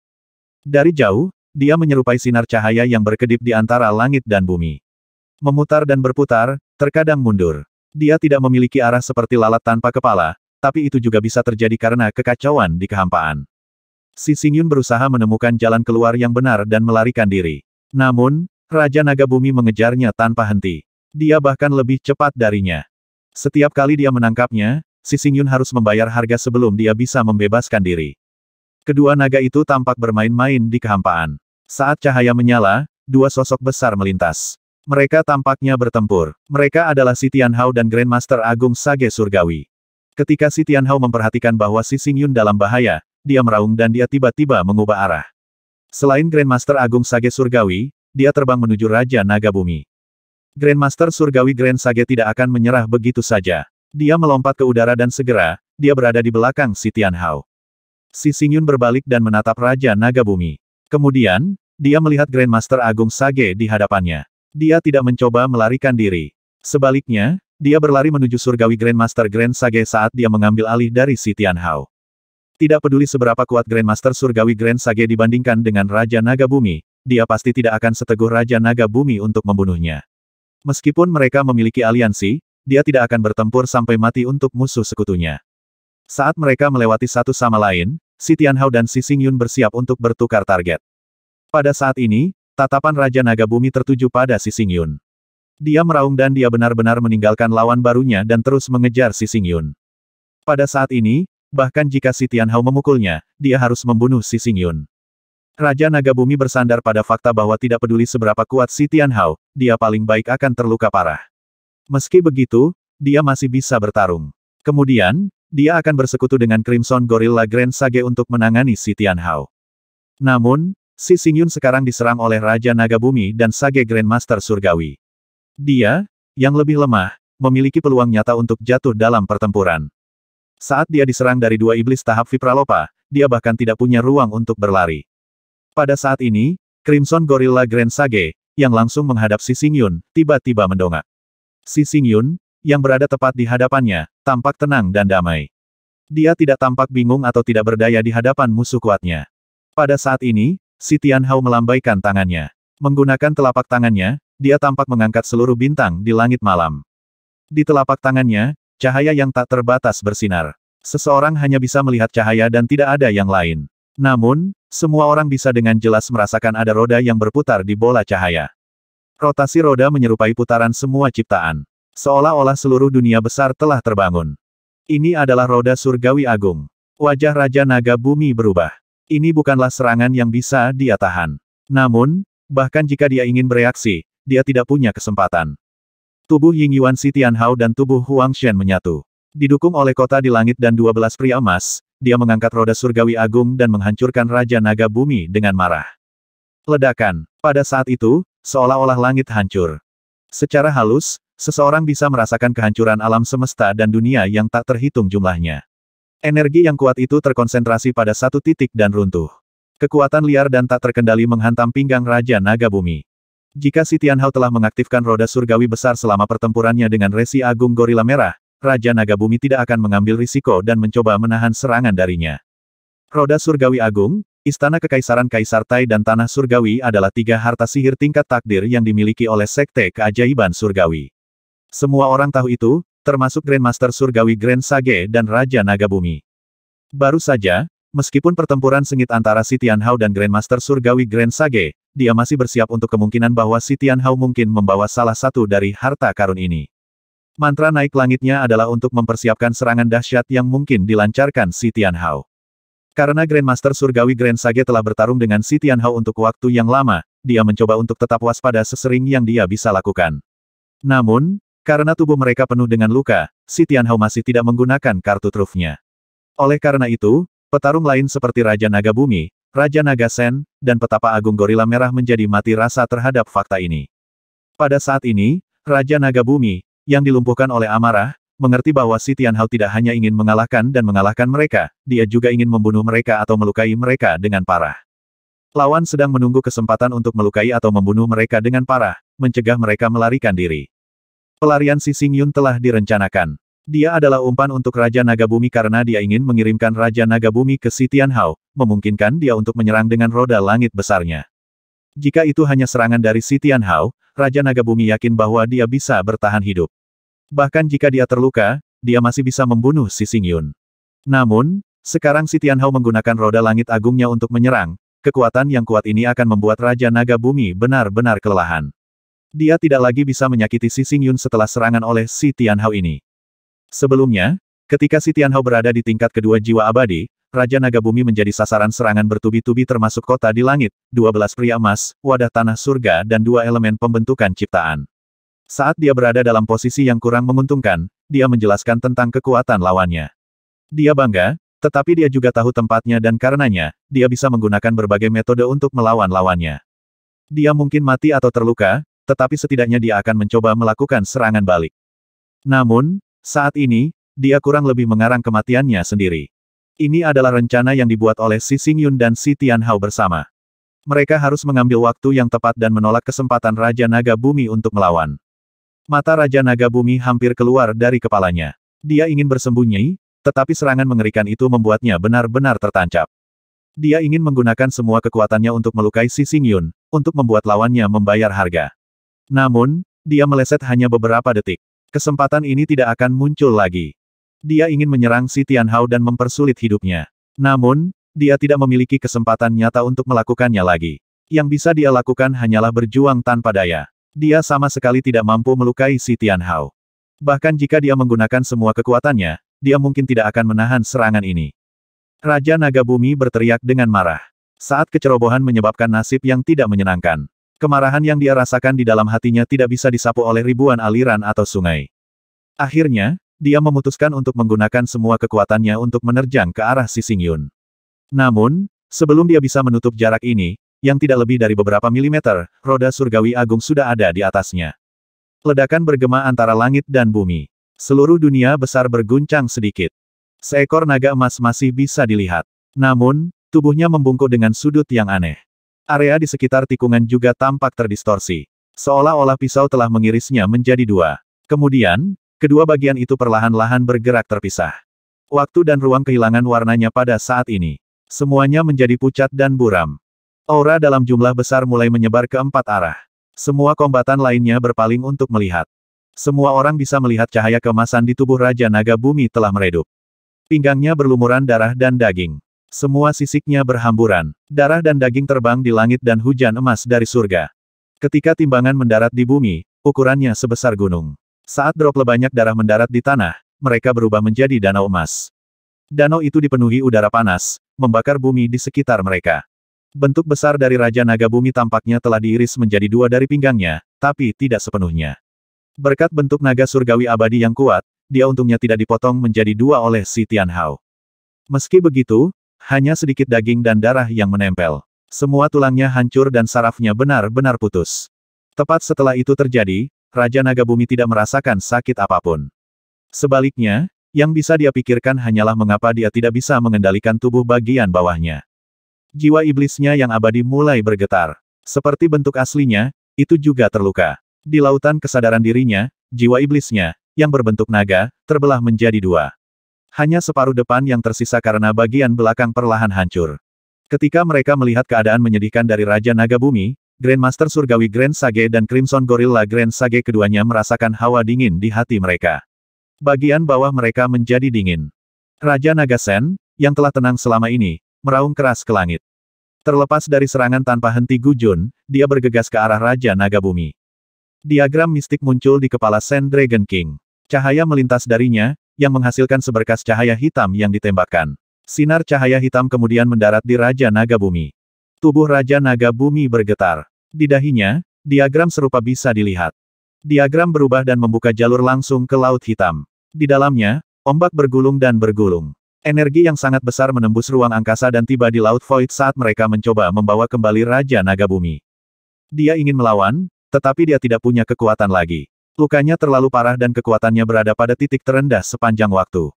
Speaker 1: Dari jauh, dia menyerupai sinar cahaya yang berkedip di antara langit dan bumi. Memutar dan berputar, terkadang mundur. Dia tidak memiliki arah seperti lalat tanpa kepala, tapi itu juga bisa terjadi karena kekacauan di kehampaan. Si Xingyun berusaha menemukan jalan keluar yang benar dan melarikan diri. Namun, Raja Naga Bumi mengejarnya tanpa henti. Dia bahkan lebih cepat darinya. Setiap kali dia menangkapnya, si Xingyun harus membayar harga sebelum dia bisa membebaskan diri. Kedua naga itu tampak bermain-main di kehampaan. Saat cahaya menyala, dua sosok besar melintas. Mereka tampaknya bertempur. Mereka adalah Si Tianhao dan Grandmaster Agung Sage Surgawi. Ketika si Tianhao memperhatikan bahwa si Singyun dalam bahaya, dia meraung dan dia tiba-tiba mengubah arah. Selain Grandmaster Agung Sage Surgawi, dia terbang menuju Raja Naga Bumi. Grandmaster Surgawi Grand Sage tidak akan menyerah begitu saja. Dia melompat ke udara dan segera, dia berada di belakang si Tianhao. Si Xingyun berbalik dan menatap Raja Naga Bumi. Kemudian, dia melihat Grandmaster Agung Sage di hadapannya. Dia tidak mencoba melarikan diri. Sebaliknya, dia berlari menuju surgawi Grandmaster Grand Sage saat dia mengambil alih dari si Hao. Tidak peduli seberapa kuat Grandmaster surgawi Grand Sage dibandingkan dengan Raja Naga Bumi, dia pasti tidak akan seteguh Raja Naga Bumi untuk membunuhnya. Meskipun mereka memiliki aliansi, dia tidak akan bertempur sampai mati untuk musuh sekutunya. Saat mereka melewati satu sama lain, si Hao dan si Yun bersiap untuk bertukar target. Pada saat ini, tatapan Raja Naga Bumi tertuju pada si Yun. Dia meraung dan dia benar-benar meninggalkan lawan barunya dan terus mengejar si Singyun. Pada saat ini, bahkan jika si Tianhao memukulnya, dia harus membunuh si Singyun. Raja Naga Bumi bersandar pada fakta bahwa tidak peduli seberapa kuat si Tianhao, dia paling baik akan terluka parah. Meski begitu, dia masih bisa bertarung. Kemudian, dia akan bersekutu dengan Crimson Gorilla Grand Sage untuk menangani si Tianhao. Namun, si Singyun sekarang diserang oleh Raja Naga Bumi dan Sage Grandmaster Surgawi. Dia, yang lebih lemah, memiliki peluang nyata untuk jatuh dalam pertempuran. Saat dia diserang dari dua iblis tahap Vipralopa, dia bahkan tidak punya ruang untuk berlari. Pada saat ini, Crimson Gorilla Grand Sage, yang langsung menghadap si Yun, tiba-tiba mendongak. Si Yun, yang berada tepat di hadapannya, tampak tenang dan damai. Dia tidak tampak bingung atau tidak berdaya di hadapan musuh kuatnya. Pada saat ini, si Tian Hao melambaikan tangannya. Menggunakan telapak tangannya, dia tampak mengangkat seluruh bintang di langit malam. Di telapak tangannya, cahaya yang tak terbatas bersinar. Seseorang hanya bisa melihat cahaya dan tidak ada yang lain. Namun, semua orang bisa dengan jelas merasakan ada roda yang berputar di bola cahaya. Rotasi roda menyerupai putaran semua ciptaan. Seolah-olah seluruh dunia besar telah terbangun. Ini adalah roda surgawi agung. Wajah Raja Naga Bumi berubah. Ini bukanlah serangan yang bisa dia tahan. Namun, bahkan jika dia ingin bereaksi, dia tidak punya kesempatan. Tubuh Ying Yuan Si Tianhao dan tubuh Huang Shen menyatu. Didukung oleh kota di langit dan dua belas pria emas, dia mengangkat roda surgawi agung dan menghancurkan Raja Naga Bumi dengan marah. Ledakan. Pada saat itu, seolah-olah langit hancur. Secara halus, seseorang bisa merasakan kehancuran alam semesta dan dunia yang tak terhitung jumlahnya. Energi yang kuat itu terkonsentrasi pada satu titik dan runtuh. Kekuatan liar dan tak terkendali menghantam pinggang Raja Naga Bumi. Jika si Tianhao telah mengaktifkan roda surgawi besar selama pertempurannya dengan resi agung gorila merah, Raja Naga Bumi tidak akan mengambil risiko dan mencoba menahan serangan darinya. Roda surgawi agung, istana kekaisaran Kaisar Tai dan tanah surgawi adalah tiga harta sihir tingkat takdir yang dimiliki oleh Sekte Keajaiban Surgawi. Semua orang tahu itu, termasuk Grandmaster Surgawi Grand Sage dan Raja Naga Bumi. Baru saja, meskipun pertempuran sengit antara Sitian Hao dan Grandmaster Surgawi Grand Sage, dia masih bersiap untuk kemungkinan bahwa si Hao mungkin membawa salah satu dari harta karun ini. Mantra naik langitnya adalah untuk mempersiapkan serangan dahsyat yang mungkin dilancarkan si Hao. Karena Grandmaster Surgawi Grand Sage telah bertarung dengan si Hao untuk waktu yang lama, dia mencoba untuk tetap waspada sesering yang dia bisa lakukan. Namun, karena tubuh mereka penuh dengan luka, si Hao masih tidak menggunakan kartu trufnya. Oleh karena itu, petarung lain seperti Raja Naga Bumi, Raja Naga Sen, dan Petapa Agung Gorila Merah menjadi mati rasa terhadap fakta ini. Pada saat ini, Raja Naga Bumi, yang dilumpuhkan oleh amarah, mengerti bahwa Si Tianhao tidak hanya ingin mengalahkan dan mengalahkan mereka, dia juga ingin membunuh mereka atau melukai mereka dengan parah. Lawan sedang menunggu kesempatan untuk melukai atau membunuh mereka dengan parah, mencegah mereka melarikan diri. Pelarian Si Xing Yun telah direncanakan. Dia adalah umpan untuk Raja Naga Bumi karena dia ingin mengirimkan Raja Naga Bumi ke Si Hao, memungkinkan dia untuk menyerang dengan roda langit besarnya. Jika itu hanya serangan dari Si Hao, Raja Naga Bumi yakin bahwa dia bisa bertahan hidup. Bahkan jika dia terluka, dia masih bisa membunuh Si Xing Namun, sekarang Si Hao menggunakan roda langit agungnya untuk menyerang, kekuatan yang kuat ini akan membuat Raja Naga Bumi benar-benar kelelahan. Dia tidak lagi bisa menyakiti Si Xing setelah serangan oleh Si Hao ini. Sebelumnya, ketika si Tianhao berada di tingkat kedua jiwa abadi, Raja Naga Bumi menjadi sasaran serangan bertubi-tubi termasuk kota di langit, 12 pria emas, wadah tanah surga dan dua elemen pembentukan ciptaan. Saat dia berada dalam posisi yang kurang menguntungkan, dia menjelaskan tentang kekuatan lawannya. Dia bangga, tetapi dia juga tahu tempatnya dan karenanya, dia bisa menggunakan berbagai metode untuk melawan lawannya. Dia mungkin mati atau terluka, tetapi setidaknya dia akan mencoba melakukan serangan balik. Namun, saat ini, dia kurang lebih mengarang kematiannya sendiri. Ini adalah rencana yang dibuat oleh Si Sing Yun dan Si Tianhao bersama. Mereka harus mengambil waktu yang tepat dan menolak kesempatan Raja Naga Bumi untuk melawan. Mata Raja Naga Bumi hampir keluar dari kepalanya. Dia ingin bersembunyi, tetapi serangan mengerikan itu membuatnya benar-benar tertancap. Dia ingin menggunakan semua kekuatannya untuk melukai Si Sing Yun, untuk membuat lawannya membayar harga. Namun, dia meleset hanya beberapa detik. Kesempatan ini tidak akan muncul lagi. Dia ingin menyerang si Tianhao dan mempersulit hidupnya. Namun, dia tidak memiliki kesempatan nyata untuk melakukannya lagi. Yang bisa dia lakukan hanyalah berjuang tanpa daya. Dia sama sekali tidak mampu melukai si Tianhao. Bahkan jika dia menggunakan semua kekuatannya, dia mungkin tidak akan menahan serangan ini. Raja Naga Bumi berteriak dengan marah. Saat kecerobohan menyebabkan nasib yang tidak menyenangkan. Kemarahan yang dia rasakan di dalam hatinya tidak bisa disapu oleh ribuan aliran atau sungai. Akhirnya, dia memutuskan untuk menggunakan semua kekuatannya untuk menerjang ke arah si Yun. Namun, sebelum dia bisa menutup jarak ini, yang tidak lebih dari beberapa milimeter, roda surgawi agung sudah ada di atasnya. Ledakan bergema antara langit dan bumi. Seluruh dunia besar berguncang sedikit. Seekor naga emas masih bisa dilihat. Namun, tubuhnya membungkuk dengan sudut yang aneh. Area di sekitar tikungan juga tampak terdistorsi. Seolah-olah pisau telah mengirisnya menjadi dua. Kemudian, kedua bagian itu perlahan-lahan bergerak terpisah. Waktu dan ruang kehilangan warnanya pada saat ini. Semuanya menjadi pucat dan buram. Aura dalam jumlah besar mulai menyebar ke empat arah. Semua kombatan lainnya berpaling untuk melihat. Semua orang bisa melihat cahaya kemasan di tubuh Raja Naga Bumi telah meredup. Pinggangnya berlumuran darah dan daging. Semua sisiknya berhamburan, darah dan daging terbang di langit dan hujan emas dari surga. Ketika timbangan mendarat di bumi, ukurannya sebesar gunung. Saat drop banyak darah mendarat di tanah, mereka berubah menjadi danau emas. Danau itu dipenuhi udara panas, membakar bumi di sekitar mereka. Bentuk besar dari Raja Naga Bumi tampaknya telah diiris menjadi dua dari pinggangnya, tapi tidak sepenuhnya. Berkat bentuk naga surgawi abadi yang kuat, dia untungnya tidak dipotong menjadi dua oleh Si Tianhao. Meski begitu, hanya sedikit daging dan darah yang menempel. Semua tulangnya hancur dan sarafnya benar-benar putus. Tepat setelah itu terjadi, Raja Naga Bumi tidak merasakan sakit apapun. Sebaliknya, yang bisa dia pikirkan hanyalah mengapa dia tidak bisa mengendalikan tubuh bagian bawahnya. Jiwa iblisnya yang abadi mulai bergetar. Seperti bentuk aslinya, itu juga terluka. Di lautan kesadaran dirinya, jiwa iblisnya, yang berbentuk naga, terbelah menjadi dua. Hanya separuh depan yang tersisa karena bagian belakang perlahan hancur. Ketika mereka melihat keadaan menyedihkan dari Raja Naga Bumi, Grandmaster Surgawi Grand Sage dan Crimson Gorilla Grand Sage keduanya merasakan hawa dingin di hati mereka. Bagian bawah mereka menjadi dingin. Raja Naga Sen, yang telah tenang selama ini, meraung keras ke langit. Terlepas dari serangan tanpa henti Gujun, dia bergegas ke arah Raja Naga Bumi. Diagram mistik muncul di kepala Sen Dragon King. Cahaya melintas darinya, yang menghasilkan seberkas cahaya hitam yang ditembakkan. Sinar cahaya hitam kemudian mendarat di Raja Naga Bumi. Tubuh Raja Naga Bumi bergetar. Di dahinya, diagram serupa bisa dilihat. Diagram berubah dan membuka jalur langsung ke Laut Hitam. Di dalamnya, ombak bergulung dan bergulung. Energi yang sangat besar menembus ruang angkasa dan tiba di Laut Void saat mereka mencoba membawa kembali Raja Naga Bumi. Dia ingin melawan, tetapi dia tidak punya kekuatan lagi. Lukanya terlalu parah dan kekuatannya berada pada titik terendah sepanjang waktu.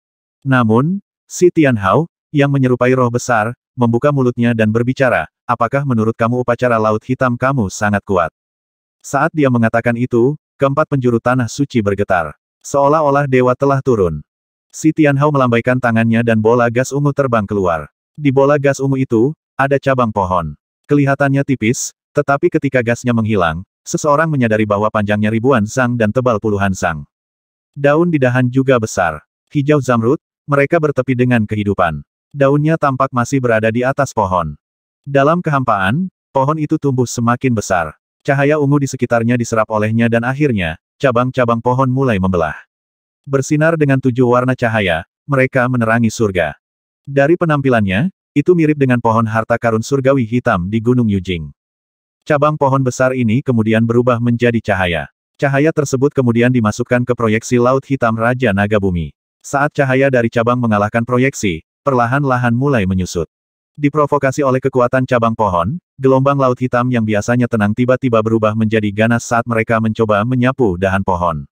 Speaker 1: Namun, si Hao yang menyerupai roh besar, membuka mulutnya dan berbicara, apakah menurut kamu upacara Laut Hitam kamu sangat kuat? Saat dia mengatakan itu, keempat penjuru tanah suci bergetar. Seolah-olah dewa telah turun. Si Hao melambaikan tangannya dan bola gas ungu terbang keluar. Di bola gas ungu itu, ada cabang pohon. Kelihatannya tipis, tetapi ketika gasnya menghilang, Seseorang menyadari bahwa panjangnya ribuan sang dan tebal puluhan sang. Daun di dahan juga besar. Hijau zamrud, mereka bertepi dengan kehidupan. Daunnya tampak masih berada di atas pohon. Dalam kehampaan, pohon itu tumbuh semakin besar. Cahaya ungu di sekitarnya diserap olehnya dan akhirnya, cabang-cabang pohon mulai membelah. Bersinar dengan tujuh warna cahaya, mereka menerangi surga. Dari penampilannya, itu mirip dengan pohon harta karun surgawi hitam di Gunung Yujing. Cabang pohon besar ini kemudian berubah menjadi cahaya. Cahaya tersebut kemudian dimasukkan ke proyeksi Laut Hitam Raja Naga Bumi. Saat cahaya dari cabang mengalahkan proyeksi, perlahan-lahan mulai menyusut. Diprovokasi oleh kekuatan cabang pohon, gelombang Laut Hitam yang biasanya tenang tiba-tiba berubah menjadi ganas saat mereka mencoba menyapu dahan pohon.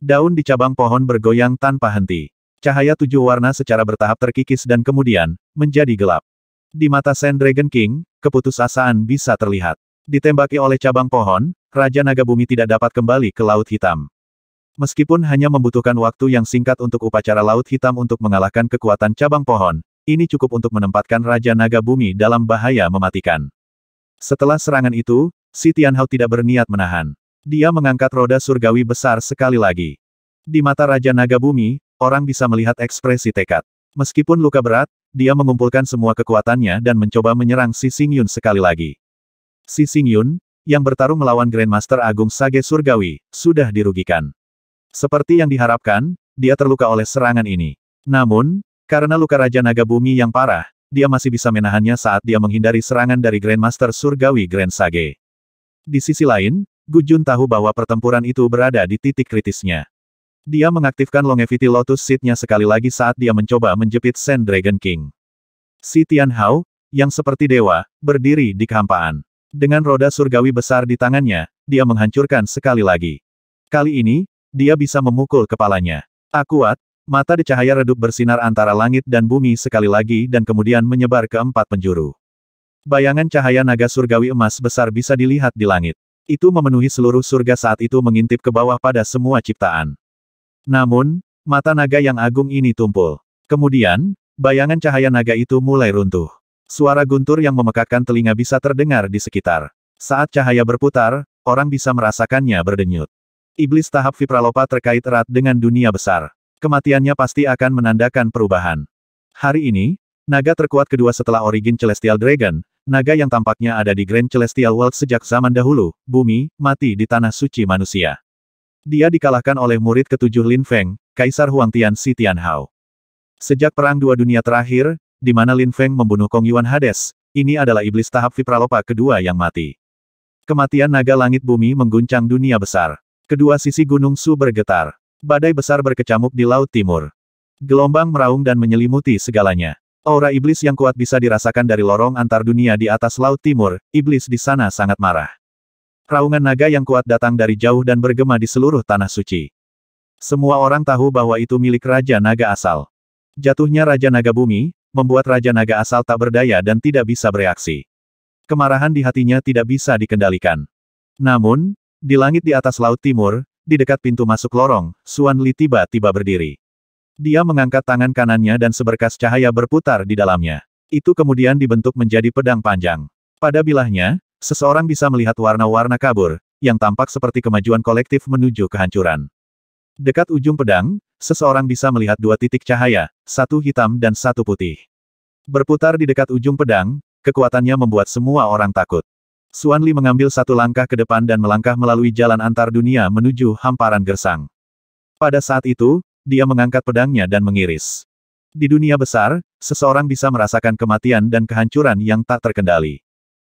Speaker 1: Daun di cabang pohon bergoyang tanpa henti. Cahaya tujuh warna secara bertahap terkikis dan kemudian, menjadi gelap. Di mata Sand Dragon King, keputusasaan bisa terlihat. Ditembaki oleh cabang pohon, Raja Naga Bumi tidak dapat kembali ke Laut Hitam. Meskipun hanya membutuhkan waktu yang singkat untuk upacara Laut Hitam untuk mengalahkan kekuatan cabang pohon, ini cukup untuk menempatkan Raja Naga Bumi dalam bahaya mematikan. Setelah serangan itu, Si Tianhao tidak berniat menahan. Dia mengangkat roda surgawi besar sekali lagi. Di mata Raja Naga Bumi, orang bisa melihat ekspresi tekad. Meskipun luka berat, dia mengumpulkan semua kekuatannya dan mencoba menyerang Si Xing Yun sekali lagi. Si Xing Yun, yang bertarung melawan Grandmaster Agung Sage Surgawi, sudah dirugikan. Seperti yang diharapkan, dia terluka oleh serangan ini. Namun, karena luka Raja Naga Bumi yang parah, dia masih bisa menahannya saat dia menghindari serangan dari Grandmaster Surgawi Grand Sage. Di sisi lain, Gu Jun tahu bahwa pertempuran itu berada di titik kritisnya. Dia mengaktifkan Longevity Lotus Seed-nya sekali lagi saat dia mencoba menjepit Sand Dragon King. Si Tian Hao, yang seperti dewa, berdiri di kehampaan. Dengan roda surgawi besar di tangannya, dia menghancurkan sekali lagi. Kali ini, dia bisa memukul kepalanya. Akuat, ah, mata di cahaya redup bersinar antara langit dan bumi sekali lagi dan kemudian menyebar ke empat penjuru. Bayangan cahaya naga surgawi emas besar bisa dilihat di langit. Itu memenuhi seluruh surga saat itu mengintip ke bawah pada semua ciptaan. Namun, mata naga yang agung ini tumpul. Kemudian, bayangan cahaya naga itu mulai runtuh. Suara guntur yang memekakkan telinga bisa terdengar di sekitar. Saat cahaya berputar, orang bisa merasakannya berdenyut. Iblis tahap Vipralopa terkait erat dengan dunia besar. Kematiannya pasti akan menandakan perubahan. Hari ini, naga terkuat kedua setelah origin Celestial Dragon, naga yang tampaknya ada di Grand Celestial World sejak zaman dahulu, bumi, mati di tanah suci manusia. Dia dikalahkan oleh murid ketujuh Lin Feng, Kaisar Huang Tian Si Hao. Sejak Perang Dua Dunia terakhir, di mana Lin Feng membunuh Kong Yuan Hades, ini adalah iblis tahap Vipralopa kedua yang mati. Kematian naga langit bumi mengguncang dunia besar. Kedua sisi Gunung Su bergetar. Badai besar berkecamuk di Laut Timur. Gelombang meraung dan menyelimuti segalanya. Aura iblis yang kuat bisa dirasakan dari lorong antar dunia di atas Laut Timur, iblis di sana sangat marah. Raungan naga yang kuat datang dari jauh dan bergema di seluruh tanah suci. Semua orang tahu bahwa itu milik Raja Naga asal. Jatuhnya Raja Naga Bumi, membuat Raja Naga asal tak berdaya dan tidak bisa bereaksi. Kemarahan di hatinya tidak bisa dikendalikan. Namun, di langit di atas Laut Timur, di dekat pintu masuk lorong, Suan Li tiba-tiba berdiri. Dia mengangkat tangan kanannya dan seberkas cahaya berputar di dalamnya. Itu kemudian dibentuk menjadi pedang panjang. Pada bilahnya, seseorang bisa melihat warna-warna kabur, yang tampak seperti kemajuan kolektif menuju kehancuran. Dekat ujung pedang, seseorang bisa melihat dua titik cahaya, satu hitam dan satu putih. Berputar di dekat ujung pedang, kekuatannya membuat semua orang takut. Suan Li mengambil satu langkah ke depan dan melangkah melalui jalan antar dunia menuju hamparan gersang. Pada saat itu, dia mengangkat pedangnya dan mengiris. Di dunia besar, seseorang bisa merasakan kematian dan kehancuran yang tak terkendali.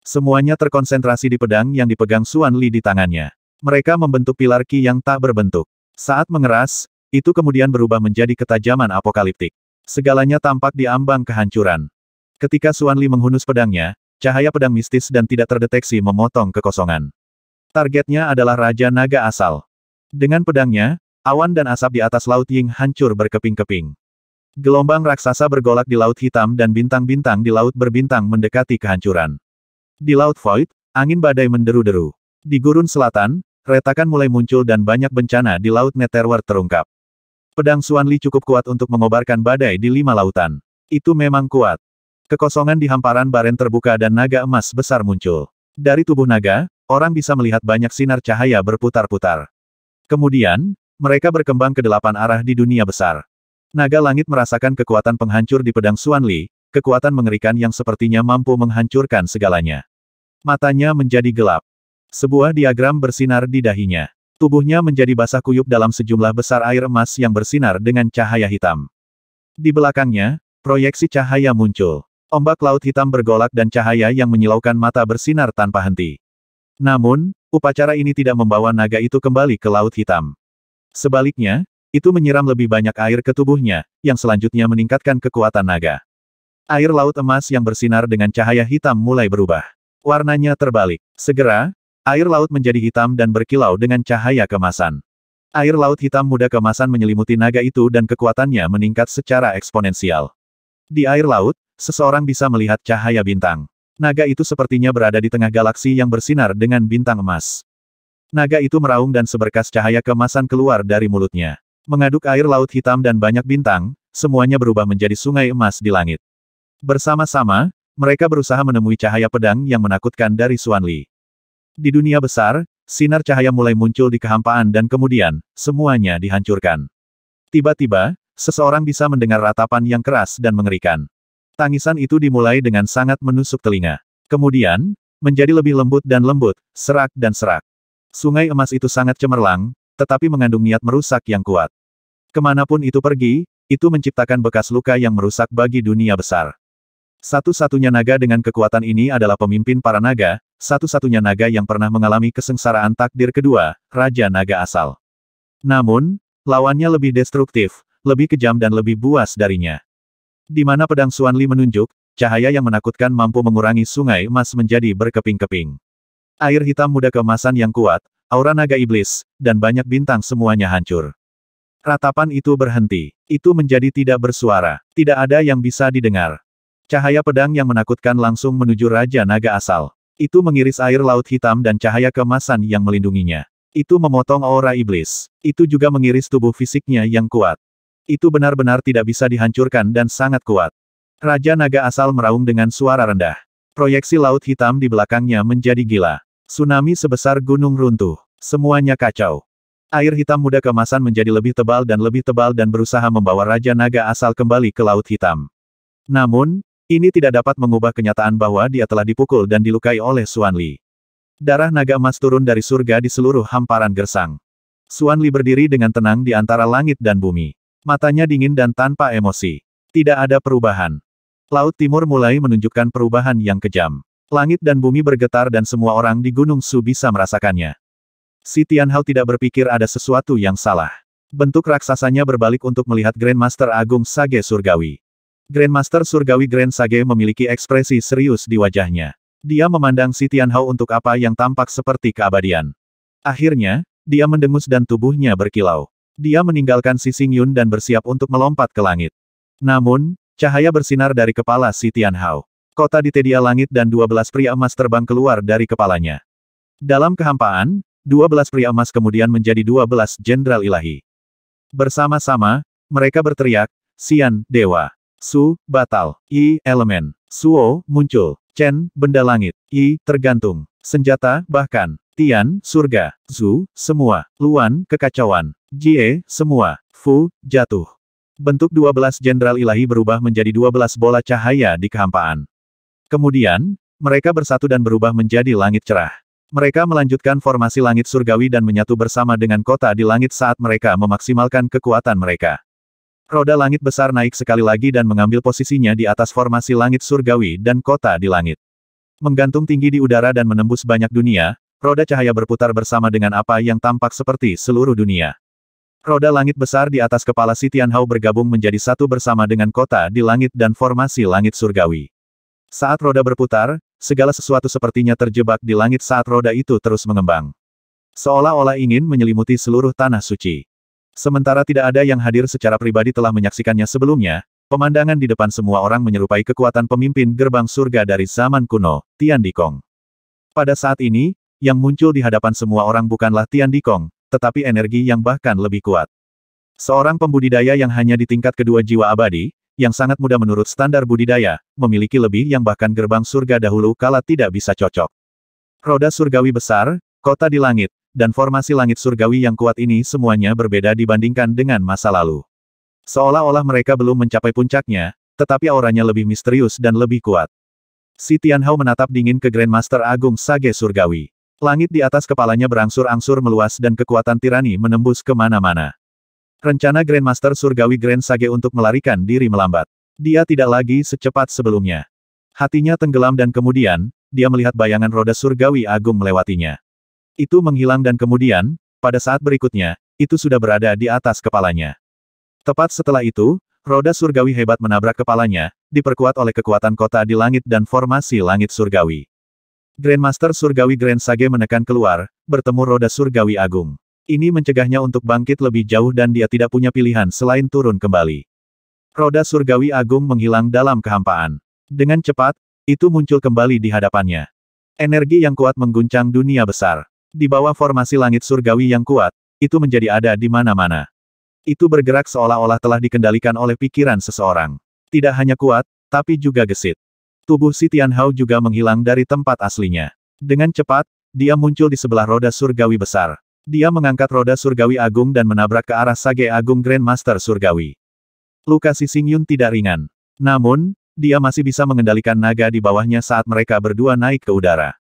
Speaker 1: Semuanya terkonsentrasi di pedang yang dipegang Suan Li di tangannya. Mereka membentuk pilar ki yang tak berbentuk. Saat mengeras, itu kemudian berubah menjadi ketajaman apokaliptik. Segalanya tampak di ambang kehancuran. Ketika Suan Li menghunus pedangnya, cahaya pedang mistis dan tidak terdeteksi memotong kekosongan. Targetnya adalah Raja Naga asal. Dengan pedangnya, awan dan asap di atas Laut Ying hancur berkeping-keping. Gelombang raksasa bergolak di Laut Hitam dan bintang-bintang di Laut Berbintang mendekati kehancuran. Di Laut Void, angin badai menderu-deru. Di gurun selatan, Retakan mulai muncul dan banyak bencana di Laut Netherworld terungkap. Pedang Suan Li cukup kuat untuk mengobarkan badai di lima lautan. Itu memang kuat. Kekosongan di hamparan baren terbuka dan naga emas besar muncul. Dari tubuh naga, orang bisa melihat banyak sinar cahaya berputar-putar. Kemudian, mereka berkembang ke delapan arah di dunia besar. Naga langit merasakan kekuatan penghancur di pedang Suan Li, kekuatan mengerikan yang sepertinya mampu menghancurkan segalanya. Matanya menjadi gelap. Sebuah diagram bersinar di dahinya. Tubuhnya menjadi basah kuyup dalam sejumlah besar air emas yang bersinar dengan cahaya hitam. Di belakangnya, proyeksi cahaya muncul. Ombak laut hitam bergolak dan cahaya yang menyilaukan mata bersinar tanpa henti. Namun, upacara ini tidak membawa naga itu kembali ke Laut Hitam. Sebaliknya, itu menyiram lebih banyak air ke tubuhnya, yang selanjutnya meningkatkan kekuatan naga. Air laut emas yang bersinar dengan cahaya hitam mulai berubah. Warnanya terbalik. Segera, Air laut menjadi hitam dan berkilau dengan cahaya kemasan. Air laut hitam muda kemasan menyelimuti naga itu dan kekuatannya meningkat secara eksponensial. Di air laut, seseorang bisa melihat cahaya bintang. Naga itu sepertinya berada di tengah galaksi yang bersinar dengan bintang emas. Naga itu meraung dan seberkas cahaya kemasan keluar dari mulutnya. Mengaduk air laut hitam dan banyak bintang, semuanya berubah menjadi sungai emas di langit. Bersama-sama, mereka berusaha menemui cahaya pedang yang menakutkan dari Suan Li. Di dunia besar, sinar cahaya mulai muncul di kehampaan dan kemudian, semuanya dihancurkan. Tiba-tiba, seseorang bisa mendengar ratapan yang keras dan mengerikan. Tangisan itu dimulai dengan sangat menusuk telinga. Kemudian, menjadi lebih lembut dan lembut, serak dan serak. Sungai emas itu sangat cemerlang, tetapi mengandung niat merusak yang kuat. Kemanapun itu pergi, itu menciptakan bekas luka yang merusak bagi dunia besar. Satu-satunya naga dengan kekuatan ini adalah pemimpin para naga, satu-satunya naga yang pernah mengalami kesengsaraan takdir kedua, Raja Naga asal. Namun, lawannya lebih destruktif, lebih kejam dan lebih buas darinya. Di mana pedang Li menunjuk, cahaya yang menakutkan mampu mengurangi sungai emas menjadi berkeping-keping. Air hitam muda kemasan yang kuat, aura naga iblis, dan banyak bintang semuanya hancur. Ratapan itu berhenti. Itu menjadi tidak bersuara. Tidak ada yang bisa didengar. Cahaya pedang yang menakutkan langsung menuju Raja Naga asal. Itu mengiris air laut hitam dan cahaya kemasan yang melindunginya. Itu memotong aura iblis. Itu juga mengiris tubuh fisiknya yang kuat. Itu benar-benar tidak bisa dihancurkan dan sangat kuat. Raja naga asal meraung dengan suara rendah. Proyeksi laut hitam di belakangnya menjadi gila. Tsunami sebesar gunung runtuh. Semuanya kacau. Air hitam muda kemasan menjadi lebih tebal dan lebih tebal dan berusaha membawa Raja Naga asal kembali ke Laut Hitam. Namun, ini tidak dapat mengubah kenyataan bahwa dia telah dipukul dan dilukai oleh Suan Li. Darah naga emas turun dari surga di seluruh hamparan gersang. Suan Li berdiri dengan tenang di antara langit dan bumi. Matanya dingin dan tanpa emosi. Tidak ada perubahan. Laut Timur mulai menunjukkan perubahan yang kejam. Langit dan bumi bergetar dan semua orang di Gunung Su bisa merasakannya. Si Tianhao tidak berpikir ada sesuatu yang salah. Bentuk raksasanya berbalik untuk melihat Grandmaster Agung Sage Surgawi. Grandmaster Surgawi Grand Sage memiliki ekspresi serius di wajahnya. Dia memandang si Tianhao untuk apa yang tampak seperti keabadian. Akhirnya, dia mendengus dan tubuhnya berkilau. Dia meninggalkan si Yun dan bersiap untuk melompat ke langit. Namun, cahaya bersinar dari kepala si Tianhao. Kota di Tedia Langit dan 12 pria emas terbang keluar dari kepalanya. Dalam kehampaan, 12 pria emas kemudian menjadi 12 jenderal ilahi. Bersama-sama, mereka berteriak, Sian, Dewa. Su, batal. I, elemen. Suo, muncul. Chen, benda langit. I, tergantung. Senjata, bahkan. Tian, surga. Zu, semua. Luan, kekacauan. Jie, semua. Fu, jatuh. Bentuk 12 jenderal ilahi berubah menjadi 12 bola cahaya di kehampaan. Kemudian, mereka bersatu dan berubah menjadi langit cerah. Mereka melanjutkan formasi langit surgawi dan menyatu bersama dengan kota di langit saat mereka memaksimalkan kekuatan mereka. Roda langit besar naik sekali lagi dan mengambil posisinya di atas formasi langit surgawi dan kota di langit. Menggantung tinggi di udara dan menembus banyak dunia, roda cahaya berputar bersama dengan apa yang tampak seperti seluruh dunia. Roda langit besar di atas kepala si Tianhao bergabung menjadi satu bersama dengan kota di langit dan formasi langit surgawi. Saat roda berputar, segala sesuatu sepertinya terjebak di langit saat roda itu terus mengembang. Seolah-olah ingin menyelimuti seluruh tanah suci. Sementara tidak ada yang hadir secara pribadi telah menyaksikannya sebelumnya, pemandangan di depan semua orang menyerupai kekuatan pemimpin gerbang surga dari zaman kuno, Tian Dikong. Pada saat ini, yang muncul di hadapan semua orang bukanlah Tian Dikong, tetapi energi yang bahkan lebih kuat. Seorang pembudidaya yang hanya di tingkat kedua jiwa abadi, yang sangat mudah menurut standar budidaya, memiliki lebih yang bahkan gerbang surga dahulu kala tidak bisa cocok. Roda surgawi besar, kota di langit, dan formasi langit surgawi yang kuat ini semuanya berbeda dibandingkan dengan masa lalu. Seolah-olah mereka belum mencapai puncaknya, tetapi auranya lebih misterius dan lebih kuat. Si Tianhao menatap dingin ke Grandmaster Agung Sage Surgawi. Langit di atas kepalanya berangsur-angsur meluas dan kekuatan tirani menembus kemana-mana. Rencana Grandmaster Surgawi Grand Sage untuk melarikan diri melambat. Dia tidak lagi secepat sebelumnya. Hatinya tenggelam dan kemudian, dia melihat bayangan roda surgawi agung melewatinya. Itu menghilang dan kemudian, pada saat berikutnya, itu sudah berada di atas kepalanya. Tepat setelah itu, roda surgawi hebat menabrak kepalanya, diperkuat oleh kekuatan kota di langit dan formasi langit surgawi. Grandmaster surgawi Grand Sage menekan keluar, bertemu roda surgawi agung. Ini mencegahnya untuk bangkit lebih jauh dan dia tidak punya pilihan selain turun kembali. Roda surgawi agung menghilang dalam kehampaan. Dengan cepat, itu muncul kembali di hadapannya. Energi yang kuat mengguncang dunia besar. Di bawah formasi langit surgawi yang kuat, itu menjadi ada di mana-mana. Itu bergerak seolah-olah telah dikendalikan oleh pikiran seseorang. Tidak hanya kuat, tapi juga gesit. Tubuh si Tianhao juga menghilang dari tempat aslinya. Dengan cepat, dia muncul di sebelah roda surgawi besar. Dia mengangkat roda surgawi agung dan menabrak ke arah Sage Agung Grandmaster Surgawi. Luka si Xing Yun tidak ringan. Namun, dia masih bisa mengendalikan naga di bawahnya saat mereka berdua naik ke udara.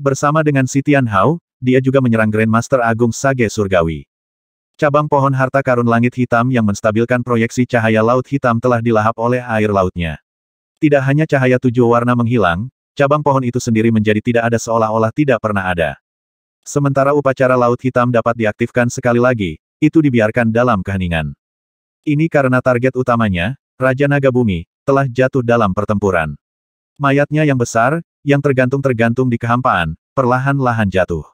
Speaker 1: Bersama dengan si Tianhao, dia juga menyerang Grandmaster Agung Sage Surgawi. Cabang pohon harta karun langit hitam yang menstabilkan proyeksi cahaya laut hitam telah dilahap oleh air lautnya. Tidak hanya cahaya tujuh warna menghilang, cabang pohon itu sendiri menjadi tidak ada seolah-olah tidak pernah ada. Sementara upacara laut hitam dapat diaktifkan sekali lagi, itu dibiarkan dalam keheningan. Ini karena target utamanya, Raja Naga Bumi, telah jatuh dalam pertempuran. Mayatnya yang besar, yang tergantung-tergantung di kehampaan, perlahan-lahan jatuh.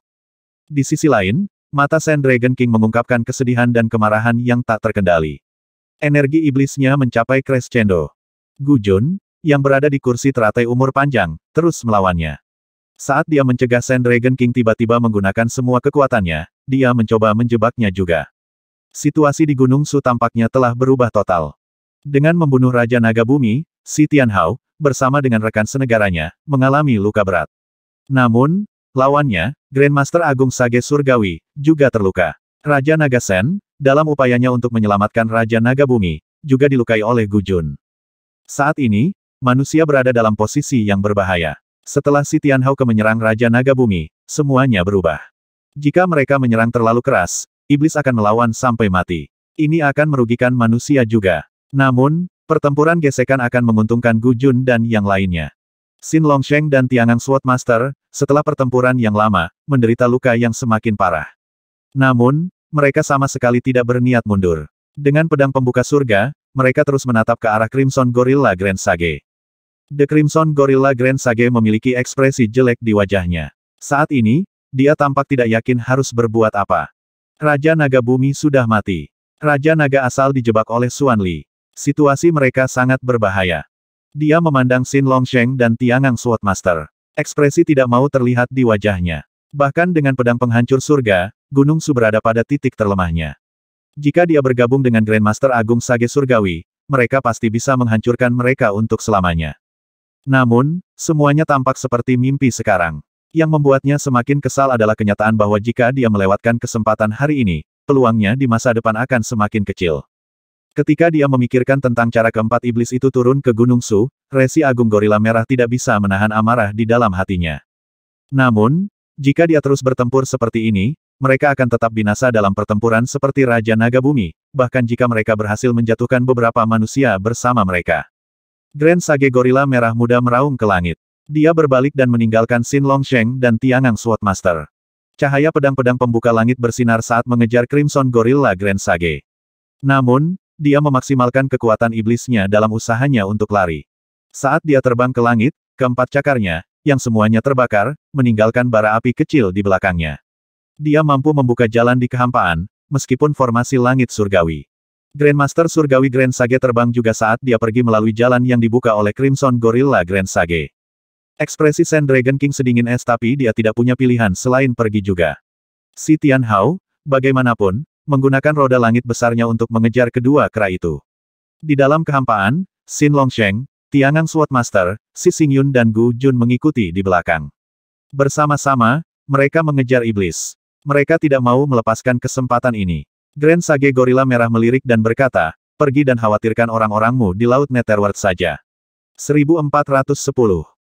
Speaker 1: Di sisi lain, mata Sand Dragon King mengungkapkan kesedihan dan kemarahan yang tak terkendali. Energi iblisnya mencapai crescendo. Gu Jun, yang berada di kursi teratai umur panjang, terus melawannya. Saat dia mencegah Sand Dragon King tiba-tiba menggunakan semua kekuatannya, dia mencoba menjebaknya juga. Situasi di Gunung Su tampaknya telah berubah total. Dengan membunuh Raja Naga Bumi, Si Tianhao, bersama dengan rekan senegaranya, mengalami luka berat. Namun, Lawannya, Grandmaster Agung Sage Surgawi, juga terluka. Raja Naga Sen, dalam upayanya untuk menyelamatkan Raja Naga Bumi, juga dilukai oleh Gujun. Saat ini, manusia berada dalam posisi yang berbahaya. Setelah si ke menyerang Raja Naga Bumi, semuanya berubah. Jika mereka menyerang terlalu keras, iblis akan melawan sampai mati. Ini akan merugikan manusia juga. Namun, pertempuran gesekan akan menguntungkan Gujun dan yang lainnya. Xin Longsheng dan Tiangang Swordmaster, Master, setelah pertempuran yang lama, menderita luka yang semakin parah. Namun, mereka sama sekali tidak berniat mundur. Dengan pedang pembuka surga, mereka terus menatap ke arah Crimson Gorilla Grand Sage. The Crimson Gorilla Grand Sage memiliki ekspresi jelek di wajahnya. Saat ini, dia tampak tidak yakin harus berbuat apa. Raja Naga Bumi sudah mati. Raja Naga asal dijebak oleh Suan Li. Situasi mereka sangat berbahaya. Dia memandang Xin Longsheng dan Tiangang Swordmaster. Ekspresi tidak mau terlihat di wajahnya. Bahkan dengan pedang penghancur surga, Gunung Su berada pada titik terlemahnya. Jika dia bergabung dengan Grandmaster Agung Sage Surgawi, mereka pasti bisa menghancurkan mereka untuk selamanya. Namun, semuanya tampak seperti mimpi sekarang. Yang membuatnya semakin kesal adalah kenyataan bahwa jika dia melewatkan kesempatan hari ini, peluangnya di masa depan akan semakin kecil. Ketika dia memikirkan tentang cara keempat iblis itu turun ke Gunung Su, resi agung gorila merah tidak bisa menahan amarah di dalam hatinya. Namun, jika dia terus bertempur seperti ini, mereka akan tetap binasa dalam pertempuran seperti Raja Naga Bumi, bahkan jika mereka berhasil menjatuhkan beberapa manusia bersama mereka. Grand Sage Gorila Merah Muda meraung ke langit. Dia berbalik dan meninggalkan Xin Long Sheng dan Tiangang Swordmaster. Cahaya pedang-pedang pembuka langit bersinar saat mengejar Crimson Gorilla Grand Sage. Namun, dia memaksimalkan kekuatan iblisnya dalam usahanya untuk lari. Saat dia terbang ke langit, keempat cakarnya, yang semuanya terbakar, meninggalkan bara api kecil di belakangnya. Dia mampu membuka jalan di kehampaan, meskipun formasi langit surgawi. Grandmaster surgawi Grand Sage terbang juga saat dia pergi melalui jalan yang dibuka oleh Crimson Gorilla Grand Sage. Ekspresi Sand Dragon King sedingin es tapi dia tidak punya pilihan selain pergi juga. Si Tian Hao, bagaimanapun, menggunakan roda langit besarnya untuk mengejar kedua kera itu. Di dalam kehampaan, Xin Longsheng, Tiangang Sword Master, Si Xingyun dan Gu Jun mengikuti di belakang. Bersama-sama, mereka mengejar iblis. Mereka tidak mau melepaskan kesempatan ini. Grand Sage Gorilla Merah melirik dan berkata, pergi dan khawatirkan orang-orangmu di Laut Netherworld saja. 1410